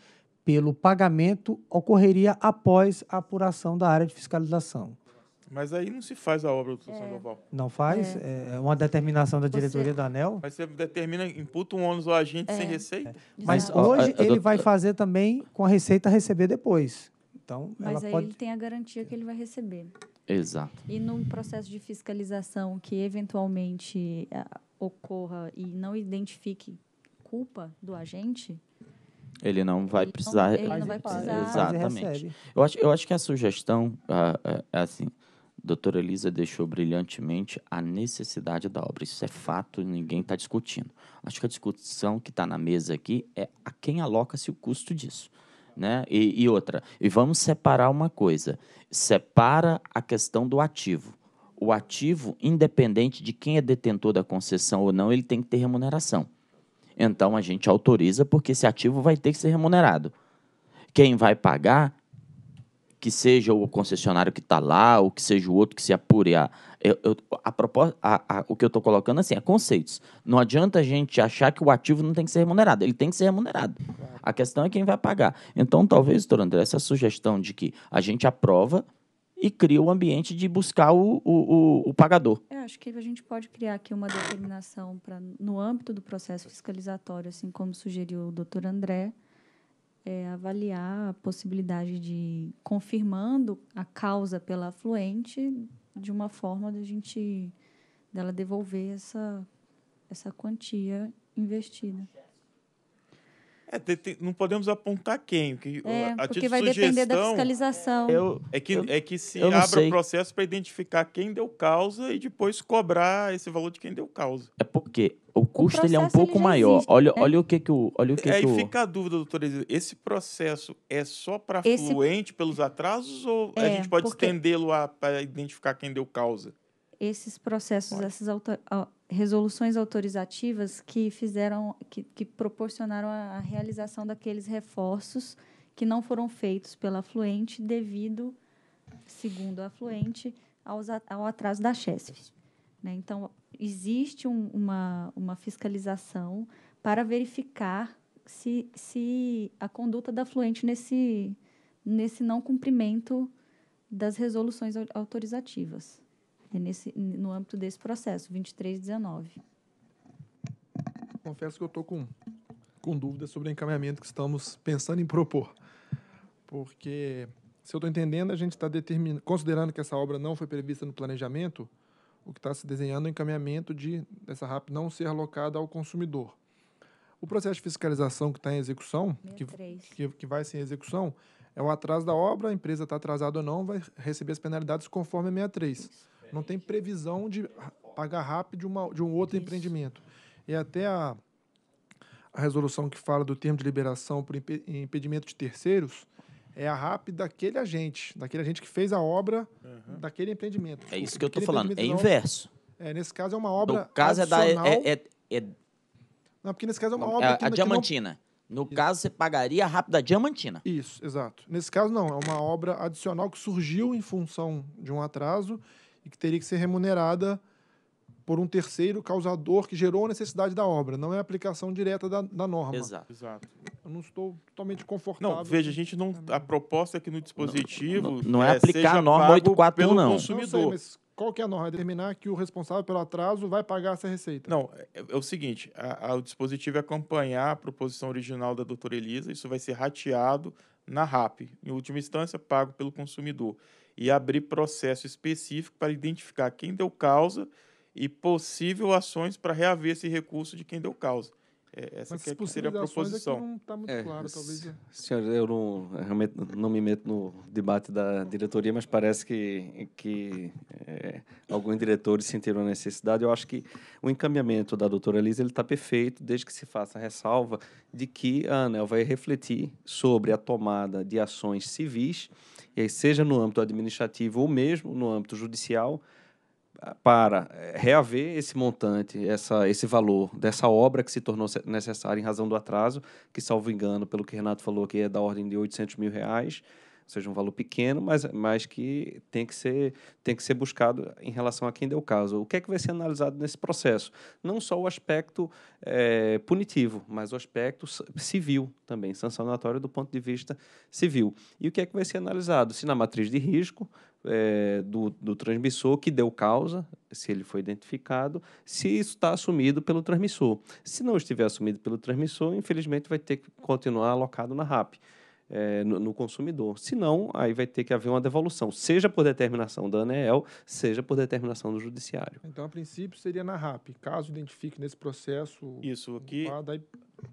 pelo pagamento ocorreria após a apuração da área de fiscalização.
Mas aí não se faz a obra, do é. Sandoval. Não faz? É.
é, é uma determinação da diretoria você... da ANEL.
Mas você determina, imputa um ônus ao agente é. sem receita? É. Mas
Exato. hoje ele vai fazer também com a receita a receber depois. Então, Mas aí pode... ele
tem a garantia que ele vai receber. Exato. E num processo de fiscalização que eventualmente eh, ocorra e não identifique culpa do agente,
ele não vai ele precisar. Não, ele não vai precisar. Exatamente. Eu acho, eu acho que a sugestão, uh, uh, assim, a doutora Elisa deixou brilhantemente a necessidade da obra. Isso é fato, ninguém está discutindo. Acho que a discussão que está na mesa aqui é a quem aloca-se o custo disso. Né? E, e outra, e vamos separar uma coisa: separa a questão do ativo. O ativo, independente de quem é detentor da concessão ou não, ele tem que ter remuneração. Então a gente autoriza porque esse ativo vai ter que ser remunerado. Quem vai pagar, que seja o concessionário que está lá, ou que seja o outro que se apure a, eu, eu, a propós, a, a, o que eu estou colocando assim é conceitos. Não adianta a gente achar que o ativo não tem que ser remunerado. Ele tem que ser remunerado. A questão é quem vai pagar. Então, talvez, doutor André, essa sugestão de que a gente aprova e cria o ambiente de buscar o, o, o, o pagador.
Eu é, acho que a gente pode criar aqui uma determinação para no âmbito do processo fiscalizatório, assim como sugeriu o doutor André, é, avaliar a possibilidade de, confirmando a causa pela afluente, de uma forma da de gente dela devolver essa essa quantia investida.
É, tem, não podemos apontar quem. Que, é, a porque vai sugestão, depender da fiscalização. Eu, é, que, eu, é que se abra o processo para identificar quem deu causa e depois cobrar esse valor de quem deu causa. É porque o custo o ele é um pouco maior. olha, né? olha o que que o, olha o que Aí é, que o... fica a dúvida, doutora Esse processo é só para esse... fluente pelos atrasos ou é, a gente pode porque... estendê-lo para identificar quem deu causa?
Esses processos, essas autor resoluções autorizativas que fizeram, que, que proporcionaram a, a, realização daqueles reforços que não foram feitos pela Fluente devido, segundo a Fluente, aos, ao atraso da CHESF. Né? Então, existe um, uma, uma fiscalização para verificar se, se a conduta da Fluente nesse, nesse não cumprimento das resoluções autorizativas. É nesse, no âmbito desse processo, 2319.
Confesso que eu estou com, com dúvidas sobre o encaminhamento que estamos pensando em propor. Porque, se eu estou entendendo, a gente está considerando que essa obra não foi prevista no planejamento, o que está se desenhando é o encaminhamento de dessa RAP não ser alocada ao consumidor. O processo de fiscalização que está em execução, que, que, que, vai ser em execução, é o atraso da obra, a empresa está atrasada ou não, vai receber as penalidades conforme a 63. Isso não tem previsão de pagar rápido de, uma, de um outro Isso. empreendimento. E até a, a resolução que fala do termo de liberação por impedimento de terceiros é a RAP daquele agente, daquele agente que fez a obra uhum. daquele empreendimento. É isso que eu estou falando, é inverso. É, nesse caso é uma obra. No caso é da. É, é, é, Não, porque nesse caso é uma obra. É a, a diamantina. Não... No
isso. caso, você pagaria a RAP da diamantina.
Isso, exato. Nesse caso, não. É uma obra adicional que surgiu em função de um atraso e que teria que ser remunerada por um terceiro causador que gerou a necessidade da obra, não é a aplicação direta da, da norma.
Exato. Exato.
Eu não estou totalmente confortável. Não, veja,
a gente não. A proposta aqui no dispositivo. Não, não, não é, é, aplicar a norma 841, não. Consumidor. Não sei, mas
qual que é a norma? É determinar que o responsável pelo atraso vai pagar essa receita. Não,
é, é, é o seguinte: a, a, o dispositivo é acompanhar a proposição original da doutora Elisa, isso vai ser rateado na RAP. Em última instância, pago pelo consumidor e abrir processo específico para identificar quem deu causa e possível
ações para reaver esse recurso de quem deu causa. É,
essa que, é que seria a proposição. É não está muito é, claro, talvez.
Né?
Senhor, eu não, não me meto no debate da diretoria, mas parece que, que é, alguns diretores sentiram a necessidade. Eu acho que o encaminhamento da doutora Elisa está perfeito, desde que se faça a ressalva de que a ANEL vai refletir sobre a tomada de ações civis e aí seja no âmbito administrativo ou mesmo no âmbito judicial, ah, para eh, reaver esse montante, essa, esse valor dessa obra que se tornou necessária em razão do atraso, que, salvo engano, pelo que Renato falou aqui, é da ordem de 800 mil reais, seja um valor pequeno, mas, mas que tem que, ser, tem que ser buscado em relação a quem deu o caso. O que é que vai ser analisado nesse processo? Não só o aspecto é, punitivo, mas o aspecto civil também, sancionatório do ponto de vista civil. E o que é que vai ser analisado? Se na matriz de risco é, do, do transmissor que deu causa, se ele foi identificado, se isso está assumido pelo transmissor. Se não estiver assumido pelo transmissor, infelizmente vai ter que continuar alocado na RAP é, no, no, consumidor. não, aí vai ter que haver uma devolução, seja por determinação da ANEEL, seja por determinação do Judiciário.
Então, a princípio, seria na RAP. Caso identifique nesse processo... Isso, que... Daí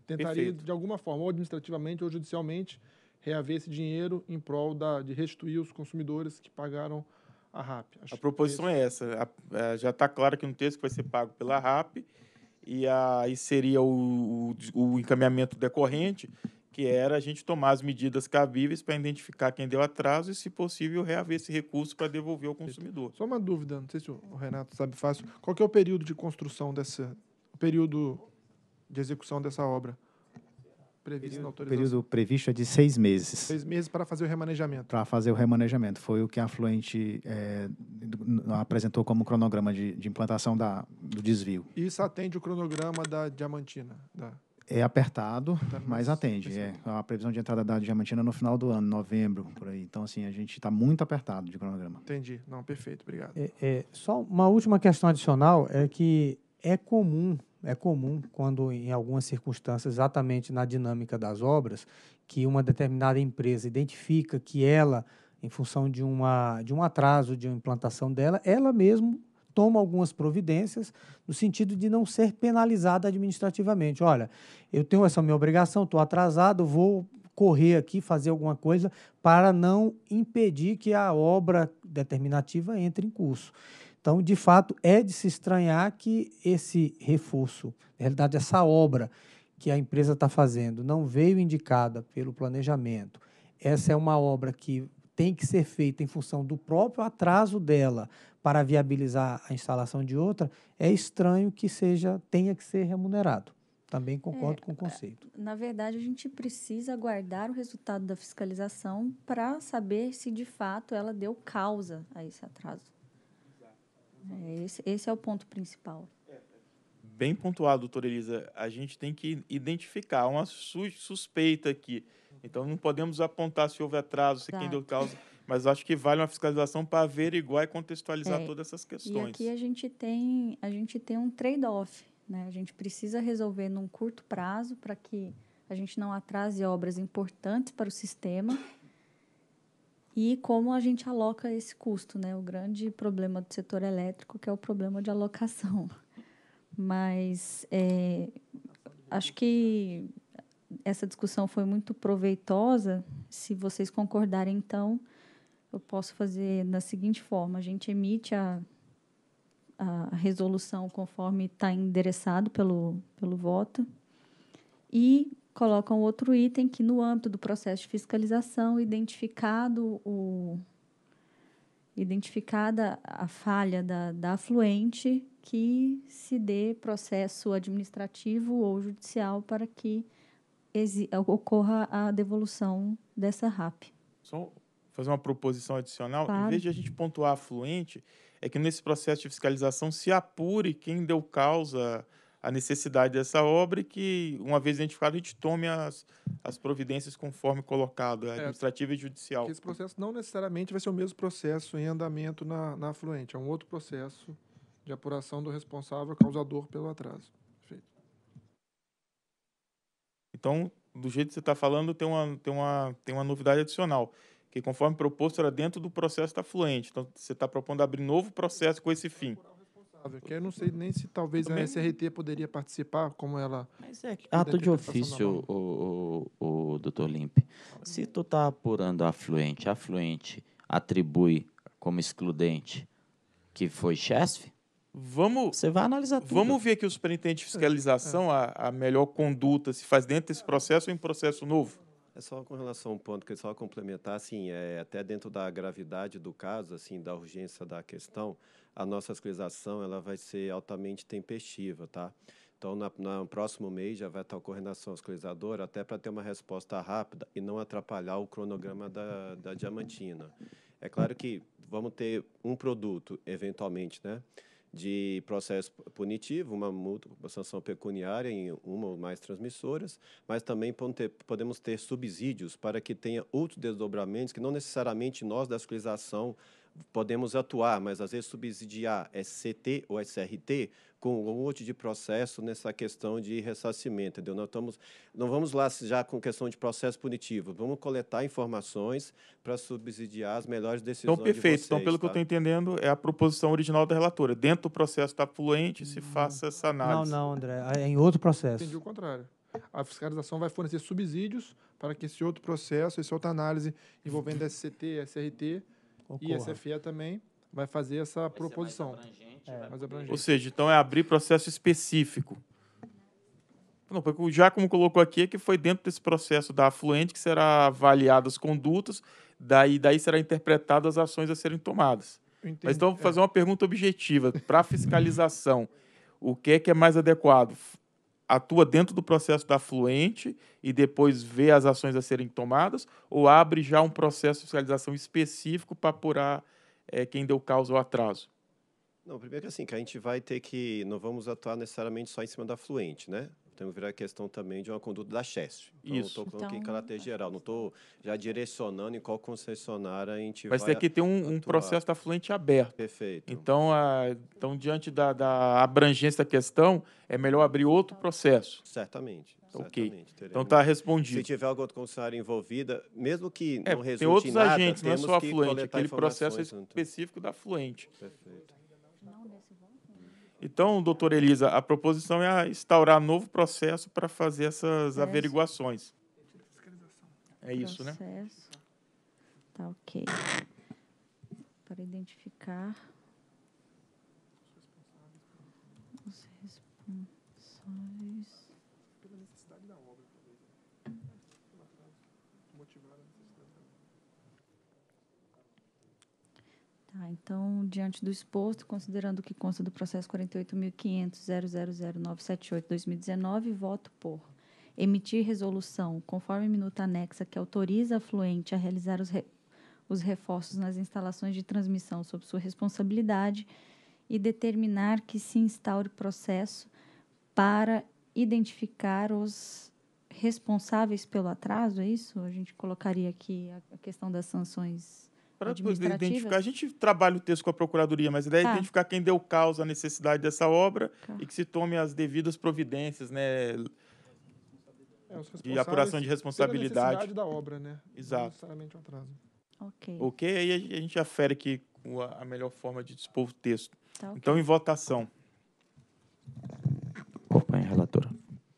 tentaria, Perfeito. de alguma forma, ou administrativamente ou judicialmente, reaver esse dinheiro em prol da, de restituir os consumidores que pagaram a RAP. Acho a proposição
é essa. A, a, é, já está claro que no texto que vai ser pago pela RAP e aí seria o, o, o encaminhamento decorrente que era a gente tomar as medidas cabíveis para identificar quem deu atraso e, se possível, reaver
esse recurso para devolver ao consumidor. Só uma dúvida, não sei se o Renato sabe fácil. Qual é o período de construção dessa... o período de execução dessa obra? Previsto
na autorização. período previsto é de seis meses. Seis
meses para fazer o remanejamento. Para fazer o
remanejamento. Foi o que a Fluente é, apresentou como cronograma de, de implantação da, do desvio.
Isso atende o cronograma da Diamantina,
da é apertado, mas atende. É, a previsão de entrada da diamantina é no final do ano, novembro, por aí. Então, assim, a gente está muito apertado de cronograma.
Entendi. Não, perfeito, obrigado.
É, é, só uma última questão adicional é que é comum, é comum quando em algumas circunstâncias, exatamente na dinâmica das obras, que uma determinada empresa identifica que ela, em função de, uma, de um atraso de uma implantação dela, ela mesmo toma algumas providências no sentido de não ser penalizada administrativamente. Olha, eu tenho essa minha obrigação, estou atrasado, vou correr aqui, fazer alguma coisa para não impedir que a obra determinativa entre em curso. Então, de fato, é de se estranhar que esse reforço, na realidade, essa obra que a empresa está fazendo não veio indicada pelo planejamento. Essa é uma obra que tem que ser feita em função do próprio atraso dela para viabilizar a instalação de outra, é estranho que seja tenha que ser remunerado. Também concordo é, com o conceito.
Na verdade, a gente precisa aguardar o resultado da fiscalização para saber se de fato ela deu causa a esse atraso. É, esse, esse é o ponto principal. É, é.
Bem pontuado, doutora Elisa. A gente tem que identificar uma suspeita aqui. Então, não podemos apontar se houve atraso, se Exato. quem deu causa mas acho que vale uma fiscalização para averiguar e contextualizar é, todas essas questões. E aqui
a gente tem, a gente tem um trade-off. Né? A gente precisa resolver num curto prazo para que a gente não atrase obras importantes para o sistema e como a gente aloca esse custo, né? O grande problema do setor elétrico que é o problema de alocação. Mas é, acho que essa discussão foi muito proveitosa. Se vocês concordarem, então, eu posso fazer da seguinte forma: a gente emite a, a resolução conforme está endereçado pelo, pelo voto e coloca um outro item que, no âmbito do processo de fiscalização, identificado o, identificada a falha da, da afluente, que se dê processo administrativo ou judicial para que ocorra a devolução dessa RAP. Só
fazer uma proposição adicional? Claro. Em vez de a gente pontuar fluente, é que nesse processo de fiscalização se apure quem deu causa à necessidade dessa obra e que, uma vez identificado, a gente tome as, as providências conforme colocado, é, é administrativa e judicial. Esse
processo não necessariamente vai ser o mesmo processo em andamento na, na fluente, é um outro processo de apuração do responsável causador pelo atraso.
Então, do jeito que você está falando, tem uma, tem, uma, tem uma novidade adicional que conforme proposto era dentro do processo da fluente. Então, você está propondo abrir novo processo com esse fim.
Que eu não sei nem se talvez Também... a SRT poderia participar, como ela. Mas é, é ato de
ofício, o, o, o doutor Limpe. Se tu está apurando afluente, afluente atribui como excludente que foi chefe,
Vamos, Você vai analisar tudo. Vamos
ver aqui o superintendente de fiscalização, é, é. A, a melhor conduta se faz dentro desse processo ou em processo novo? É só com relação a um ponto que eu só complementar, assim, é, até dentro da gravidade do caso, assim, da urgência da questão, a nossa fiscalização ela vai ser altamente tempestiva, tá? Então, na, no próximo mês já vai estar ocorrendo ação fiscalizadora, até para ter uma resposta rápida e não atrapalhar o cronograma da, da diamantina. É claro que vamos ter um produto, eventualmente, né? de processo punitivo, uma multa, uma sanção pecuniária em uma ou mais transmissoras, mas também podemos ter subsídios para que tenha outros desdobramentos que não necessariamente nós da fiscalização podemos atuar, mas às vezes subsidiar SCT é ou SRT é com um monte de processo nessa questão de ressarcimento, entendeu? Nós estamos, não vamos lá já com questão de processo punitivo, vamos coletar informações para subsidiar as melhores decisões Então, perfeito. De então, vocês, então, pelo tá? que eu estou tá?
entendendo, é a proposição original da relatora. Dentro do processo está fluente, se não. faça essa
análise. Não, não, André, ah, é em outro processo. Entendi o contrário. A fiscalização vai fornecer subsídios para que esse outro processo, essa outra análise envolvendo SCT, é SRT, ocorra. E a CFE também vai fazer essa vai proposição. Mais abrangente, é. mais abrangente. Ou
seja, então é abrir processo específico. Não, porque colocou aqui é que foi dentro desse processo da afluente que será avaliadas as condutas, daí, daí será interpretadas as ações a serem tomadas. Mas então, vou fazer é. uma pergunta objetiva. Para fiscalização, o que é, que é mais adequado? atua dentro do processo da fluente e depois vê as ações a serem tomadas, ou abre já um processo de fiscalização específico para apurar é, quem deu causa ao atraso?
Não, primeiro que assim, que a gente vai ter que, não vamos atuar necessariamente só em cima da fluente, né? Temos que a questão também de uma conduta da Chesf. Então, Isso. Estou falando então... aqui em caráter é. geral, não estou já direcionando em qual concessionária a gente Mas vai. Mas tem que ter um, um, processo
da fluente aberto. Perfeito. Então, a, então diante da, da, abrangência da questão, é melhor abrir outro processo. Certamente. Ok. então está respondido. Se
tiver alguma outra concessionária envolvida, mesmo que é, não resulte em nada, tem outros agentes, não é só a Fluente, aquele processo específico da
Fluente. Perfeito. Então, doutora Elisa, a proposição é instaurar novo processo para fazer essas processo. averiguações. É isso, né? processo.
né? Tá ok. Para identificar os responsáveis.
Pela necessidade da obra, talvez. Motivar a necessidade da obra.
Tá, então, diante do exposto, considerando o que consta do processo 48.500.000978-2019, voto por emitir resolução conforme minuta anexa que autoriza a Fluente a realizar os, re, os reforços nas instalações de transmissão sob sua responsabilidade e determinar que se instaure processo para identificar os responsáveis pelo atraso, é isso? A gente colocaria aqui a questão das sanções para identificar, a
gente trabalha o texto com a Procuradoria, mas a ideia é tá. é identificar quem deu causa à necessidade dessa obra tá. e que se tome as devidas providências, né? É, apuração de responsabilidade. Pela da obra,
né? Exato. Não necessariamente um atraso. Ok.
Ok, aí a gente afere aqui a melhor forma de dispor o texto. Tá, okay. Então, em votação. Acompanhe a relatora.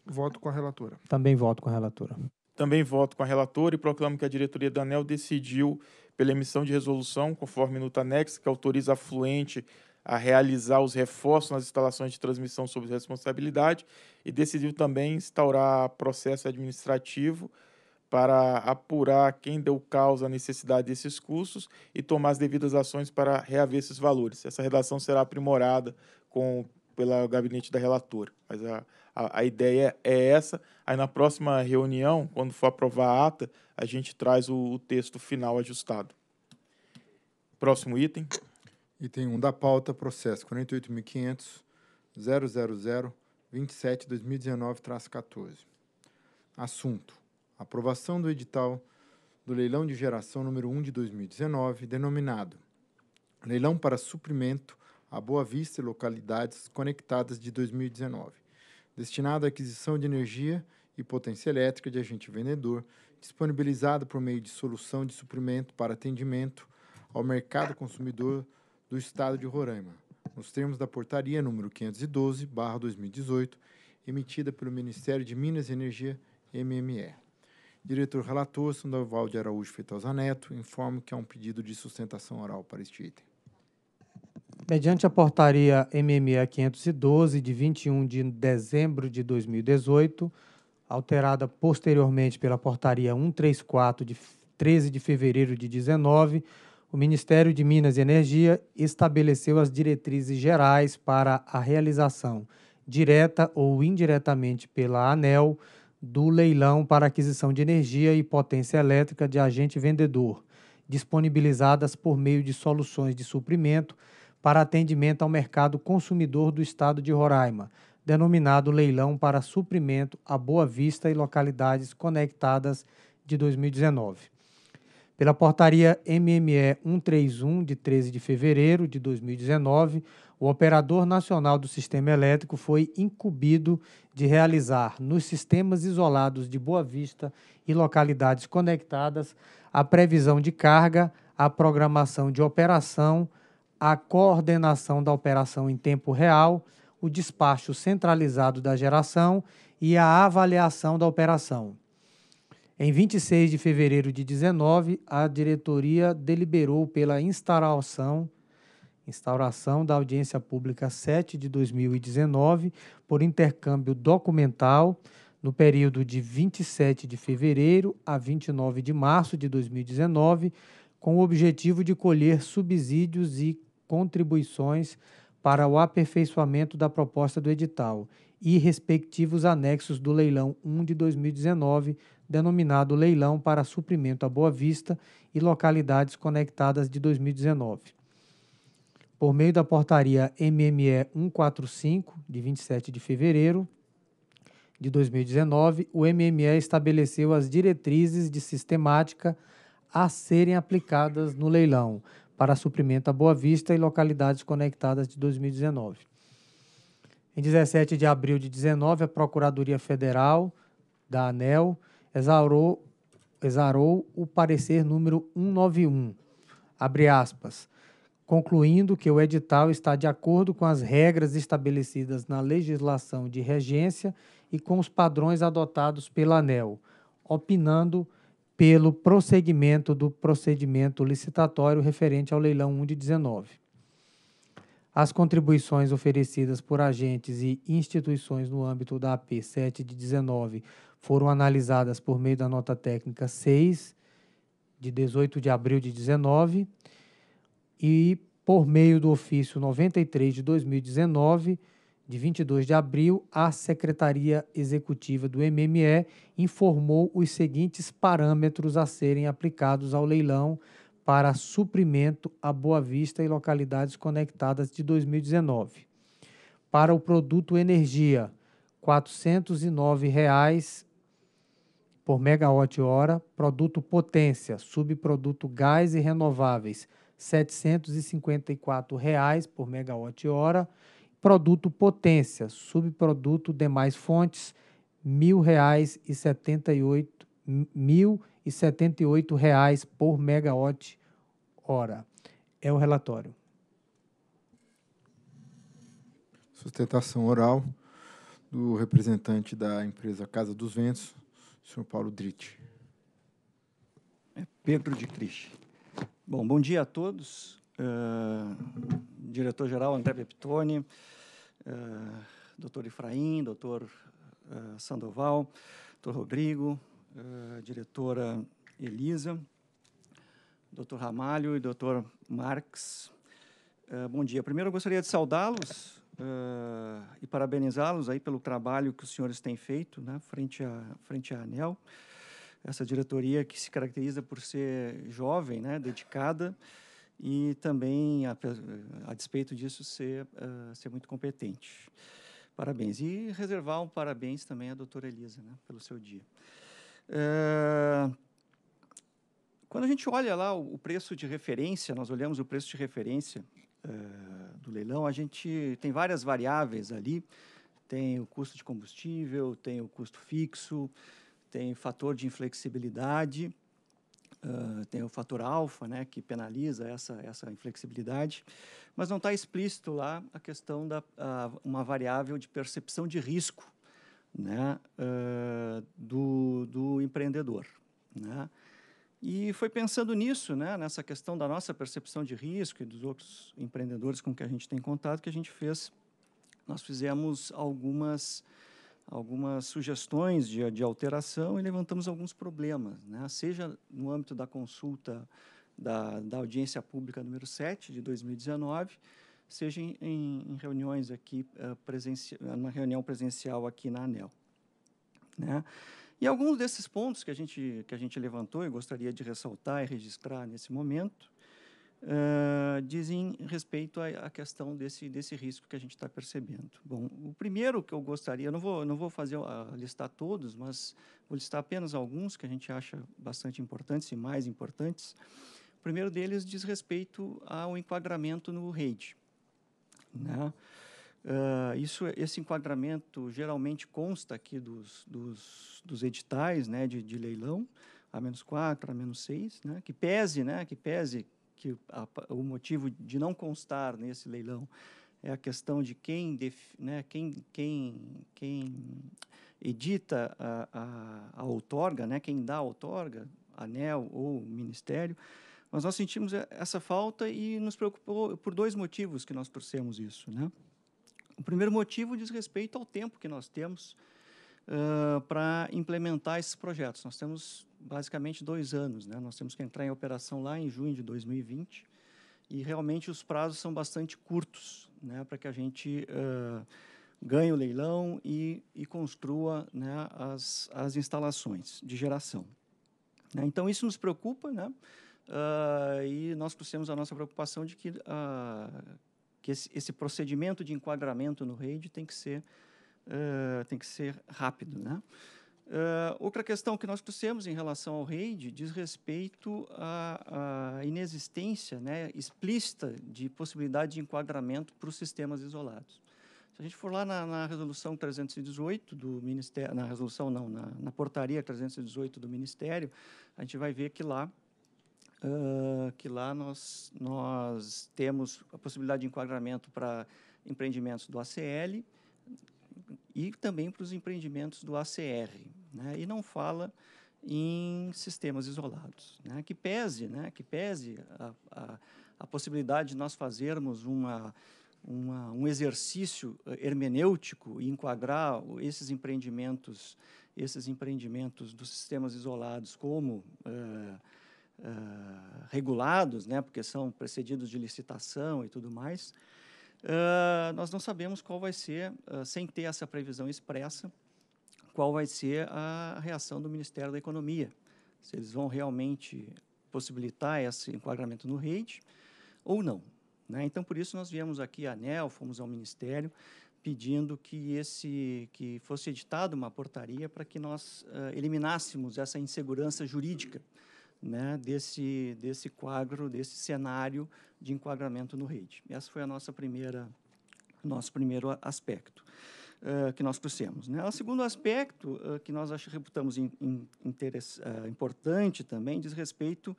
Voto com a relatora.
Também voto com a relatora. Também
voto com a relatora e proclamo que a diretoria da ANEL decidiu pela emissão de resolução, conforme minuta anexa, que autoriza a Fluente a realizar os reforços nas instalações de transmissão sob responsabilidade e decidiu também instaurar processo administrativo para apurar quem deu causa à necessidade desses custos e tomar as devidas ações para reaver esses valores. Essa redação será aprimorada com pela gabinete da relatora, mas a, a, a ideia é essa. Aí na próxima reunião, quando for aprovar a ata, a gente traz o, o texto final ajustado.
Próximo item. Item 1 da pauta, processo 48.500 14 Assunto: Aprovação do edital do leilão de geração número 1 de 2019, denominado Leilão para Suprimento à Boa Vista e Localidades Conectadas de 2019, destinado à aquisição de energia e potência elétrica de agente vendedor, disponibilizado por meio de solução de suprimento para atendimento ao mercado consumidor do Estado de Roraima, nos termos da portaria número 512/2018, emitida pelo Ministério de Minas e Energia (MME). Diretor relator Sandoval de Araújo Feitosa Neto informa que há um pedido de sustentação oral para este item.
Mediante a portaria MMA 512, de 21 de dezembro de 2018, alterada posteriormente pela portaria 134, de 13 de fevereiro de 19, o Ministério de Minas e Energia estabeleceu as diretrizes gerais para a realização, direta ou indiretamente pela ANEL, do leilão para aquisição de energia e potência elétrica de agente vendedor, disponibilizadas por meio de soluções de suprimento para atendimento ao mercado consumidor do estado de Roraima, denominado Leilão para Suprimento a Boa Vista e Localidades Conectadas de 2019. Pela portaria MME 131, de 13 de fevereiro de 2019, o Operador Nacional do Sistema Elétrico foi incumbido de realizar nos sistemas isolados de Boa Vista e localidades conectadas a previsão de carga, a programação de operação, a coordenação da operação em tempo real, o despacho centralizado da geração e a avaliação da operação. Em 26 de fevereiro de 19, a diretoria deliberou pela instauração instauração da audiência pública 7 de 2019 por intercâmbio documental no período de 27 de fevereiro a 29 de março de 2019, com o objetivo de colher subsídios e contribuições para o aperfeiçoamento da proposta do edital e respectivos anexos do leilão 1 de 2019, denominado Leilão para Suprimento à Boa Vista e Localidades Conectadas de 2019. Por meio da portaria MME 145, de 27 de fevereiro de 2019, o MME estabeleceu as diretrizes de sistemática a serem aplicadas no leilão, para suprimento a Boa Vista e localidades conectadas de 2019. Em 17 de abril de 19, a Procuradoria Federal da ANEL exaurou, exaurou o parecer número 191, abre aspas, concluindo que o edital está de acordo com as regras estabelecidas na legislação de regência e com os padrões adotados pela ANEL, opinando que pelo prosseguimento do procedimento licitatório referente ao leilão 1 de 19. As contribuições oferecidas por agentes e instituições no âmbito da AP 7 de 19 foram analisadas por meio da nota técnica 6 de 18 de abril de 19 e por meio do ofício 93 de 2019 de 22 de abril, a Secretaria Executiva do MME informou os seguintes parâmetros a serem aplicados ao leilão para suprimento a Boa Vista e localidades conectadas de 2019. Para o produto energia, R$ 409,00 por megawatt-hora, produto potência, subproduto gás e renováveis, R$ 754,00 por megawatt-hora Produto Potência, subproduto demais fontes, R$ 1.078 reais por megawatt hora. É o relatório.
Sustentação oral do representante da empresa Casa dos Ventos, senhor Paulo Drit. É Pedro de Criche. Bom, bom dia a todos.
Uh diretor-geral André Peptoni, uh, doutor Efraim, doutor uh, Sandoval, doutor Rodrigo, uh, diretora Elisa, doutor Ramalho e doutor Marx. bom dia. Primeiro, eu gostaria de saudá-los e parabenizá-los aí pelo trabalho que os senhores têm feito né, frente, a, frente à ANEL essa diretoria que se caracteriza por ser jovem, né, dedicada e também, a, a despeito disso, ser, uh, ser muito competente. Parabéns. E reservar um parabéns também à doutora Elisa, né, pelo seu dia. Eh, quando a gente olha lá o, preço de referência, nós olhamos o preço de referência eh, do leilão, a gente tem várias variáveis ali. Tem o custo de combustível, tem o custo fixo, tem fator de inflexibilidade tem o fator alfa, né, que penaliza essa, essa inflexibilidade, mas não está explícito lá a questão da a, uma variável de percepção de risco né, uh, do, do empreendedor. Né? E foi pensando nisso, né, nessa questão da nossa percepção de risco e dos outros empreendedores com que a gente tem contato, que a gente fez, nós fizemos algumas algumas sugestões de, de alteração e levantamos alguns problemas, né? seja no âmbito da consulta da, da audiência pública número 7 de 2019, seja em, em reuniões aqui, uh, na reunião presencial aqui na ANEL. Né? E alguns desses pontos que a, gente, que a gente levantou e gostaria de ressaltar e registrar nesse momento uh, dizem respeito à, questão desse, desse risco que a gente está percebendo. Bom, o primeiro que eu gostaria, não vou, não vou fazer listar todos, mas vou listar apenas alguns que a gente acha bastante importantes e mais importantes. O primeiro deles diz respeito ao enquadramento no REID. Né? Uh, isso, esse enquadramento geralmente consta aqui dos, dos, dos editais né, de, de leilão, a menos 4, a menos 6, né, que pese, né, que pese que a, o motivo de não constar nesse leilão é a questão de quem, def, né, quem, quem, quem edita a, a, a outorga, né, quem dá a outorga, ANEL ou Ministério, mas nós sentimos essa falta e nos preocupou por dois motivos que nós trouxemos isso. Né? O primeiro motivo diz respeito ao tempo que nós temos uh, para implementar esses projetos. Nós temos basicamente dois anos. Né? Nós temos que entrar em operação lá em junho de 2020 e realmente os prazos são bastante curtos né? para que a gente uh, ganhe o leilão e, e construa né? as, as instalações de geração. Né? Então, isso nos preocupa né? Uh, e nós trouxemos a nossa preocupação de que, uh, que esse, esse, procedimento de enquadramento no REDE tem que ser, tem que ser rápido. Né? Uh, outra questão que nós trouxemos em relação ao REID diz respeito à, à inexistência né, explícita de possibilidade de enquadramento para os sistemas isolados. Se a gente for lá na, na resolução 318 do Ministério, na resolução não, na, na, portaria 318 do Ministério, a gente vai ver que lá, uh, que lá nós, nós temos a possibilidade de enquadramento para empreendimentos do ACL, e também para os empreendimentos do ACR, né? e não fala em sistemas isolados, né? que pese, né? que pese a, a, a possibilidade de nós fazermos uma, uma, um exercício eh, hermenêutico e enquadrar esses empreendimentos, esses empreendimentos dos sistemas isolados como uh, uh, regulados, né? porque são precedidos de licitação e tudo mais, ah, nós não sabemos qual vai ser, uh, sem ter essa previsão expressa, qual vai ser a reação do Ministério da Economia. Se eles vão realmente possibilitar esse enquadramento no rede ou não. Né? Então, por isso, nós viemos aqui à ANEL, fomos ao Ministério, pedindo que, esse, que fosse editada uma portaria para que nós uh, eliminássemos essa insegurança jurídica né, desse, desse quadro, desse cenário de enquadramento no rede. Essa foi a nossa primeira, nosso primeiro aspecto uh, que nós trouxemos. Né? O segundo aspecto uh, que nós reputamos in, in, uh, importante também diz respeito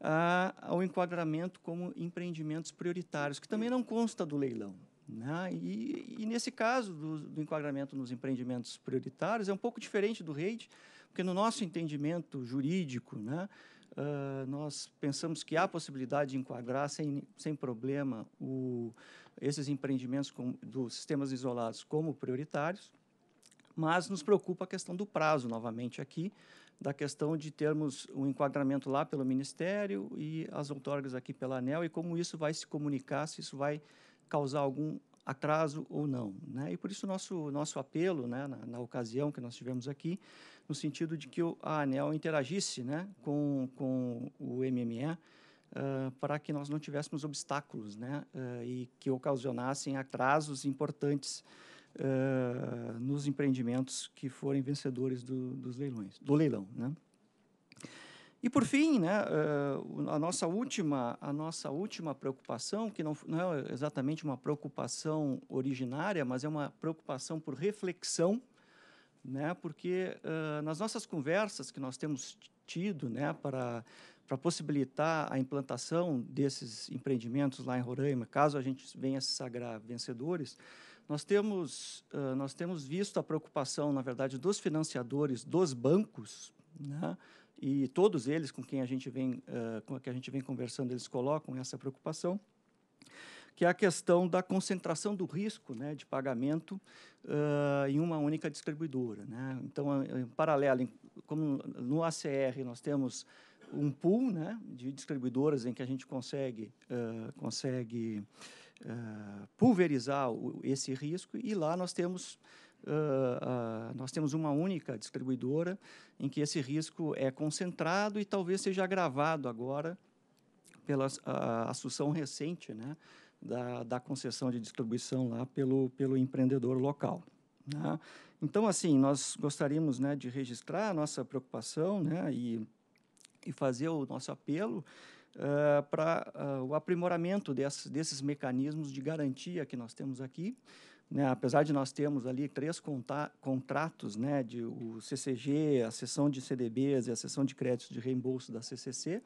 a, ao enquadramento como empreendimentos prioritários, que também não consta do leilão. Né? E, e, nesse caso do, do enquadramento nos empreendimentos prioritários é um pouco diferente do REIT, porque no nosso entendimento jurídico, né, Uh, nós pensamos que há possibilidade de enquadrar sem, sem problema o, esses empreendimentos com, dos sistemas isolados como prioritários, mas nos preocupa a questão do prazo, novamente aqui, da questão de termos um enquadramento lá pelo Ministério e as outorgas aqui pela ANEL e como isso vai se comunicar, se isso vai causar algum atraso ou não. Né? E por isso nosso, nosso apelo, né, na, na, ocasião que nós tivemos aqui, no sentido de que a ANEL interagisse né, com, com o MME uh, ah, para que nós não tivéssemos obstáculos né, uh, e que ocasionassem atrasos importantes uh, nos empreendimentos que forem vencedores do, dos leilões, do leilão. Né? E por fim, né, eh, a nossa última, a nossa última preocupação, que não, não é exatamente uma preocupação originária, mas é uma preocupação por reflexão, né, porque uh, nas nossas conversas que nós temos tido, né, para para possibilitar a implantação desses empreendimentos lá em Roraima, caso a gente venha se sagrar vencedores, nós temos uh, nós temos visto a preocupação, na verdade, dos financiadores, dos bancos, né, e todos eles com quem a gente vem uh, com que a gente vem conversando eles colocam essa preocupação que é a questão da concentração do risco né, de pagamento uh, em uma única distribuidora. Né? Então, em paralelo, em, como no ACR nós temos um pool né, de distribuidoras em que a gente consegue, uh, consegue uh, pulverizar o, esse risco, e lá nós temos Uh, uh, nós temos uma única distribuidora em que esse risco é concentrado e talvez seja agravado agora pela uh, assunção recente né, da, da concessão de distribuição lá pelo, pelo empreendedor local. Né? Então, assim, nós gostaríamos né, de registrar a nossa preocupação né, e, e fazer o nosso apelo uh, para o aprimoramento desses mecanismos de garantia que nós temos aqui, né, apesar de nós termos ali três contratos, né, de o CCG, a seção de CDBs e a seção de créditos de reembolso da CCC,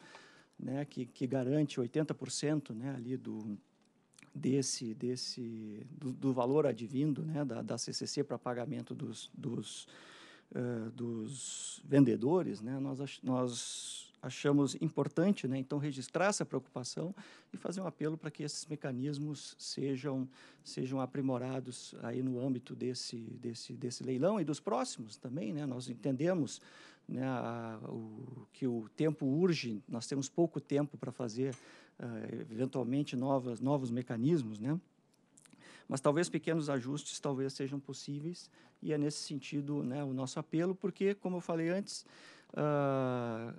né, que, que, garante 80% né, ali do desse desse do, do valor advindo né, da, da CCC para pagamento dos dos, uh, dos vendedores, né, nós nós achamos importante, né, então, registrar essa preocupação e fazer um apelo para que esses mecanismos sejam, sejam aprimorados aí no âmbito desse, desse, desse leilão e dos próximos também. Né? Nós entendemos né, a, o, que o tempo urge, nós temos pouco tempo para fazer, uh, eventualmente, novas, novos mecanismos, né? mas talvez pequenos ajustes talvez sejam possíveis e é nesse sentido né, o nosso apelo, porque, como eu falei antes, uh,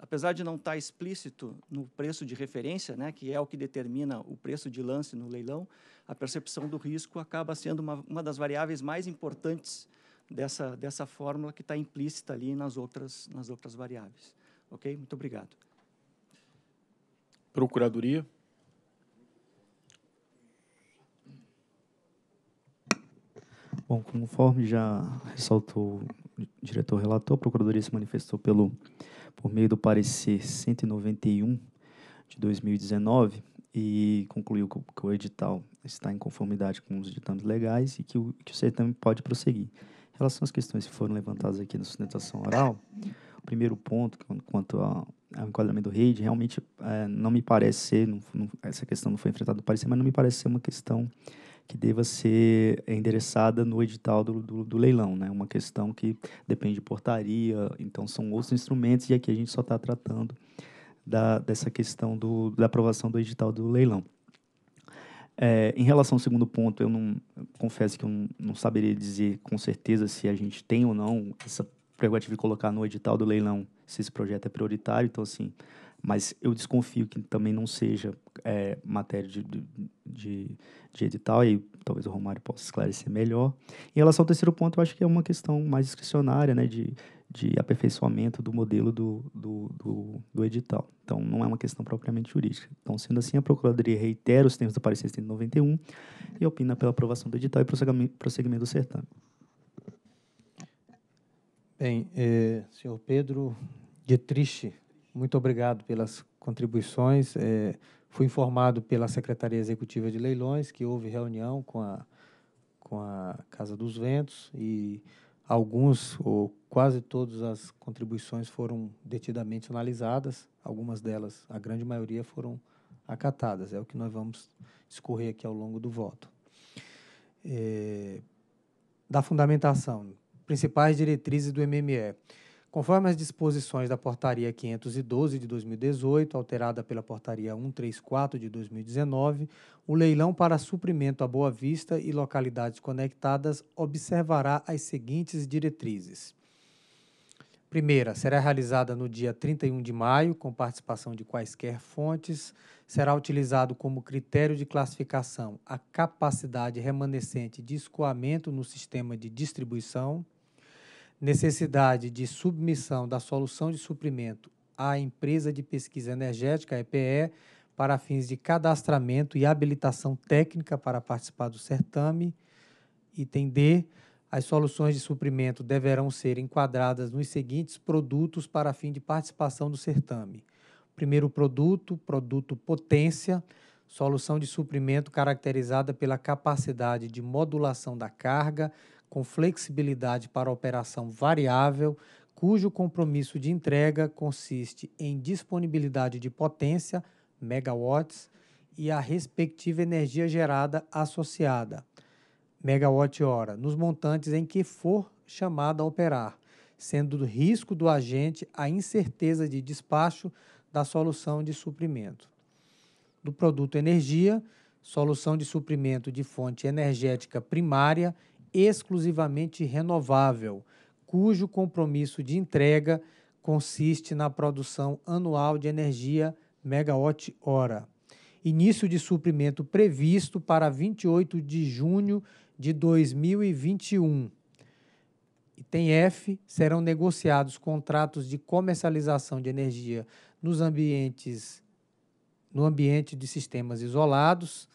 apesar de não estar tá explícito no preço de referência, né, que é o que determina o preço de lance no leilão, a percepção do risco acaba sendo uma, uma das variáveis mais importantes dessa, dessa fórmula que está implícita ali nas outras, nas outras variáveis. Ok? Muito obrigado.
Procuradoria.
Bom, conforme já ressaltou o diretor relator, a Procuradoria se manifestou pelo por meio do parecer 191 de 2019 e concluiu que, o edital está em conformidade com os ditames legais e que o, que o certame pode prosseguir. Em relação às questões que foram levantadas aqui na sustentação oral, o primeiro ponto, quanto ao, ao enquadramento do rede, realmente é, não me parece ser, não, não, essa questão não foi enfrentada no parecer, mas não me parece ser uma questão que deva ser endereçada no edital do, do, do, leilão, né? Uma questão que depende de portaria, então são outros instrumentos e aqui a gente só está tratando da, dessa questão do, da aprovação do edital do leilão. É, em relação ao segundo ponto, eu não eu confesso que eu não, não, saberia dizer com certeza se a gente tem ou não essa prerrogativa de colocar no edital do leilão se esse projeto é prioritário. Então, assim, mas eu desconfio que também não seja é, matéria de, de, de edital, e talvez o Romário possa esclarecer melhor. Em relação ao terceiro ponto, eu acho que é uma questão mais discricionária, né, de, de aperfeiçoamento do modelo do, do, do, do, edital. Então, não é uma questão propriamente jurídica. Então, sendo assim, a Procuradoria reitera os termos do parecer 191 e opina pela aprovação do edital e prosseguimento, do certame.
Bem, eh, senhor Pedro triste muito obrigado pelas contribuições. É, fui informado pela Secretaria Executiva de Leilões que houve reunião com a, com a Casa dos Ventos e alguns ou quase todas as contribuições foram detidamente analisadas. Algumas delas, a grande maioria, foram acatadas. É o que nós vamos escorrer aqui ao longo do voto. É, da fundamentação, principais diretrizes do MME. Conforme as disposições da Portaria 512 de 2018, alterada pela Portaria 134 de 2019, o leilão para suprimento à Boa Vista e localidades conectadas observará as seguintes diretrizes. Primeira, será realizada no dia 31 de maio, com participação de quaisquer fontes. Será utilizado como critério de classificação a capacidade remanescente de escoamento no sistema de distribuição necessidade de submissão da solução de suprimento à empresa de pesquisa energética, EPE, para fins de cadastramento e habilitação técnica para participar do certame. Item D. As soluções de suprimento deverão ser enquadradas nos seguintes produtos para fim de participação do certame. Primeiro produto, produto potência, solução de suprimento caracterizada pela capacidade de modulação da carga, com flexibilidade para operação variável, cujo compromisso de entrega consiste em disponibilidade de potência, megawatts, e a respectiva energia gerada associada, megawatt-hora, nos montantes em que for chamada a operar, sendo do risco do agente a incerteza de despacho da solução de suprimento. Do produto energia, solução de suprimento de fonte energética primária exclusivamente renovável, cujo compromisso de entrega consiste na produção anual de energia megawatt-hora. Início de suprimento previsto para 28 de junho de 2021. Item F, serão negociados contratos de comercialização de energia nos ambientes no ambiente de sistemas isolados,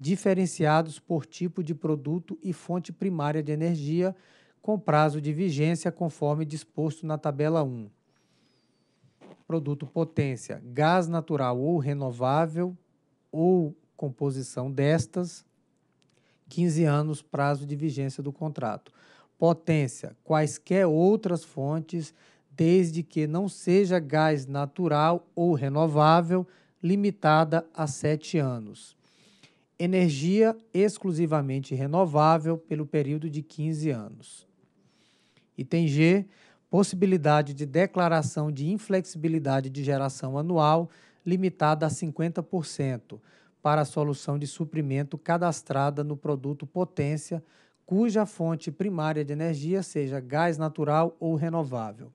diferenciados por tipo de produto e fonte primária de energia, com prazo de vigência conforme disposto na tabela 1. Produto potência: gás natural ou renovável ou composição destas, 15 anos prazo de vigência do contrato. Potência: quaisquer outras fontes, desde que não seja gás natural ou renovável, limitada a 7 anos energia exclusivamente renovável pelo período de 15 anos. Item G, possibilidade de declaração de inflexibilidade de geração anual limitada a 50% para a solução de suprimento cadastrada no produto potência cuja fonte primária de energia seja gás natural ou renovável.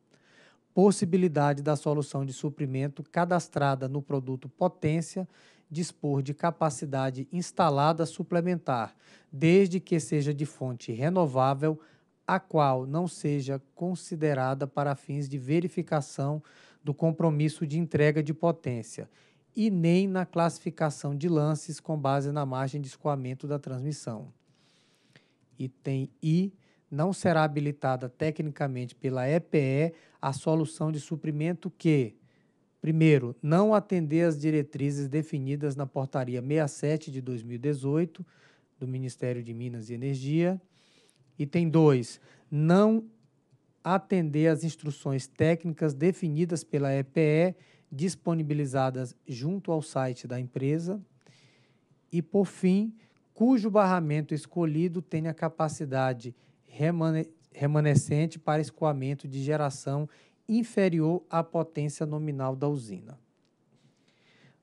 Possibilidade da solução de suprimento cadastrada no produto potência dispor de capacidade instalada suplementar, desde que seja de fonte renovável, a qual não seja considerada para fins de verificação do compromisso de entrega de potência e nem na classificação de lances com base na margem de escoamento da transmissão. Item I. Não será habilitada tecnicamente pela EPE a solução de suprimento que, Primeiro, não atender às diretrizes definidas na Portaria 67 de 2018 do Ministério de Minas e Energia. Item 2, não atender às instruções técnicas definidas pela EPE disponibilizadas junto ao site da empresa. E, por fim, cujo barramento escolhido tenha capacidade remane remanescente para escoamento de geração inferior à potência nominal da usina.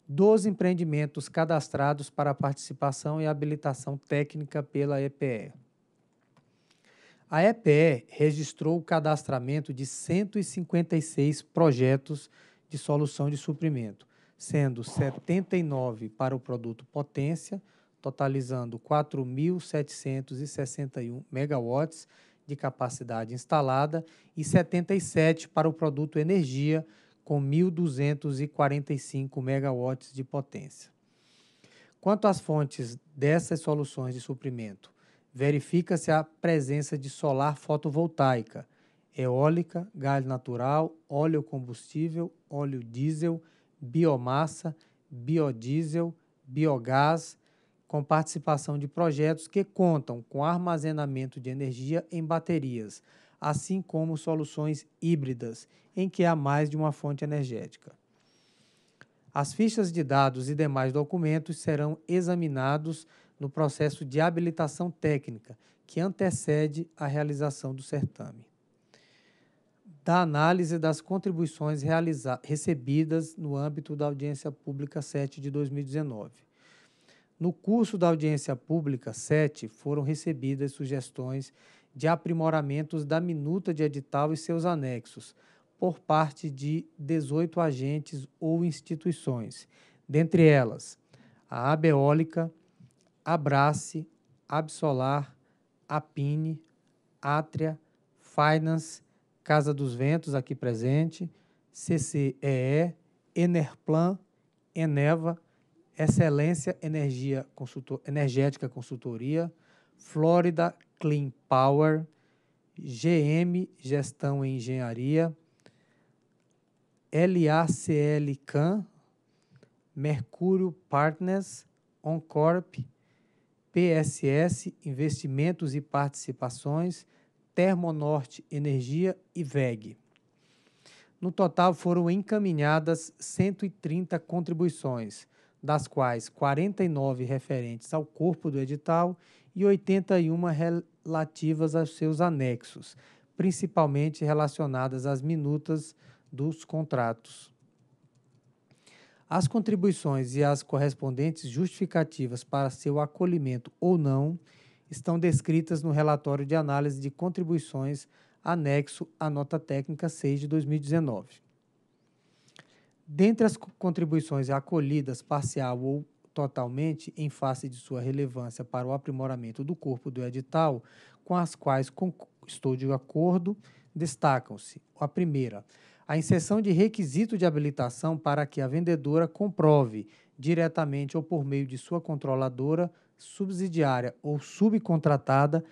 Dois empreendimentos cadastrados para participação e habilitação técnica pela EPE. A EPE registrou o cadastramento de 156 projetos de solução de suprimento, sendo 79 para o produto potência, totalizando 4.761 megawatts de capacidade instalada e 77 para o produto energia, com 1.245 megawatts de potência. Quanto às fontes dessas soluções de suprimento, verifica-se a presença de solar fotovoltaica, eólica, gás natural, óleo combustível, óleo diesel, biomassa, biodiesel, biogás, com participação de projetos que contam com armazenamento de energia em baterias, assim como soluções híbridas, em que há mais de uma fonte energética. As fichas de dados e demais documentos serão examinados no processo de habilitação técnica, que antecede a realização do certame. Da análise das contribuições recebidas no âmbito da audiência pública 7 de 2019. No curso da audiência pública 7, foram recebidas sugestões de aprimoramentos da minuta de edital e seus anexos, por parte de 18 agentes ou instituições, dentre elas a Abeólica, Abrace, Absolar, Apine, Átria, Finance, Casa dos Ventos, aqui presente, CCEE, Enerplan, Eneva, Excelência Energia Consultor, Energética Consultoria, Florida Clean Power, GM Gestão e Engenharia, LACL CAN, Mercúrio Partners, Oncorp, PSS Investimentos e Participações, Termonorte Energia e VEG. No total foram encaminhadas 130 contribuições, das quais 49 referentes ao corpo do edital e 81 relativas aos seus anexos, principalmente relacionadas às minutas dos contratos. As contribuições e as correspondentes justificativas para seu acolhimento ou não estão descritas no relatório de análise de contribuições anexo à nota técnica 6 de 2019. Dentre as contribuições acolhidas parcial ou totalmente em face de sua relevância para o aprimoramento do corpo do edital, com as quais estou de acordo, destacam-se: a primeira, a inserção de requisito de habilitação para que a vendedora comprove, diretamente ou por meio de sua controladora, subsidiária ou subcontratada,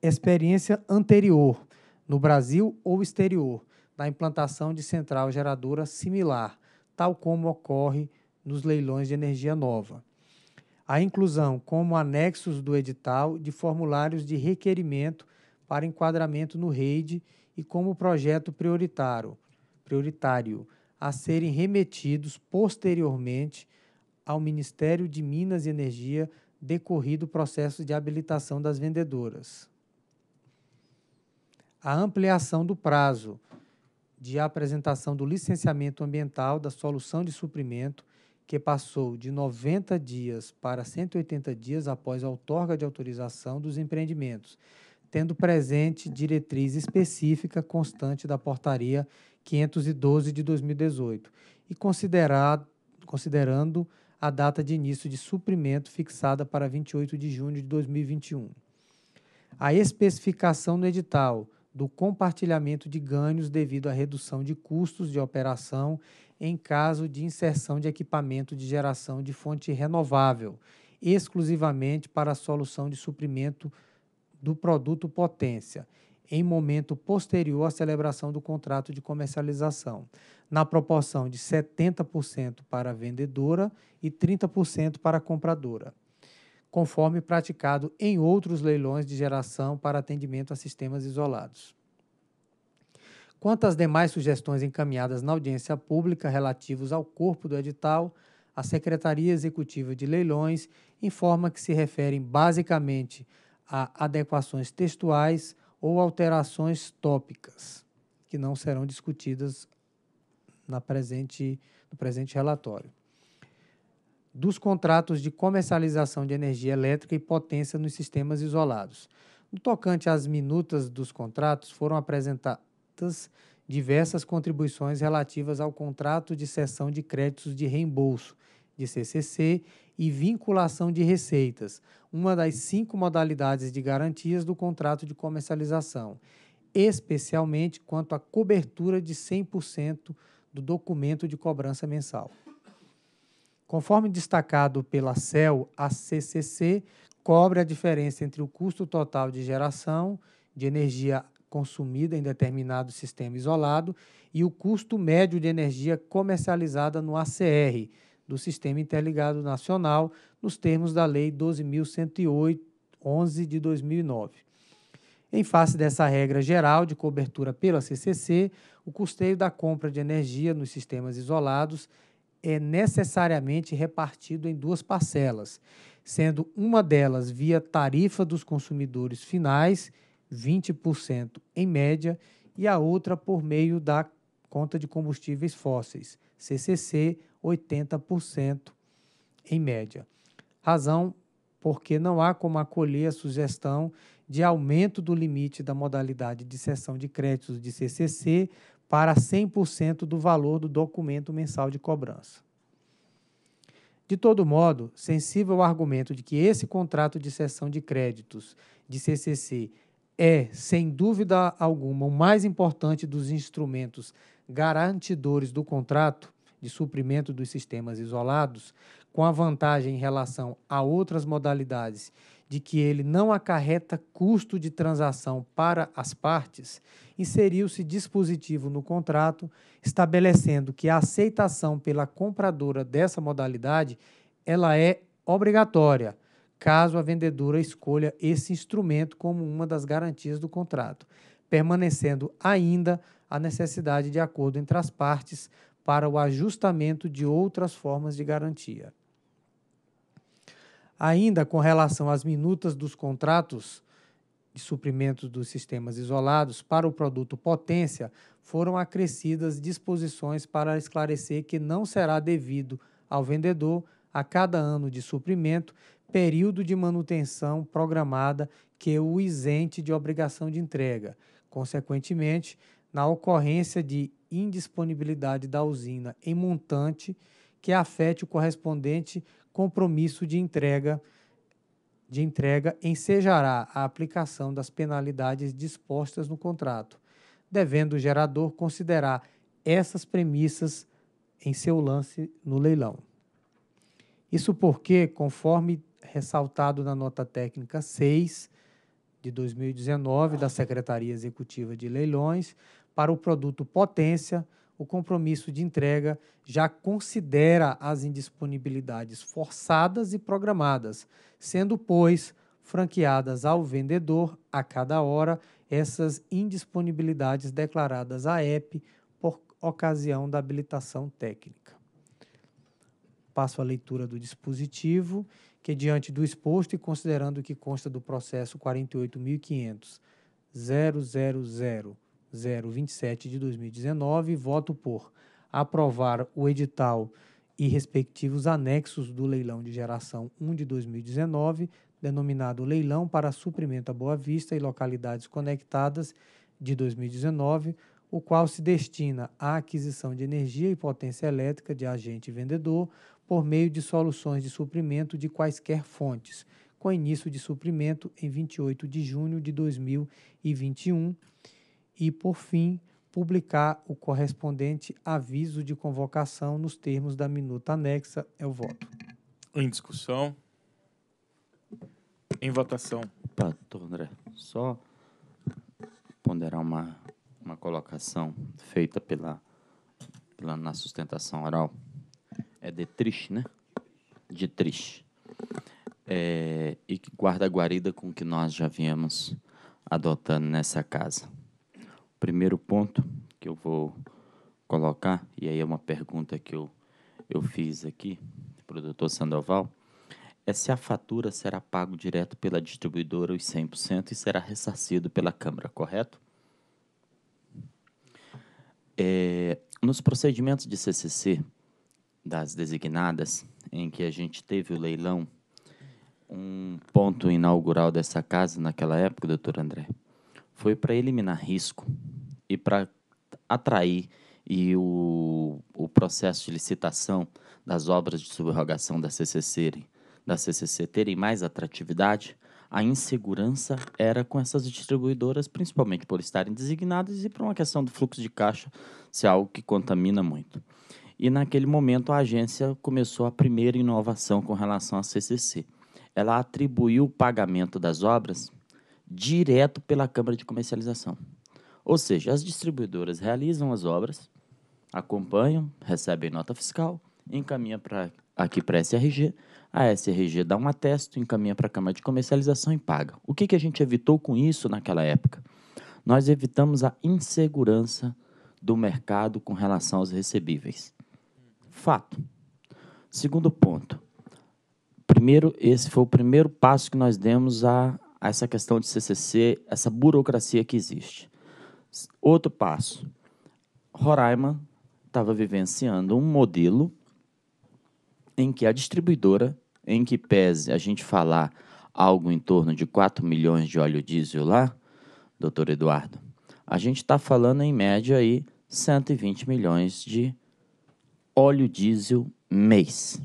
experiência anterior, no Brasil ou exterior, da implantação de central geradora similar tal como ocorre nos leilões de energia nova. A inclusão, como anexos do edital, de formulários de requerimento para enquadramento no REID e como projeto prioritário, prioritário a serem remetidos posteriormente ao Ministério de Minas e Energia decorrido o processo de habilitação das vendedoras. A ampliação do prazo de apresentação do licenciamento ambiental da solução de suprimento, que passou de 90 dias para 180 dias após a outorga de autorização dos empreendimentos, tendo presente diretriz específica constante da Portaria 512 de 2018 e considerado, considerando a data de início de suprimento fixada para 28 de junho de 2021. A especificação no edital do compartilhamento de ganhos devido à redução de custos de operação em caso de inserção de equipamento de geração de fonte renovável, exclusivamente para a solução de suprimento do produto potência, em momento posterior à celebração do contrato de comercialização, na proporção de 70% para a vendedora e 30% para a compradora conforme praticado em outros leilões de geração para atendimento a sistemas isolados. Quanto às demais sugestões encaminhadas na audiência pública relativos ao corpo do edital, a Secretaria Executiva de Leilões informa que se referem basicamente a adequações textuais ou alterações tópicas, que não serão discutidas na presente, no presente relatório dos contratos de comercialização de energia elétrica e potência nos sistemas isolados. No tocante às minutas dos contratos, foram apresentadas diversas contribuições relativas ao contrato de cessão de créditos de reembolso, de CCC, e vinculação de receitas, uma das cinco modalidades de garantias do contrato de comercialização, especialmente quanto à cobertura de 100% do documento de cobrança mensal. Conforme destacado pela CEL, a CCC cobre a diferença entre o custo total de geração de energia consumida em determinado sistema isolado e o custo médio de energia comercializada no ACR, do Sistema Interligado Nacional, nos termos da Lei 12.111 de 2009. Em face dessa regra geral de cobertura pela CCC, o custeio da compra de energia nos sistemas isolados é necessariamente repartido em duas parcelas, sendo uma delas via tarifa dos consumidores finais, 20% em média, e a outra por meio da conta de combustíveis fósseis, CCC, 80% em média. Razão porque não há como acolher a sugestão de aumento do limite da modalidade de cessão de créditos de CCC para 100% do valor do documento mensal de cobrança. De todo modo, sensível ao argumento de que esse contrato de cessão de créditos de CCC é, sem dúvida alguma, o mais importante dos instrumentos garantidores do contrato de suprimento dos sistemas isolados, com a vantagem em relação a outras modalidades de que ele não acarreta custo de transação para as partes, inseriu-se dispositivo no contrato estabelecendo que a aceitação pela compradora dessa modalidade ela é obrigatória, caso a vendedora escolha esse instrumento como uma das garantias do contrato, permanecendo ainda a necessidade de acordo entre as partes para o ajustamento de outras formas de garantia. Ainda com relação às minutas dos contratos de suprimento dos sistemas isolados para o produto potência, foram acrescidas disposições para esclarecer que não será devido ao vendedor a cada ano de suprimento período de manutenção programada que o isente de obrigação de entrega. Consequentemente, na ocorrência de indisponibilidade da usina em montante que afete o correspondente compromisso de entrega de entrega ensejará a aplicação das penalidades dispostas no contrato, devendo o gerador considerar essas premissas em seu lance no leilão. Isso porque, conforme ressaltado na nota técnica 6 de 2019 da Secretaria Executiva de Leilões, para o produto Potência, o compromisso de entrega já considera as indisponibilidades forçadas e programadas, sendo, pois, franqueadas ao vendedor a cada hora essas indisponibilidades declaradas à EP por ocasião da habilitação técnica. Passo à leitura do dispositivo, que diante do exposto e considerando que consta do processo 48500 027 de 2019, voto por aprovar o edital e respectivos anexos do leilão de geração 1 de 2019, denominado Leilão para Suprimento a Boa Vista e Localidades Conectadas de 2019, o qual se destina à aquisição de energia e potência elétrica de agente vendedor por meio de soluções de suprimento de quaisquer fontes, com início de suprimento em 28 de junho de 2021 e, por fim, publicar o correspondente aviso de convocação nos termos da minuta anexa. É o voto. Em discussão.
Em votação. Opa, André, só
ponderar uma, uma colocação feita pela, pela na sustentação oral. É de triste, né? De triste. É, e que guarda guarida com o que nós já viemos adotando nessa casa primeiro ponto que eu vou colocar, e aí é uma pergunta que eu, eu fiz aqui para o doutor Sandoval, é se a fatura será pago direto pela distribuidora os 100% e será ressarcido pela Câmara, correto? É, nos procedimentos de CCC das designadas, em que a gente teve o leilão, um ponto inaugural dessa casa naquela época, doutor André, foi para eliminar risco e para atrair e o, o processo de licitação das obras de subrogação da CCC, da CCC terem mais atratividade, a insegurança era com essas distribuidoras, principalmente por estarem designadas e por uma questão do fluxo de caixa ser algo que contamina muito. E naquele momento a agência começou a primeira inovação com relação à CCC. Ela atribuiu o pagamento das obras direto pela Câmara de Comercialização. Ou seja, as distribuidoras realizam as obras, acompanham, recebem nota fiscal, encaminha para aqui para a SRG, a SRG dá um atesto, encaminha para a Câmara de Comercialização e paga. O que, que a gente evitou com isso naquela época? Nós evitamos a insegurança do mercado com relação aos recebíveis. Fato. Segundo ponto. Primeiro, esse foi o primeiro passo que nós demos a a essa questão de CCC, essa burocracia que existe. Outro passo. Roraima estava vivenciando um modelo em que a distribuidora, em que pese a gente falar algo em torno de 4 milhões de óleo diesel lá, doutor Eduardo, a gente está falando em média aí 120 milhões de óleo diesel mês.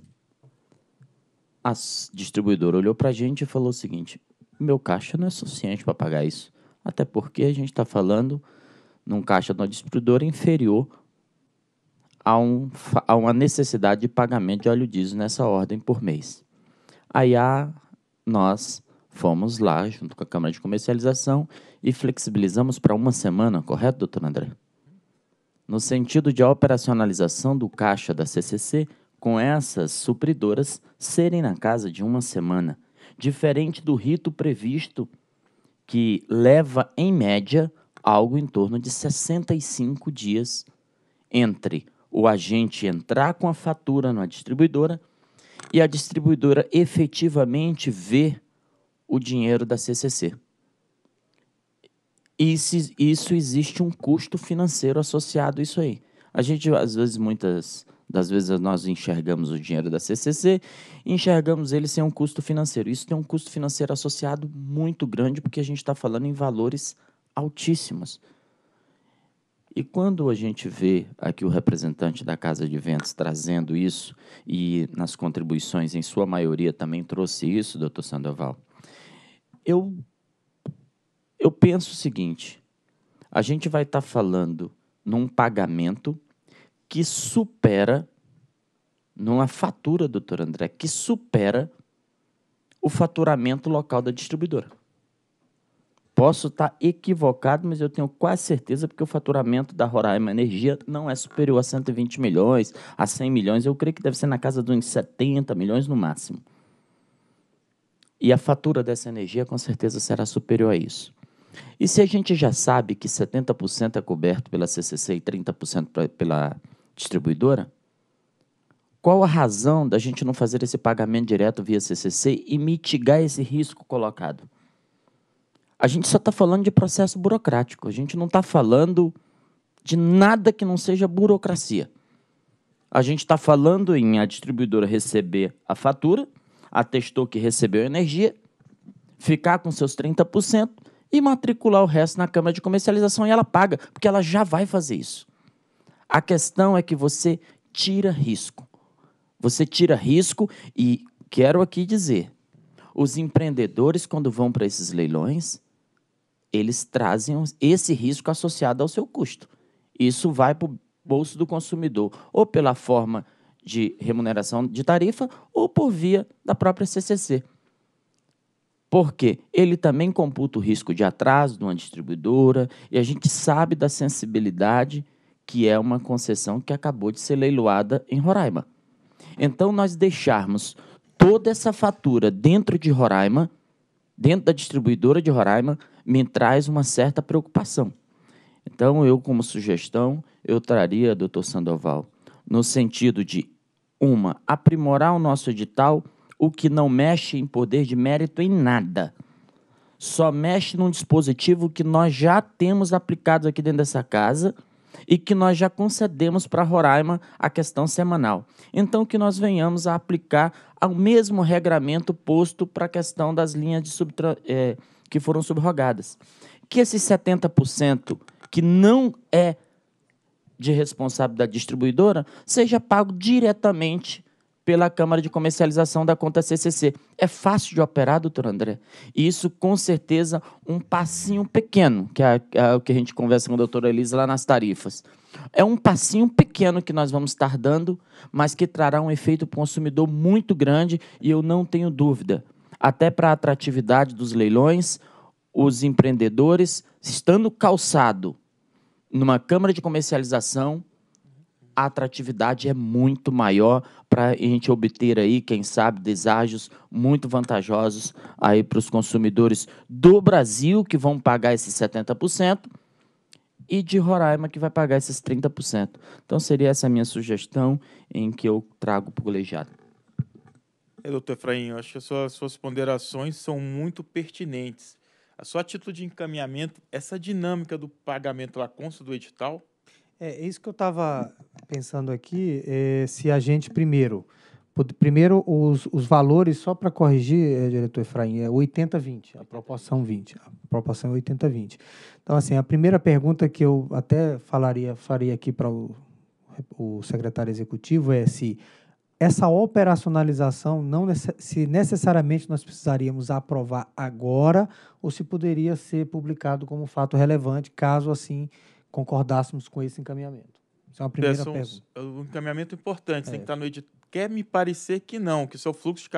A distribuidora olhou para a gente e falou o seguinte: meu caixa não é suficiente para pagar isso. Até porque a gente está falando num caixa de uma distribuidora inferior a, um, a uma necessidade de pagamento de óleo diesel nessa ordem por mês. Aí a, nós fomos lá, junto com a Câmara de Comercialização, e flexibilizamos para uma semana, correto, doutor André? No sentido de a operacionalização do caixa da CCC com essas supridoras serem na casa de uma semana diferente do rito previsto, que leva, em média, algo em torno de 65 dias entre o agente entrar com a fatura na distribuidora e a distribuidora efetivamente ver o dinheiro da CCC. Isso, isso existe um custo financeiro associado a isso aí. A gente, às vezes, muitas das vezes nós enxergamos o dinheiro da CCC, enxergamos ele sem um custo financeiro. Isso tem um custo financeiro associado muito grande, porque a gente está falando em valores altíssimos. E quando a gente vê aqui o representante da Casa de Ventos trazendo isso, e nas contribuições, em sua maioria, também trouxe isso, doutor Sandoval, eu, eu penso o seguinte: a gente vai estar tá falando num pagamento que supera, numa é fatura, doutor André, que supera o faturamento local da distribuidora. Posso estar equivocado, mas eu tenho quase certeza porque o faturamento da Roraima Energia não é superior a 120 milhões, a 100 milhões. Eu creio que deve ser na casa de uns 70 milhões no máximo. E a fatura dessa energia com certeza será superior a isso. E se a gente já sabe que 70% é coberto pela CCC e 30% pela distribuidora? Qual a razão da gente não fazer esse pagamento direto via CCC e mitigar esse risco colocado? A gente só está falando de processo burocrático, a gente não está falando de nada que não seja burocracia. A gente está falando em a distribuidora receber a fatura, atestou que recebeu energia, ficar com seus 30% e matricular o resto na Câmara de Comercialização e ela paga, porque ela já vai fazer isso. A questão é que você tira risco. Você tira risco e quero aqui dizer, os empreendedores quando vão para esses leilões, eles trazem esse risco associado ao seu custo. Isso vai para o bolso do consumidor, ou pela forma de remuneração de tarifa, ou por via da própria CCC. Porque ele também computa o risco de atraso de uma distribuidora, e a gente sabe da sensibilidade que é uma concessão que acabou de ser leiloada em Roraima. Então, nós deixarmos toda essa fatura dentro de Roraima, dentro da distribuidora de Roraima, me traz uma certa preocupação. Então, eu, como sugestão, eu traria, doutor Sandoval, no sentido de, uma, aprimorar o nosso edital, o que não mexe em poder de mérito em nada. Só mexe num dispositivo que nós já temos aplicado aqui dentro dessa casa, e que nós já concedemos para Roraima a questão semanal. Então, que nós venhamos a aplicar ao mesmo regramento posto para a questão das linhas de subtra é, que foram subrogadas. Que esses 70% que não é de responsabilidade distribuidora seja pago diretamente pela Câmara de Comercialização da conta CCC. É fácil de operar, doutor André. E isso, com certeza, um passinho pequeno, que é, é o que a gente conversa com a doutora Elisa lá nas tarifas. É um passinho pequeno que nós vamos estar dando, mas que trará um efeito para o consumidor muito grande e eu não tenho dúvida. Até para a atratividade dos leilões, os empreendedores, estando calçado numa Câmara de Comercialização, atratividade é muito maior para a gente obter aí, quem sabe, deságios muito vantajosos aí para os consumidores do Brasil que vão pagar esses 70% e de Roraima que vai pagar esses 30%. Então seria essa a minha sugestão em que eu trago para o colegiado.
É, doutor Efraim, eu acho que as suas, suas ponderações são muito pertinentes. A sua atitude de encaminhamento, essa dinâmica do pagamento lá consta do edital,
é, é isso que eu estava pensando aqui. É, se a gente primeiro. Primeiro, os, os valores, só para corrigir, é, diretor Efraim, é 80-20, a proporção 20. A proporção é 80-20. Então, assim, a primeira pergunta que eu até falaria, faria aqui para o, o secretário executivo é se essa operacionalização, não se necessariamente nós precisaríamos aprovar agora ou se poderia ser publicado como fato relevante, caso assim concordássemos com esse encaminhamento. Isso é uma primeira é, pergunta.
É um encaminhamento importante, é. tem que estar no edital quer me parecer que não, que seu fluxo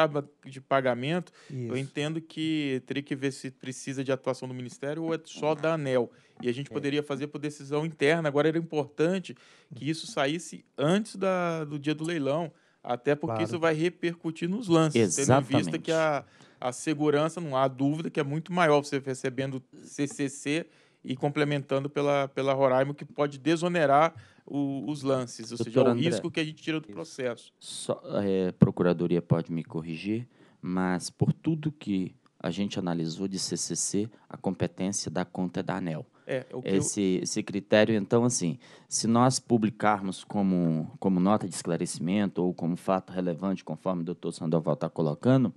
de pagamento, Isso. eu entendo que teria que ver se precisa de atuação do Ministério ou é só da ANEL. E a gente é. poderia fazer por decisão interna. Agora era importante que isso saísse antes da, do dia do leilão, até porque claro. isso vai repercutir nos lances, Exatamente. tendo em vista que a, a segurança, não há dúvida, que é muito maior você recebendo CCC e complementando pela, pela Roraima, que pode desonerar o, os lances, ou Doutor seja, é o André, risco que a gente tira do processo.
Só, é, procuradoria pode me corrigir, mas por tudo que a gente analisou de CCC, a competência da conta é da ANEL. É, esse, eu... esse critério, então, assim, se nós publicarmos como, como nota de esclarecimento ou como fato relevante, conforme o doutor Sandoval está colocando,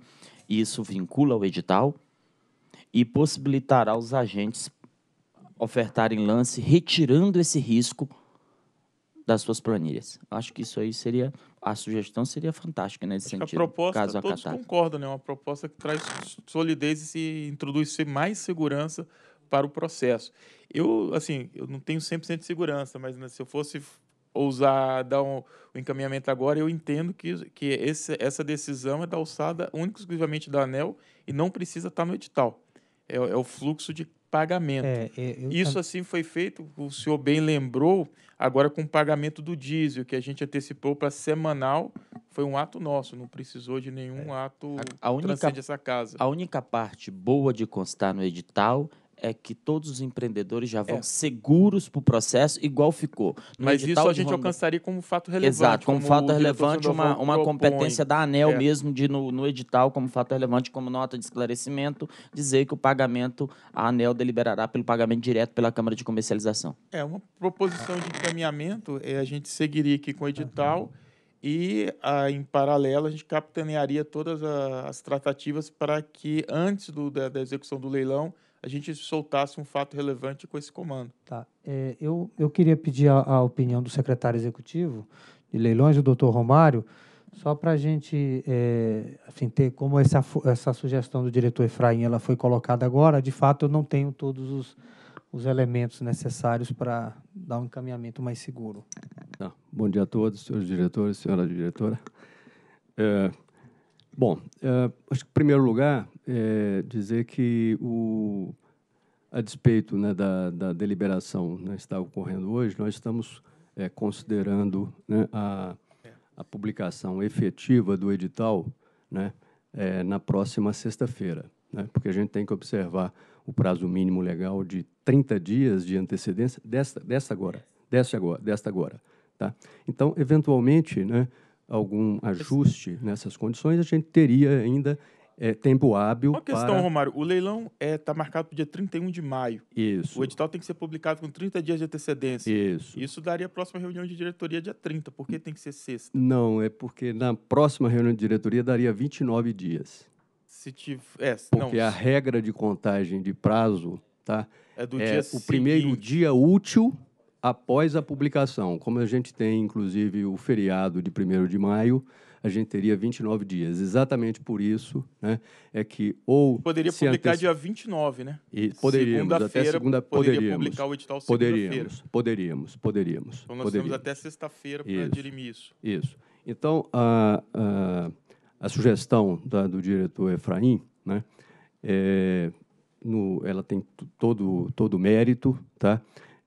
isso vincula o edital e possibilitará aos agentes ofertarem lance, retirando esse risco das suas planilhas. Acho que isso aí seria a sugestão seria fantástica né, nesse Acho sentido. A proposta, caso todos
concordam, né? Uma proposta que traz solidez e introduz mais segurança para o processo. Eu, assim, eu não tenho 100% de segurança, mas né, se eu fosse ousar dar um, um, encaminhamento agora, eu entendo que, que esse, essa decisão é da alçada única exclusivamente da ANEL e não precisa estar no edital. É, é o fluxo de pagamento. É, eu... Isso assim foi feito, o senhor bem lembrou, agora com o pagamento do diesel, que a gente antecipou para semanal, foi um ato nosso, não precisou de nenhum é. ato a, a única, essa casa. A
única parte boa de constar no edital é que todos os empreendedores já vão é. seguros para o processo, igual ficou. No Mas isso a gente alcançaria
como fato relevante. Exato, como, como fato relevante, uma, uma competência da ANEL é.
mesmo, de no, no, edital, como fato relevante, como nota de esclarecimento, dizer que o pagamento, a ANEL deliberará pelo pagamento direto pela Câmara de Comercialização.
É, uma proposição de encaminhamento, é, a gente seguiria aqui com o edital. Uhum e ah, em paralelo a gente capitanearia todas as tratativas para que antes do, da, da, execução do leilão a gente soltasse um fato relevante com esse comando.
Tá. É, eu, eu queria pedir a, a, opinião do secretário executivo de leilões, o doutor Romário, só para a gente é, assim, ter como essa, essa sugestão do diretor Efraim ela foi colocada agora, de fato eu não tenho todos os, os elementos necessários para dar um encaminhamento mais seguro.
Tá. Bom dia a todos, senhores diretores, senhora diretora. É, Bom, eh, acho que em primeiro lugar é dizer que o a despeito né, da, da, deliberação né, está ocorrendo hoje, nós estamos é, considerando né, a, a, publicação efetiva do edital é, na próxima sexta-feira, né, porque a gente tem que observar o prazo mínimo legal de 30 dias de antecedência desta, desta agora, desta agora, desta agora. Tá? Então, eventualmente, né, algum ajuste nessas condições, a gente teria ainda é, tempo hábil. Uma questão, para... Romário.
O leilão está eh, é, marcado para o dia 31 de maio. Isso. O edital tem que ser publicado com 30 dias de antecedência. Isso. Isso daria a próxima reunião de diretoria dia 30. Por que tem que ser sexta?
Não, é porque na próxima reunião de diretoria daria 29 dias.
Se tiver. É, porque não, a regra
de contagem de prazo tá, é do é, dia O seguinte. primeiro dia útil após a publicação. Como a gente tem, inclusive, o feriado de 1 de maio, a gente teria 29 dias. Exatamente por isso né, é que ou... Poderia publicar anteci... dia
29, né? E poderíamos, até segunda feira Poderia publicar o edital segunda-feira. Poderíamos,
poderíamos, poderíamos. Então nós poderíamos. temos
até sexta-feira para dirimir isso.
Isso. Então, a, a, a sugestão da, do diretor Efraim, né, é, no, ela tem todo, todo mérito, tá?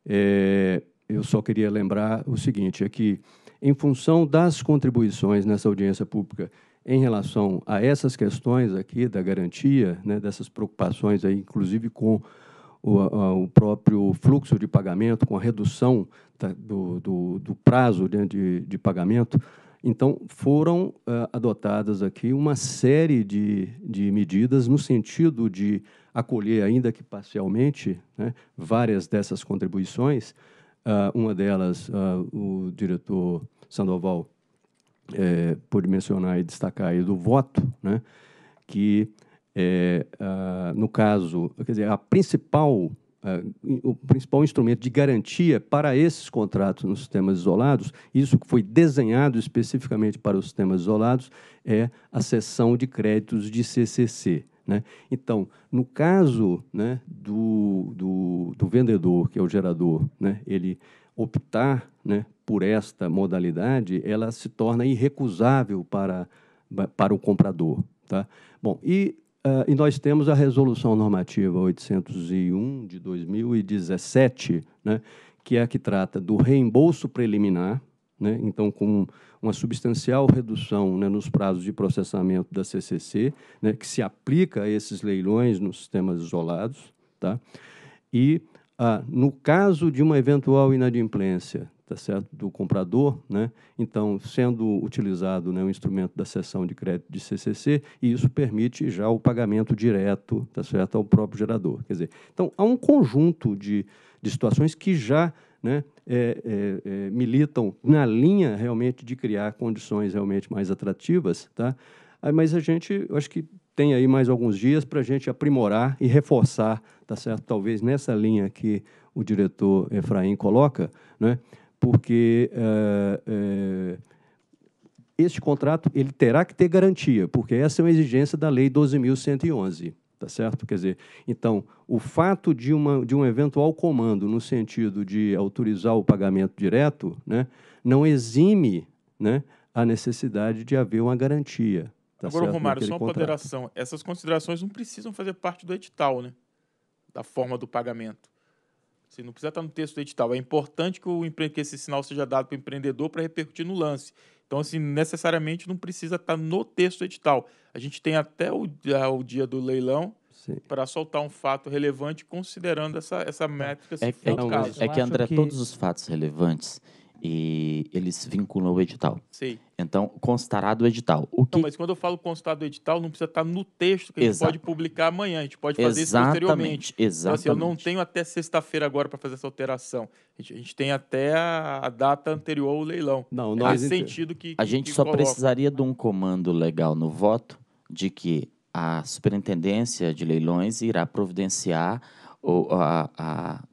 É, eu só queria lembrar o seguinte: é que, em função das contribuições nessa audiência pública em relação a essas questões aqui da garantia, né, dessas preocupações, aí, inclusive com o, a, o, próprio fluxo de pagamento, com a redução tá, do, do, do, prazo né, de, de pagamento, então, foram uh, adotadas aqui uma série de, de medidas no sentido de acolher, ainda que parcialmente, né, várias dessas contribuições. Uh, uma delas, uh, o diretor Sandoval é, eh, pôde mencionar e destacar aí do voto, né, que, é, uh, no caso, quer dizer, a principal Uh, o principal instrumento de garantia para esses contratos nos sistemas isolados, isso que foi desenhado especificamente para os sistemas isolados, é a cessão de créditos de CCC, né? Então, no caso né, do, do, do, vendedor, que é o gerador, né, ele optar né, por esta modalidade, ela se torna irrecusável para, para o comprador. Tá? Bom, e, uh, e nós temos a Resolução Normativa 801 de 2017, né, que é a que trata do reembolso preliminar né? Então, com uma substancial redução né, nos prazos de processamento da CCC, né, que se aplica a esses leilões nos sistemas isolados, tá? e ah, no caso de uma eventual inadimplência tá certo? do comprador, né? então, sendo utilizado né, o instrumento da cessão de crédito de CCC, e isso permite já o pagamento direto tá certo? ao próprio gerador. Quer dizer, então, há um conjunto de, de situações que já né, é, é, é, militam na linha realmente de criar condições realmente mais atrativas, tá? mas a gente, eu acho que tem aí mais alguns dias para a gente aprimorar e reforçar, tá certo? Talvez nessa linha que o diretor Efraim coloca, né? Porque é, é, este contrato ele terá que ter garantia, porque essa é uma exigência da Lei 12.111 tá certo? Quer dizer, então, o fato de, uma, de um eventual comando no sentido de autorizar o pagamento direto, né, não exime né, a necessidade de haver uma garantia. Tá Agora, certo? Romário, só uma ponderação.
Essas considerações não precisam fazer parte do edital, né? Da forma do pagamento. Você não precisa estar tá no texto do edital. É importante que, o, que esse sinal seja dado para o empreendedor para repercutir no lance. Então, assim, necessariamente não precisa estar tá no texto edital. A gente tem até o, o dia do leilão para soltar um fato relevante, considerando essa, essa métrica. É, é, é, que, é André, todos os
fatos relevantes e eles vinculam o edital. Sim. Então, constará do edital.
O que... Não, mas quando eu falo constar do edital, não precisa estar no texto que a gente pode publicar amanhã, a gente pode fazer exatamente, isso posteriormente. Exatamente. Então, assim, eu não tenho até sexta-feira agora para fazer essa alteração. A gente, a gente, tem até a, data anterior ao leilão. Não, não é sentido que, que A gente que só coloca. precisaria
de um comando legal no voto de que a superintendência de leilões irá providenciar o, a, a,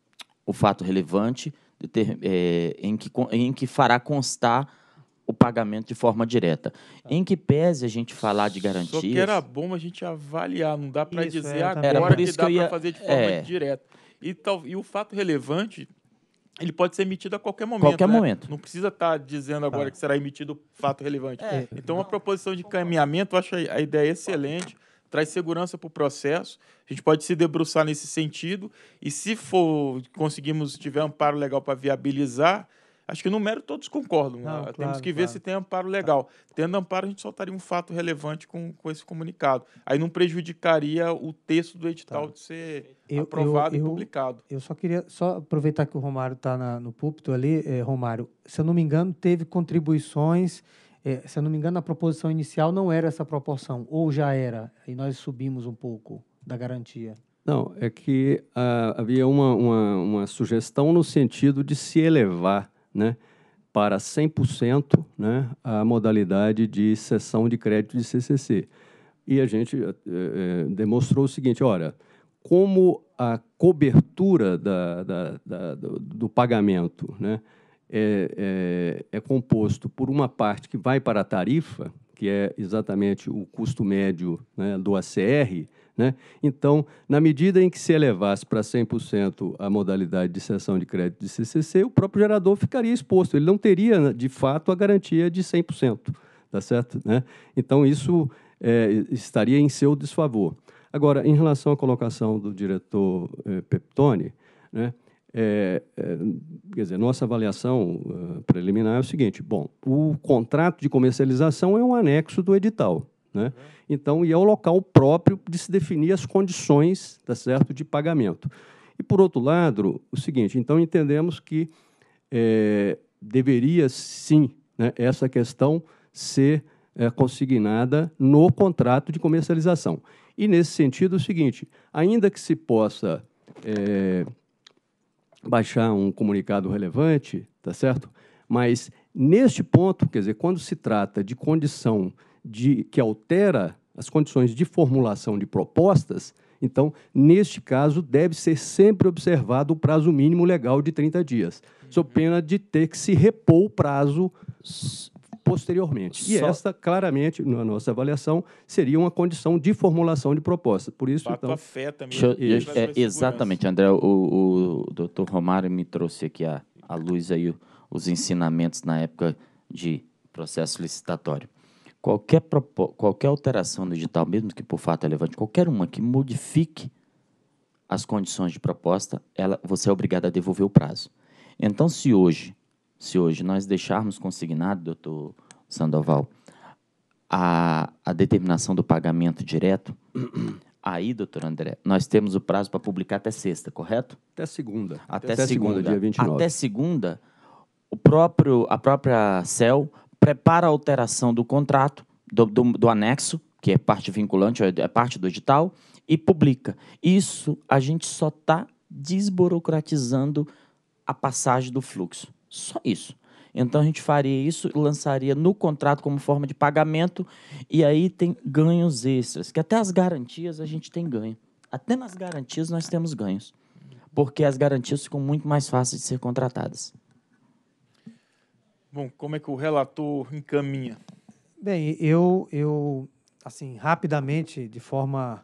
o fato relevante ter, é, em, que, em que fará constar o pagamento de forma direta. Tá. Em que pese a gente falar de garantias... Só que era
bom a gente avaliar, não dá para dizer é, tá agora era por isso que, que para ia... fazer de forma é. direta. E, tal, e o fato relevante, ele pode ser emitido a qualquer momento. Qualquer né? momento. Não precisa estar tá dizendo agora que será emitido o fato relevante. É. Então, a proposição de caminhamento, eu acho a ideia excelente traz segurança para o processo. A gente pode se debruçar nesse sentido e, se for conseguimos tiver amparo legal para viabilizar, acho que no mero todos concordam. Não, ah, Temos claro, que ver se tem amparo tá. legal. Tá. Tendo amparo, a gente soltaria um fato relevante com, com esse comunicado. Aí não prejudicaria o texto do edital tá. de ser eu, aprovado eu, eu, e publicado.
Eu só queria só aproveitar que o Romário está no púlpito ali, eh, Romário. Se eu não me engano, teve contribuições é, se eu não me engano, a proposição inicial não era essa proporção, ou já era, e nós subimos um pouco da garantia.
Não, é que uh, havia uma, uma, uma, sugestão no sentido de se elevar né, para 100% né, a modalidade de cessão de crédito de CCC. E a gente uh, uh, demonstrou o seguinte, olha, como a cobertura da, da, da, do, do pagamento, né, é, é, é composto por uma parte que vai para a tarifa, que é exatamente o custo médio né, do ACR, né? Então, na medida em que se elevasse para 100% a modalidade de cessão de crédito de CCC, o próprio gerador ficaria exposto, ele não teria, de fato, a garantia de 100%, tá certo? Né? Então, isso é, estaria em seu desfavor. Agora, em relação à colocação do diretor é, Peptone, né? É, é, quer dizer, nossa avaliação uh, preliminar é o seguinte: bom, o contrato de comercialização é um anexo do edital. Né? Uhum. Então, e é o local próprio de se definir as condições tá certo, de pagamento. E, por outro lado, o seguinte: então entendemos que é, deveria sim né, essa questão ser é, consignada no contrato de comercialização. E, nesse sentido, é o seguinte: ainda que se possa. É, baixar um comunicado relevante, tá certo? Mas neste ponto, quer dizer, quando se trata de condição de que altera as condições de formulação de propostas, então, neste caso, deve ser sempre observado o prazo mínimo legal de 30 dias, Sou uhum. pena de ter que se repor o prazo posteriormente. E Só... esta, claramente, na nossa avaliação, seria uma condição de formulação de proposta. Por isso, Fato então... afeta mesmo. Eu, eu, é,
exatamente, André. O, o doutor Romário me trouxe aqui à, a luz aí os ensinamentos na época de processo licitatório. Qualquer, propo... qualquer alteração digital, mesmo que por fato relevante, qualquer uma que modifique as condições de proposta, ela, você é obrigado a devolver o prazo. Então, se hoje se hoje nós deixarmos consignado, doutor Sandoval, a, a determinação do pagamento direto, aí, doutor André, nós temos o prazo para publicar até sexta, correto?
Até segunda. Até, até segunda, segunda, dia 29. Até
segunda, o próprio, a própria CEL prepara a alteração do contrato, do, do, do anexo, que é parte vinculante, é, é parte do edital, e publica. Isso a gente só está desburocratizando a passagem do fluxo. Só isso. Então a gente faria isso, lançaria no contrato como forma de pagamento e aí tem ganhos extras, que até as garantias a gente tem ganho. Até nas garantias nós temos ganhos, porque as garantias ficam muito mais
fáceis de ser contratadas.
Bom, como é que o relator encaminha?
Bem, eu, eu assim, rapidamente, de forma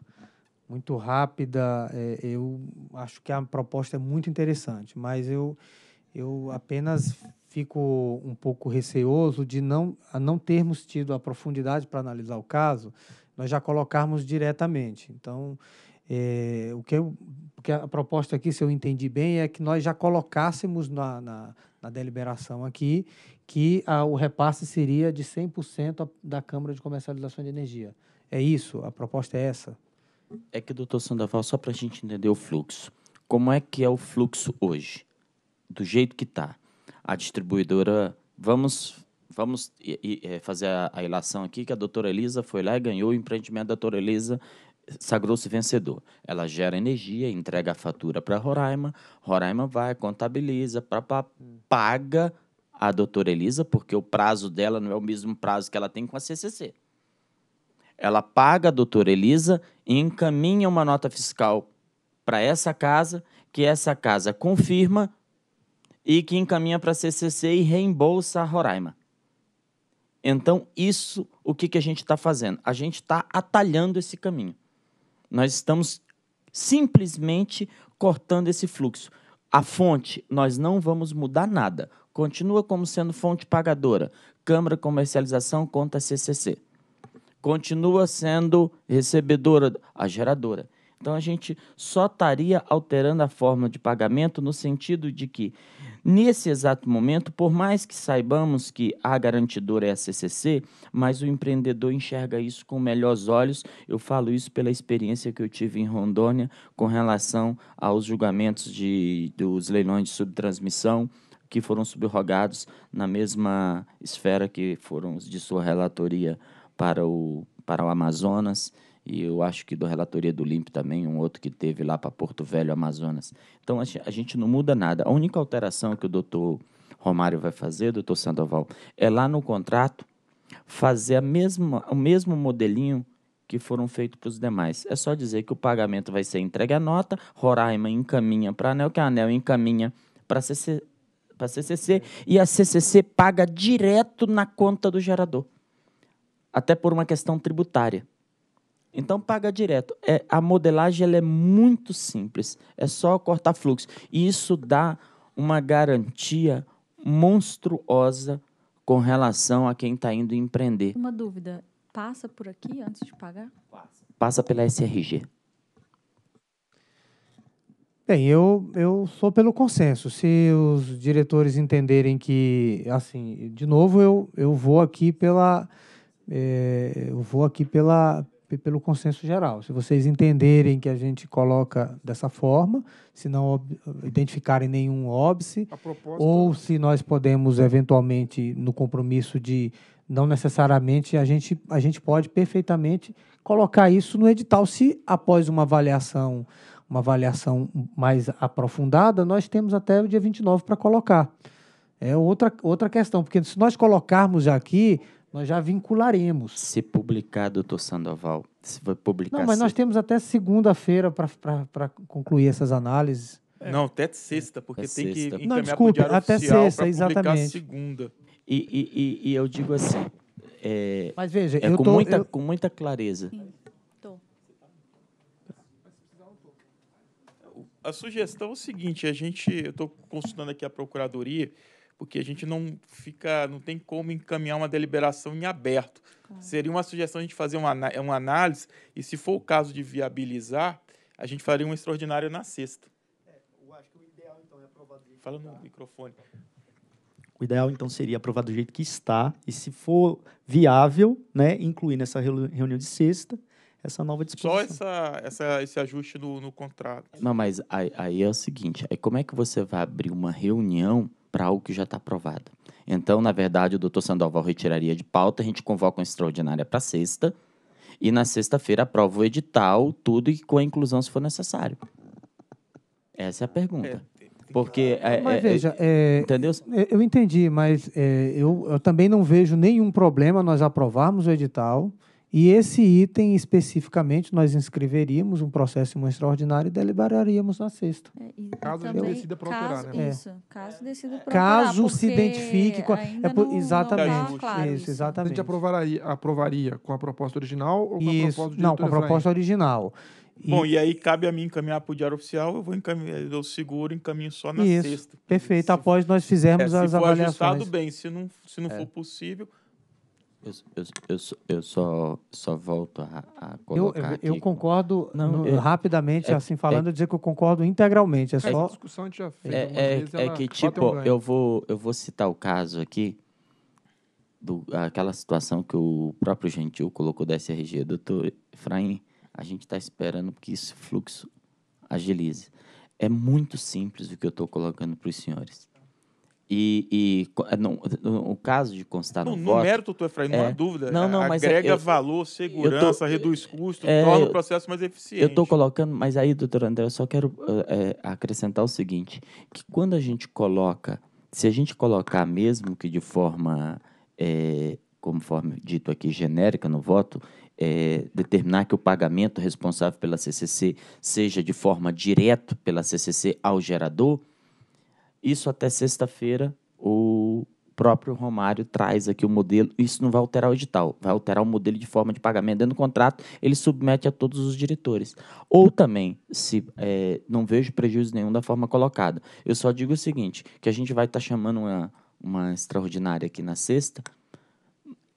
muito rápida, é, eu acho que a proposta é muito interessante, mas eu eu apenas fico um pouco receoso de não, não termos tido a profundidade para analisar o caso, nós já colocarmos diretamente. Então, é, o que, eu, a proposta aqui, se eu entendi bem, é que nós já colocássemos na, na, na deliberação aqui que a, o repasse seria de 100% da Câmara de Comercialização de Energia. É isso? A proposta é essa?
É que, doutor Sandoval, só para a gente entender o fluxo, como é que é o fluxo hoje? do jeito que está. A distribuidora, vamos vamos é, fazer a, ilação aqui que a doutora Elisa foi lá e ganhou o empreendimento da doutora Elisa, sagrou-se vencedor. Ela gera energia, entrega a fatura para Roraima, Roraima vai, contabiliza, pra, pra, paga a doutora Elisa, porque o prazo dela não é o mesmo prazo que ela tem com a CCC. Ela paga a doutora Elisa e encaminha uma nota fiscal para essa casa, que essa casa confirma e que encaminha para a CCC e reembolsa a Roraima. Então, isso, o que, que a gente está fazendo? A gente está atalhando esse caminho. Nós estamos simplesmente cortando esse fluxo. A fonte, nós não vamos mudar nada. Continua como sendo fonte pagadora. Câmara Comercialização conta CCC. Continua sendo recebedora, a geradora. Então a gente só estaria alterando a forma de pagamento no sentido de que, nesse exato momento, por mais que saibamos que a garantidora é a CCC, mas o empreendedor enxerga isso com melhores olhos. Eu falo isso pela experiência que eu tive em Rondônia com relação aos julgamentos de, dos leilões de subtransmissão que foram subrogados na mesma esfera que foram de sua relatoria para o, para o Amazonas e eu acho que do Relatoria do limpe também, um outro que teve lá para Porto Velho, Amazonas. Então a gente não muda nada. A única alteração que o doutor Romário vai fazer, doutor Sandoval, é lá no contrato fazer a mesma, o mesmo modelinho que foram feitos para os demais. É só dizer que o pagamento vai ser entregue à nota, Roraima encaminha para a ANEL, que a ANEL encaminha para a CC, para CCC e a CCC paga direto na conta do gerador, até por uma questão tributária. Então paga direto. É, a modelagem ela é muito simples. É só cortar fluxo. E isso dá uma garantia monstruosa com relação a quem está indo empreender.
Uma dúvida. Passa por aqui antes de pagar? Passa.
Passa pela SRG.
Bem, eu, eu sou pelo consenso. Se os diretores entenderem que, assim, de novo, eu, eu vou aqui pela. É, eu vou aqui pela, pelo consenso geral. Se vocês entenderem que a gente coloca dessa forma, se não identificarem nenhum óbice, proposta... ou é se nós podemos eventualmente no compromisso de não necessariamente a gente a gente pode perfeitamente colocar isso no edital se após uma avaliação uma avaliação mais aprofundada, nós temos até o dia 29 para colocar. É outra, outra questão, porque se nós colocarmos aqui, nós já vincularemos.
Se publicado, doutor Sandoval, se vai publicado. Não, mas nós
temos até segunda-feira para concluir essas análises. É. Não, até sexta, porque tem sexta. que encaminhar Não, desculpa, até sexta, exatamente.
segunda. E, e, e, eu digo assim, é, mas veja, é eu com, tô, muita, eu... com muita clareza.
tô. A sugestão é o seguinte, a gente, eu estou consultando aqui a procuradoria, porque a gente não fica, não tem como encaminhar uma deliberação em aberto. Claro. Seria uma sugestão a gente fazer uma, uma análise e, se for o caso de viabilizar, a gente faria um extraordinário na sexta. É, eu acho que o ideal, então, é aprovar do jeito Fala no tá. microfone.
O ideal, então, seria aprovar do jeito que está e, se for viável, né, incluir nessa reunião de sexta essa nova disposição. Só essa,
essa, esse ajuste no, no contrato.
Não, mas aí, aí é o seguinte, aí é como é que você vai abrir uma reunião para algo que já está aprovado. Então, na verdade, o doutor Sandoval retiraria de pauta, a gente convoca uma extraordinária para sexta, e na sexta-feira aprova o edital, tudo e com a inclusão se for necessário. Essa é a pergunta. Porque. mas é, é, veja,
é, entendeu? É, eu entendi, mas eu, eu também não vejo nenhum problema nós aprovarmos o edital e esse item especificamente nós inscreveríamos um processo em extraordinário e deliberaríamos na sexta. É, caso também, decida procurar, caso, né? É. Isso, caso decida procurar. Caso se identifique com a, é, não, exatamente. Não tá claro isso, isso, exatamente. A
gente aprovaria, aprovaria com a proposta original ou com isso, a proposta do Não, com a proposta original.
E, Bom, e
aí cabe a mim encaminhar para o Diário Oficial, eu vou encaminhar, eu seguro, encaminho só na isso, sexta.
Perfeito, se, após nós fizermos é, as avaliações. Se for ajustado, bem,
se não, se não é. for possível, eu,
eu, eu, eu só, só volto a, a colocar
Eu, eu, aqui. concordo não, no, é, rapidamente, é, assim falando, é, dizer que eu concordo integralmente. É só... Essa
discussão a gente já
fez. É,
é vezes,
é, que, tipo, um eu, vou, eu vou citar o caso aqui, do, aquela situação que o próprio Gentil colocou da SRG. Doutor Efraim, a gente está esperando que esse fluxo agilize. É muito simples o que eu estou colocando para os senhores. E, e eh, não, o caso de constar no, no voto... No mérito, doutor Efraim, é, há é, dúvida. Não, não, é, agrega eu, valor,
segurança, tô, reduz custo, é, torna o processo mais eficiente. Eu estou
colocando... Mas aí, doutor André, eu só quero é, acrescentar o seguinte, que quando a gente coloca... Se a gente colocar mesmo que de forma, conforme dito aqui, genérica no voto, é, determinar que o pagamento responsável pela CCC seja de forma direta pela CCC ao gerador, isso até sexta-feira, o próprio Romário traz aqui o modelo. Isso não vai alterar o edital, vai alterar o modelo de forma de pagamento dentro do contrato. Ele submete a todos os diretores. Ou também, se é, não vejo prejuízo nenhum da forma colocada. Eu só digo o seguinte: que a gente vai estar tá chamando uma, uma extraordinária aqui na sexta,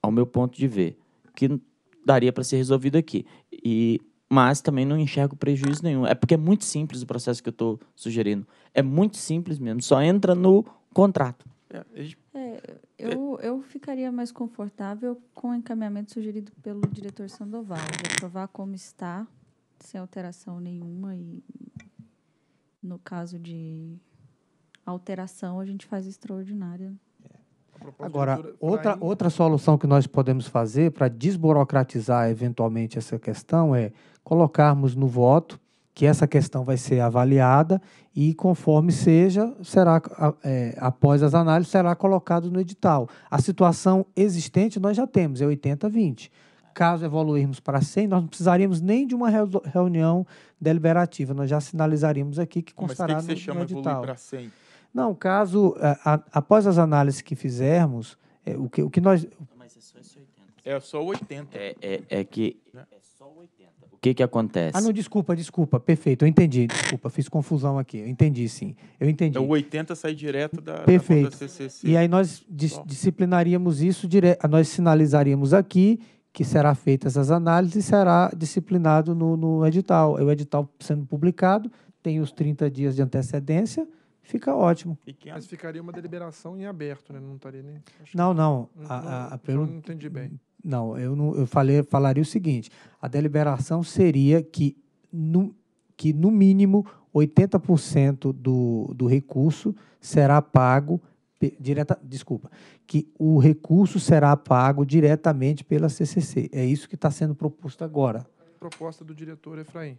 ao meu ponto de ver, que daria para ser resolvido aqui. E mas também não enxergo prejuízo nenhum. É porque é muito simples o processo que eu estou sugerindo. É muito simples mesmo, só entra no contrato.
É,
é, eu, eu ficaria mais confortável com o encaminhamento sugerido pelo diretor Sandoval, Vou provar como está, sem alteração nenhuma, e no caso de alteração, a gente faz extraordinária. É.
Agora, outra, outra solução que nós podemos fazer para desburocratizar eventualmente essa questão é colocarmos no voto que essa questão vai ser avaliada e, conforme seja, será é, após as análises, será colocado no edital. A situação existente nós já temos, é 80-20. Caso evoluirmos para 100, nós não precisaríamos nem de uma reunião deliberativa, nós já sinalizaríamos aqui que constará Mas que, que você no, chama no edital. para 100? Não, caso, a, é, a, após as análises que fizermos, é, o, que, o que nós...
Mas é só esse 80. É só 80. É, é, é que... Né? que que acontece? Ah, não,
desculpa, desculpa. Perfeito, eu entendi. Desculpa, fiz confusão aqui. Eu entendi, sim. Eu entendi. Então, o 80 sai direto da, Perfeito. Da CCC. E aí nós dis disciplinaríamos isso, dire... Ah, nós sinalizaríamos aqui que será feitas essas análises e será disciplinado no, no edital. É o edital sendo publicado tem os 30 dias de antecedência, fica ótimo.
Mas ficaria uma deliberação em aberto, né? Não estaria nem... Acho não, não. a, a, a, não, não entendi bem.
Não, eu, não, eu falei, falaria o seguinte: a deliberação seria que, no, que no mínimo, 80% do, do recurso será pago direta, desculpa, que o recurso será pago diretamente pela CCC. É isso que está sendo proposto agora.
Proposta do diretor Efraim.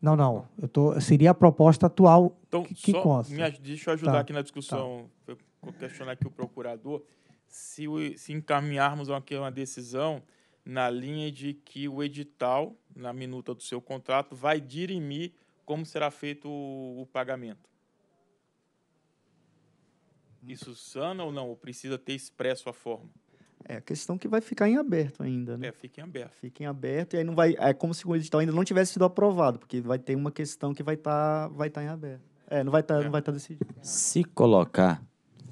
Não, não. Eu tô, seria a proposta atual então, que, que só consta. Me, deixa eu ajudar tá, aqui
na
discussão. Tá. Vou questionar aqui o procurador se, se encaminharmos aqui é uma decisão na linha de que o edital, na minuta do seu contrato, vai dirimir como será feito o, o pagamento. Hum. Isso sana ou não? Ou precisa ter expresso a forma?
É a questão que vai ficar em aberto ainda, né? É, fica em aberto. Fica em aberto e aí não vai. É como se o edital ainda não tivesse sido aprovado, porque vai ter uma questão que vai estar tá, vai tá em aberto. É, não vai tá, é. estar tá decidido. Se
colocar,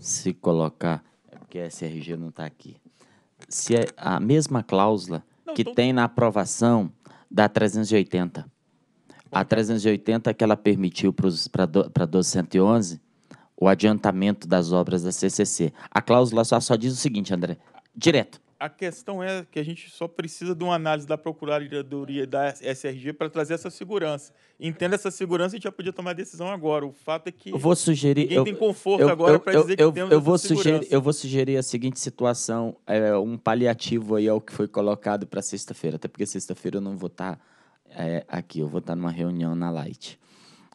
se colocar porque a SRG não está aqui. Se é a mesma cláusula não, que tô... tem na aprovação da 380. A 380 que ela permitiu para a 1211 o adiantamento das obras da CCC. A cláusula só, só diz o seguinte, André, direto
a questão é que a gente só precisa de uma análise da Procuradoria da SRG para trazer essa segurança. Entenda essa segurança e já podia tomar decisão agora. O fato é que eu vou sugerir, ninguém tem conforto eu, agora para dizer eu, que eu,
eu vou sugerir, Eu vou sugerir a seguinte situação, é, um paliativo aí ao é que foi colocado para sexta-feira, até porque sexta-feira eu não vou estar tá, é, aqui, eu vou estar tá numa reunião na Light.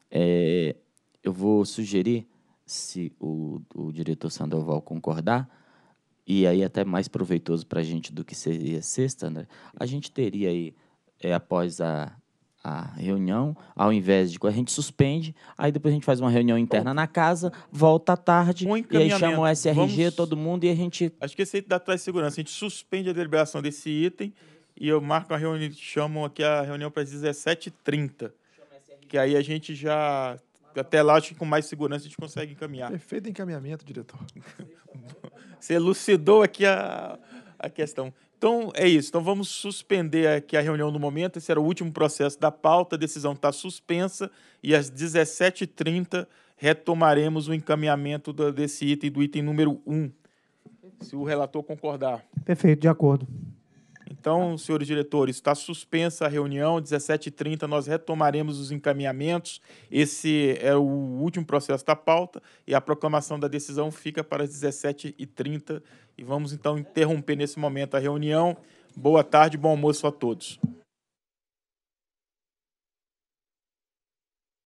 É, eu vou sugerir, se o, o diretor Sandoval concordar, e aí até mais proveitoso para a gente do que seria sexta, né? a gente teria aí, é, após a, a reunião, ao invés de a gente suspende, aí depois a gente faz uma reunião interna na casa, volta à tarde, um e aí chama o SRG, Vamos...
todo mundo, e a gente. Acho que esse aí dá traz segurança. A gente suspende a deliberação desse item e eu marco a reunião, chamo aqui a reunião para as 17h30. Que aí a gente já até lá acho que com mais segurança a gente consegue encaminhar. Perfeito
encaminhamento, diretor.
Você elucidou aqui a, a questão. Então é isso. Então vamos suspender aqui a reunião no momento. Esse era o último processo da pauta. A decisão está suspensa e às 17h30 retomaremos o encaminhamento desse item, do item número 1. Se o relator concordar.
Perfeito, de acordo.
Então, senhores diretores, está suspensa a reunião, 17h30 nós retomaremos os encaminhamentos. Esse é o último processo da pauta e a proclamação da decisão fica para as 17h30. E vamos então interromper nesse momento a reunião. Boa tarde, bom almoço a todos.